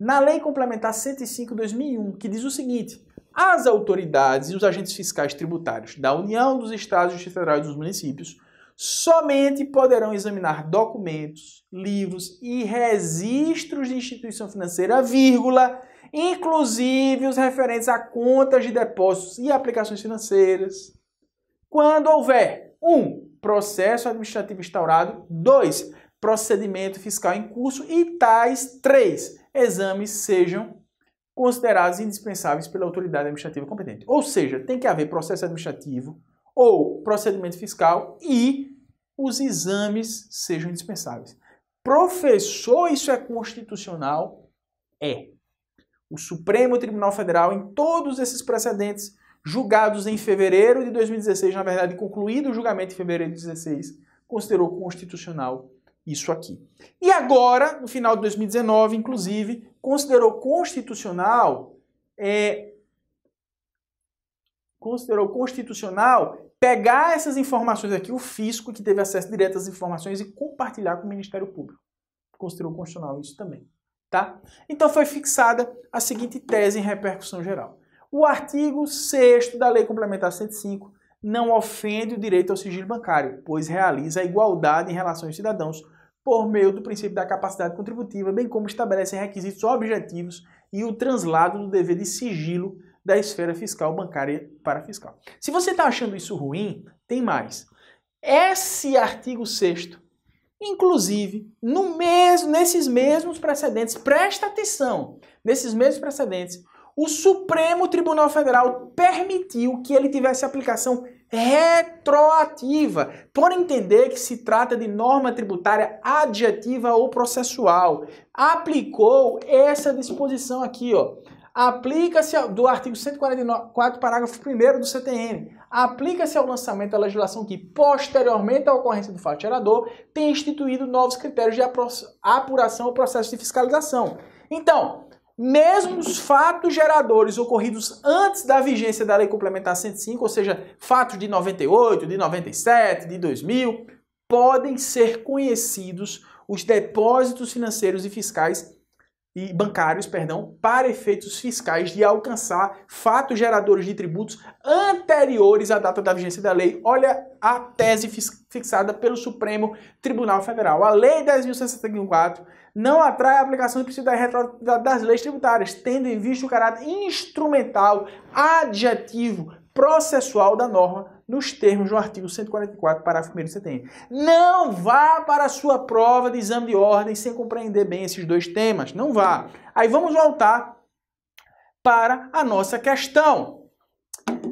S1: na Lei Complementar 105/2001, que diz o seguinte: as autoridades e os agentes fiscais tributários da União, dos Estados, Justiça Federal e dos municípios somente poderão examinar documentos, livros e registros de instituição financeira, vírgula, inclusive os referentes a contas de depósitos e aplicações financeiras. Quando houver 1. Um, processo administrativo instaurado, 2. procedimento fiscal em curso e tais 3. exames sejam considerados indispensáveis pela autoridade administrativa competente. Ou seja, tem que haver processo administrativo ou procedimento fiscal e os exames sejam indispensáveis. Professor, isso é constitucional? É o Supremo Tribunal Federal, em todos esses precedentes, julgados em fevereiro de 2016, na verdade, concluído o julgamento em fevereiro de 2016, considerou constitucional isso aqui. E agora, no final de 2019, inclusive, considerou constitucional é, considerou constitucional pegar essas informações aqui, o fisco que teve acesso direto às informações e compartilhar com o Ministério Público. Considerou constitucional isso também. Tá? Então foi fixada a seguinte tese em repercussão geral. O artigo 6 da Lei Complementar 105 não ofende o direito ao sigilo bancário, pois realiza a igualdade em relação aos cidadãos por meio do princípio da capacidade contributiva, bem como estabelece requisitos objetivos e o translado do dever de sigilo da esfera fiscal bancária para fiscal. Se você está achando isso ruim, tem mais. Esse artigo 6 Inclusive, no mesmo, nesses mesmos precedentes, presta atenção, nesses mesmos precedentes, o Supremo Tribunal Federal permitiu que ele tivesse aplicação retroativa, por entender que se trata de norma tributária adjetiva ou processual. Aplicou essa disposição aqui, ó. Aplica-se do artigo 144, parágrafo 1 do CTN aplica-se ao lançamento da legislação que, posteriormente à ocorrência do fato gerador, tem instituído novos critérios de apuração ao processo de fiscalização. Então, mesmo os fatos geradores ocorridos antes da vigência da Lei Complementar 105, ou seja, fatos de 98, de 97, de 2000, podem ser conhecidos os depósitos financeiros e fiscais e bancários, perdão, para efeitos fiscais de alcançar fatos geradores de tributos anteriores à data da vigência da lei. Olha a tese fixada pelo Supremo Tribunal Federal. A Lei 10.674 não atrai a aplicação do princípio da retroatividade das leis tributárias, tendo em vista o caráter instrumental, adjetivo, processual da norma nos termos do artigo 144, parágrafo 1 do CTN. Não vá para a sua prova de exame de ordem sem compreender bem esses dois temas. Não vá. Aí vamos voltar para a nossa questão.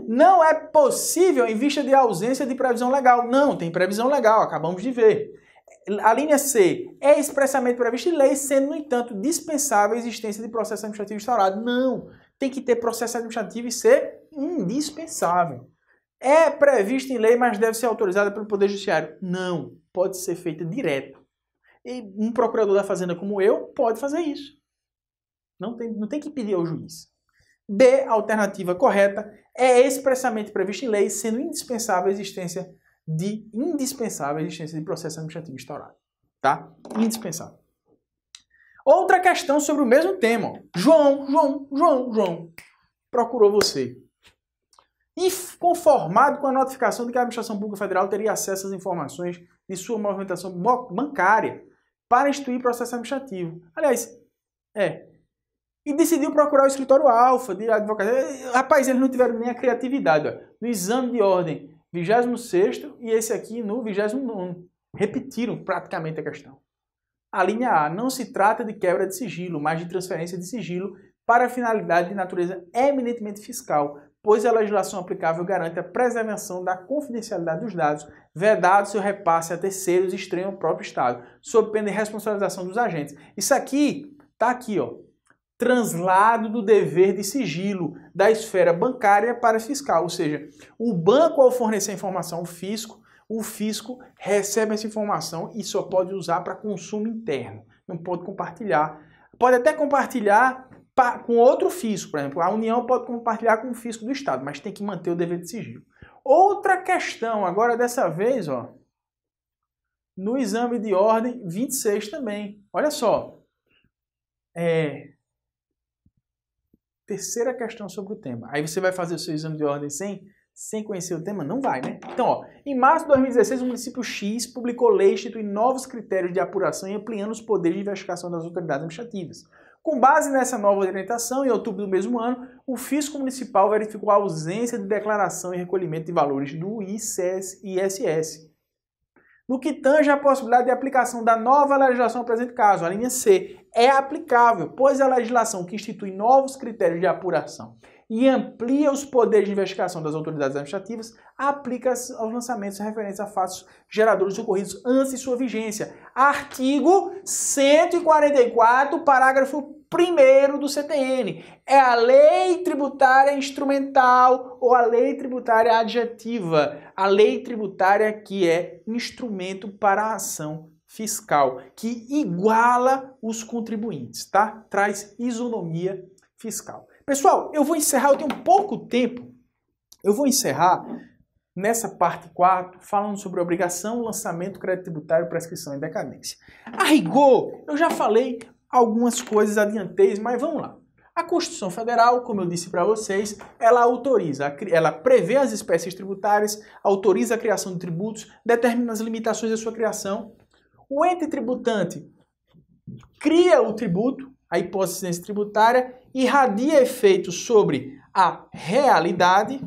S1: Não é possível em vista de ausência de previsão legal. Não, tem previsão legal, acabamos de ver. A linha C é expressamente prevista em lei, sendo, no entanto, dispensável a existência de processo administrativo instaurado. Não, tem que ter processo administrativo e ser indispensável. É prevista em lei, mas deve ser autorizada pelo Poder Judiciário. Não, pode ser feita direto. E um procurador da Fazenda como eu pode fazer isso. Não tem, não tem que pedir ao juiz. B, alternativa correta, é expressamente prevista em lei, sendo indispensável a existência de indispensável a existência de processo administrativo instaurado. Tá? Indispensável. Outra questão sobre o mesmo tema. João, João, João, João procurou você conformado com a notificação de que a administração pública federal teria acesso às informações de sua movimentação bancária para instruir processo administrativo. Aliás, é. E decidiu procurar o escritório Alfa de advocacia. Eh, rapaz, eles não tiveram nem a criatividade. Ó. No exame de ordem 26 e esse aqui no 29. Repetiram praticamente a questão. A linha A. Não se trata de quebra de sigilo, mas de transferência de sigilo para finalidade de natureza eminentemente fiscal, pois a legislação aplicável garante a preservação da confidencialidade dos dados, vedado seu repasse a terceiros estranhos ao próprio Estado, sob pena de responsabilização dos agentes. Isso aqui, tá aqui, ó. Translado do dever de sigilo da esfera bancária para fiscal, ou seja, o banco ao fornecer informação ao fisco, o fisco recebe essa informação e só pode usar para consumo interno, não pode compartilhar. Pode até compartilhar com outro fisco, por exemplo. A União pode compartilhar com o fisco do Estado, mas tem que manter o dever de sigilo. Outra questão, agora dessa vez, ó, no exame de ordem 26 também. Olha só. É... Terceira questão sobre o tema. Aí você vai fazer o seu exame de ordem sem, sem conhecer o tema? Não vai, né? Então, ó, em março de 2016, o município X publicou lei instituindo novos critérios de apuração e ampliando os poderes de investigação das autoridades administrativas. Com base nessa nova orientação, em outubro do mesmo ano, o Fisco Municipal verificou a ausência de declaração e recolhimento de valores do ICS, e ISS. No que tange à possibilidade de aplicação da nova legislação ao presente caso, a linha C, é aplicável, pois é a legislação que institui novos critérios de apuração e amplia os poderes de investigação das autoridades administrativas, aplica aos lançamentos referentes a fatos geradores ocorridos antes de sua vigência. Artigo 144, parágrafo 1 do CTN. É a lei tributária instrumental ou a lei tributária adjetiva. A lei tributária que é instrumento para a ação fiscal, que iguala os contribuintes, tá? Traz isonomia fiscal. Pessoal, eu vou encerrar, eu tenho pouco tempo. Eu vou encerrar nessa parte 4, falando sobre obrigação, lançamento, crédito tributário, prescrição e decadência. A rigor, eu já falei algumas coisas, adiantei, mas vamos lá. A Constituição Federal, como eu disse para vocês, ela autoriza, ela prevê as espécies tributárias, autoriza a criação de tributos, determina as limitações da sua criação. O ente tributante cria o tributo, a hipótese de tributária, irradia efeitos sobre a realidade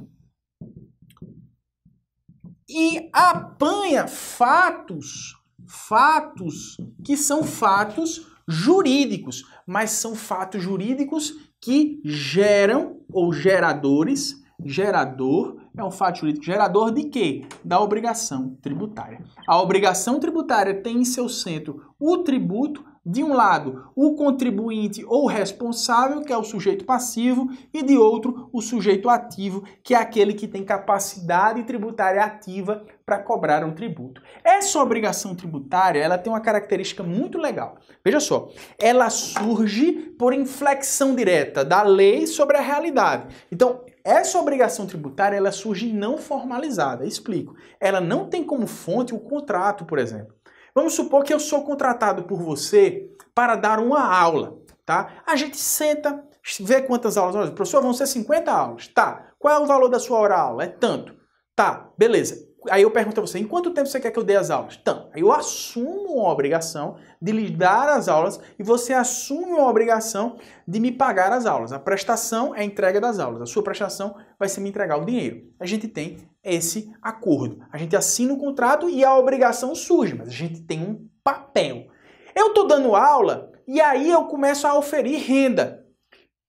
S1: e apanha fatos, fatos que são fatos jurídicos, mas são fatos jurídicos que geram ou geradores, gerador é um fato jurídico gerador de quê? Da obrigação tributária. A obrigação tributária tem em seu centro o tributo, de um lado, o contribuinte ou responsável, que é o sujeito passivo, e de outro, o sujeito ativo, que é aquele que tem capacidade tributária ativa para cobrar um tributo. Essa obrigação tributária, ela tem uma característica muito legal. Veja só, ela surge por inflexão direta da lei sobre a realidade. Então, essa obrigação tributária, ela surge não formalizada. Explico. Ela não tem como fonte o contrato, por exemplo. Vamos supor que eu sou contratado por você para dar uma aula, tá? A gente senta, vê quantas aulas nós. Professor, vão ser 50 aulas. Tá. Qual é o valor da sua hora aula? É tanto. Tá, beleza. Aí eu pergunto a você, em quanto tempo você quer que eu dê as aulas? Então, aí eu assumo a obrigação de lhe dar as aulas e você assume a obrigação de me pagar as aulas. A prestação é a entrega das aulas. A sua prestação vai ser me entregar o dinheiro. A gente tem esse acordo. A gente assina o contrato e a obrigação surge, mas a gente tem um papel. Eu estou dando aula e aí eu começo a oferir renda.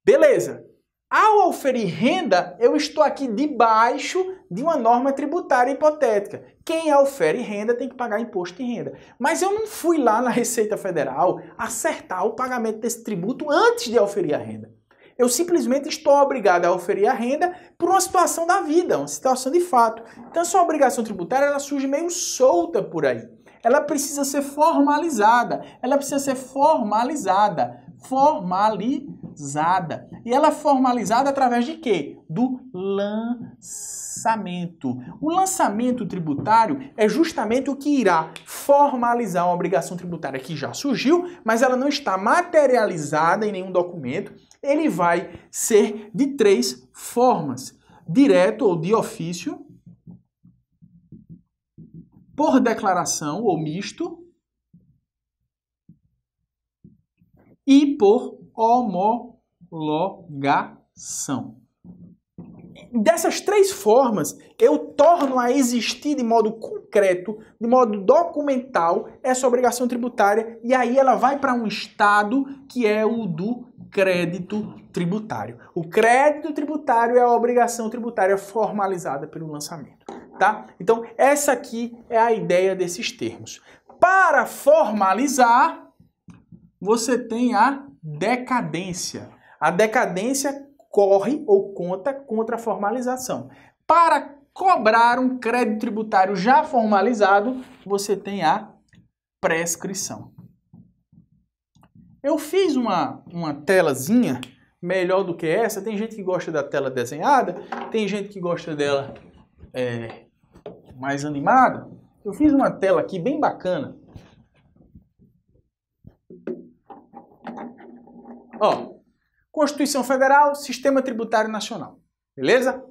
S1: Beleza. Ao oferir renda, eu estou aqui debaixo de uma norma tributária hipotética. Quem ofere renda tem que pagar imposto de renda. Mas eu não fui lá na Receita Federal acertar o pagamento desse tributo antes de oferir a renda. Eu simplesmente estou obrigado a oferir a renda por uma situação da vida, uma situação de fato. Então, sua obrigação tributária ela surge meio solta por aí. Ela precisa ser formalizada. Ela precisa ser formalizada. Formalizada. E ela é formalizada através de quê? Do lançamento. O lançamento tributário é justamente o que irá formalizar uma obrigação tributária que já surgiu, mas ela não está materializada em nenhum documento, ele vai ser de três formas: direto ou de ofício, por declaração ou misto e por homologação. Dessas três formas, eu torno a existir de modo concreto, de modo documental, essa obrigação tributária, e aí ela vai para um estado que é o do crédito tributário. O crédito tributário é a obrigação tributária formalizada pelo lançamento, tá? Então, essa aqui é a ideia desses termos. Para formalizar, você tem a decadência. A decadência corre ou conta contra a formalização. Para cobrar um crédito tributário já formalizado, você tem a prescrição. Eu fiz uma, uma telazinha melhor do que essa. Tem gente que gosta da tela desenhada, tem gente que gosta dela é, mais animada. Eu fiz uma tela aqui bem bacana. Ó, Constituição Federal, Sistema Tributário Nacional. Beleza?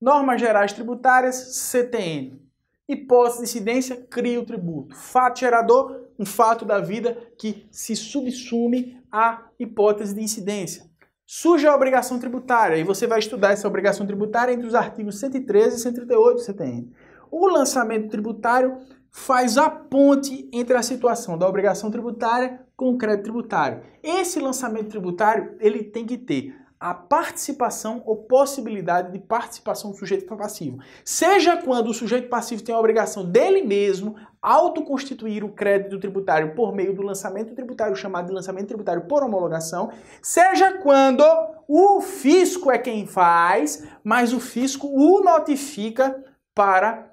S1: Normas Gerais Tributárias, CTN. Hipótese de incidência, cria o tributo. Fato gerador, um fato da vida que se subsume à hipótese de incidência. Surge a obrigação tributária e você vai estudar essa obrigação tributária entre os artigos 113 e 138 do CTN. O lançamento tributário faz a ponte entre a situação da obrigação tributária com o crédito tributário. Esse lançamento tributário, ele tem que ter a participação ou possibilidade de participação do sujeito passivo. Seja quando o sujeito passivo tem a obrigação dele mesmo autoconstituir o crédito tributário por meio do lançamento tributário, chamado de lançamento tributário por homologação, seja quando o fisco é quem faz, mas o fisco o notifica para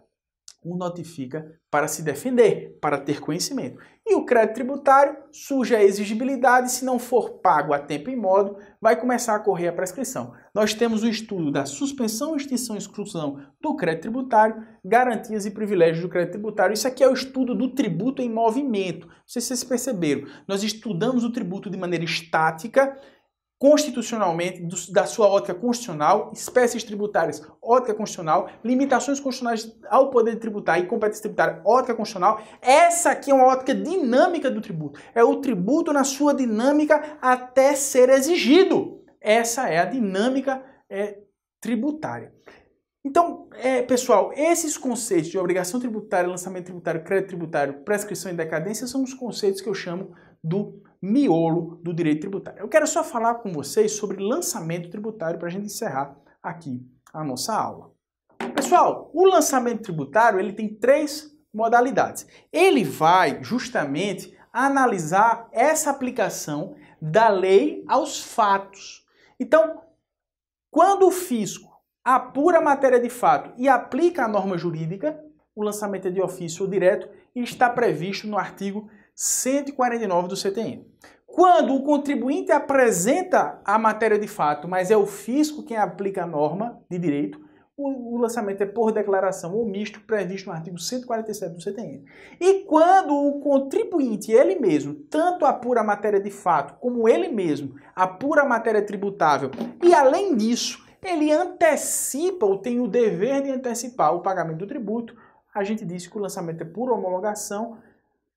S1: o notifica para se defender, para ter conhecimento. E o crédito tributário surge a exigibilidade, se não for pago a tempo e modo, vai começar a correr a prescrição. Nós temos o estudo da suspensão, extinção e exclusão do crédito tributário, garantias e privilégios do crédito tributário. Isso aqui é o estudo do tributo em movimento. Não sei se vocês perceberam. Nós estudamos o tributo de maneira estática, constitucionalmente, do, da sua ótica constitucional, espécies tributárias, ótica constitucional, limitações constitucionais ao poder tributar e competência tributária, ótica constitucional. Essa aqui é uma ótica dinâmica do tributo. É o tributo na sua dinâmica até ser exigido. Essa é a dinâmica é, tributária. Então, é, pessoal, esses conceitos de obrigação tributária, lançamento tributário, crédito tributário, prescrição e decadência são os conceitos que eu chamo do miolo do direito tributário. Eu quero só falar com vocês sobre lançamento tributário para a gente encerrar aqui a nossa aula. Pessoal, o lançamento tributário ele tem três modalidades. Ele vai justamente analisar essa aplicação da lei aos fatos. Então, quando o fisco apura a matéria de fato e aplica a norma jurídica, o lançamento é de ofício ou direto e está previsto no artigo 149 do CTN. Quando o contribuinte apresenta a matéria de fato, mas é o fisco quem aplica a norma de direito, o, lançamento é por declaração ou misto previsto no artigo 147 do CTN. E quando o contribuinte, ele mesmo, tanto apura a matéria de fato como ele mesmo apura a matéria tributável e, além disso, ele antecipa ou tem o dever de antecipar o pagamento do tributo, a gente disse que o lançamento é por homologação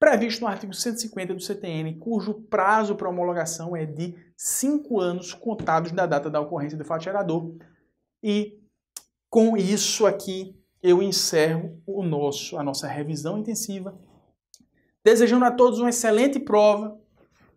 S1: previsto no artigo 150 do CTN, cujo prazo para homologação é de cinco anos contados da data da ocorrência do fato gerador. E com isso aqui eu encerro o nosso, a nossa revisão intensiva, desejando a todos uma excelente prova,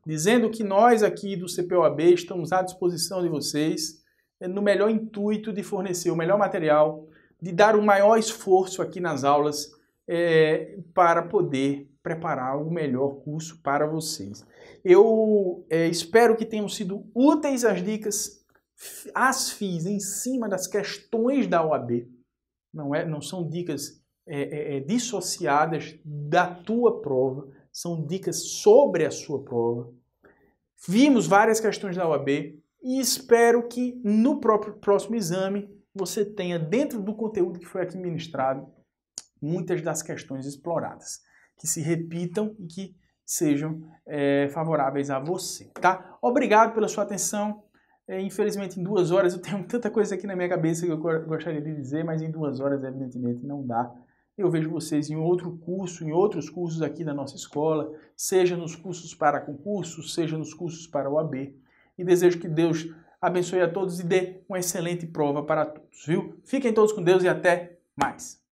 S1: dizendo que nós aqui do CPOAB estamos à disposição de vocês eh, no melhor intuito de fornecer o melhor material, de dar o maior esforço aqui nas aulas é, para poder preparar o melhor curso para vocês. Eu é, espero que tenham sido úteis as dicas, as fiz em cima das questões da OAB, não, é, não são dicas é, é, é, dissociadas da tua prova, são dicas sobre a sua prova. Vimos várias questões da OAB e espero que no próprio, próximo exame você tenha, dentro do conteúdo que foi aqui ministrado, muitas das questões exploradas que se repitam e que sejam é, favoráveis a você, tá? Obrigado pela sua atenção. É, infelizmente, em duas horas, eu tenho tanta coisa aqui na minha cabeça que eu gostaria de dizer, mas em duas horas, evidentemente, não dá. Eu vejo vocês em outro curso, em outros cursos aqui da nossa escola, seja nos cursos para concurso, seja nos cursos para o AB. E desejo que Deus abençoe a todos e dê uma excelente prova para todos, viu? Fiquem todos com Deus e até mais.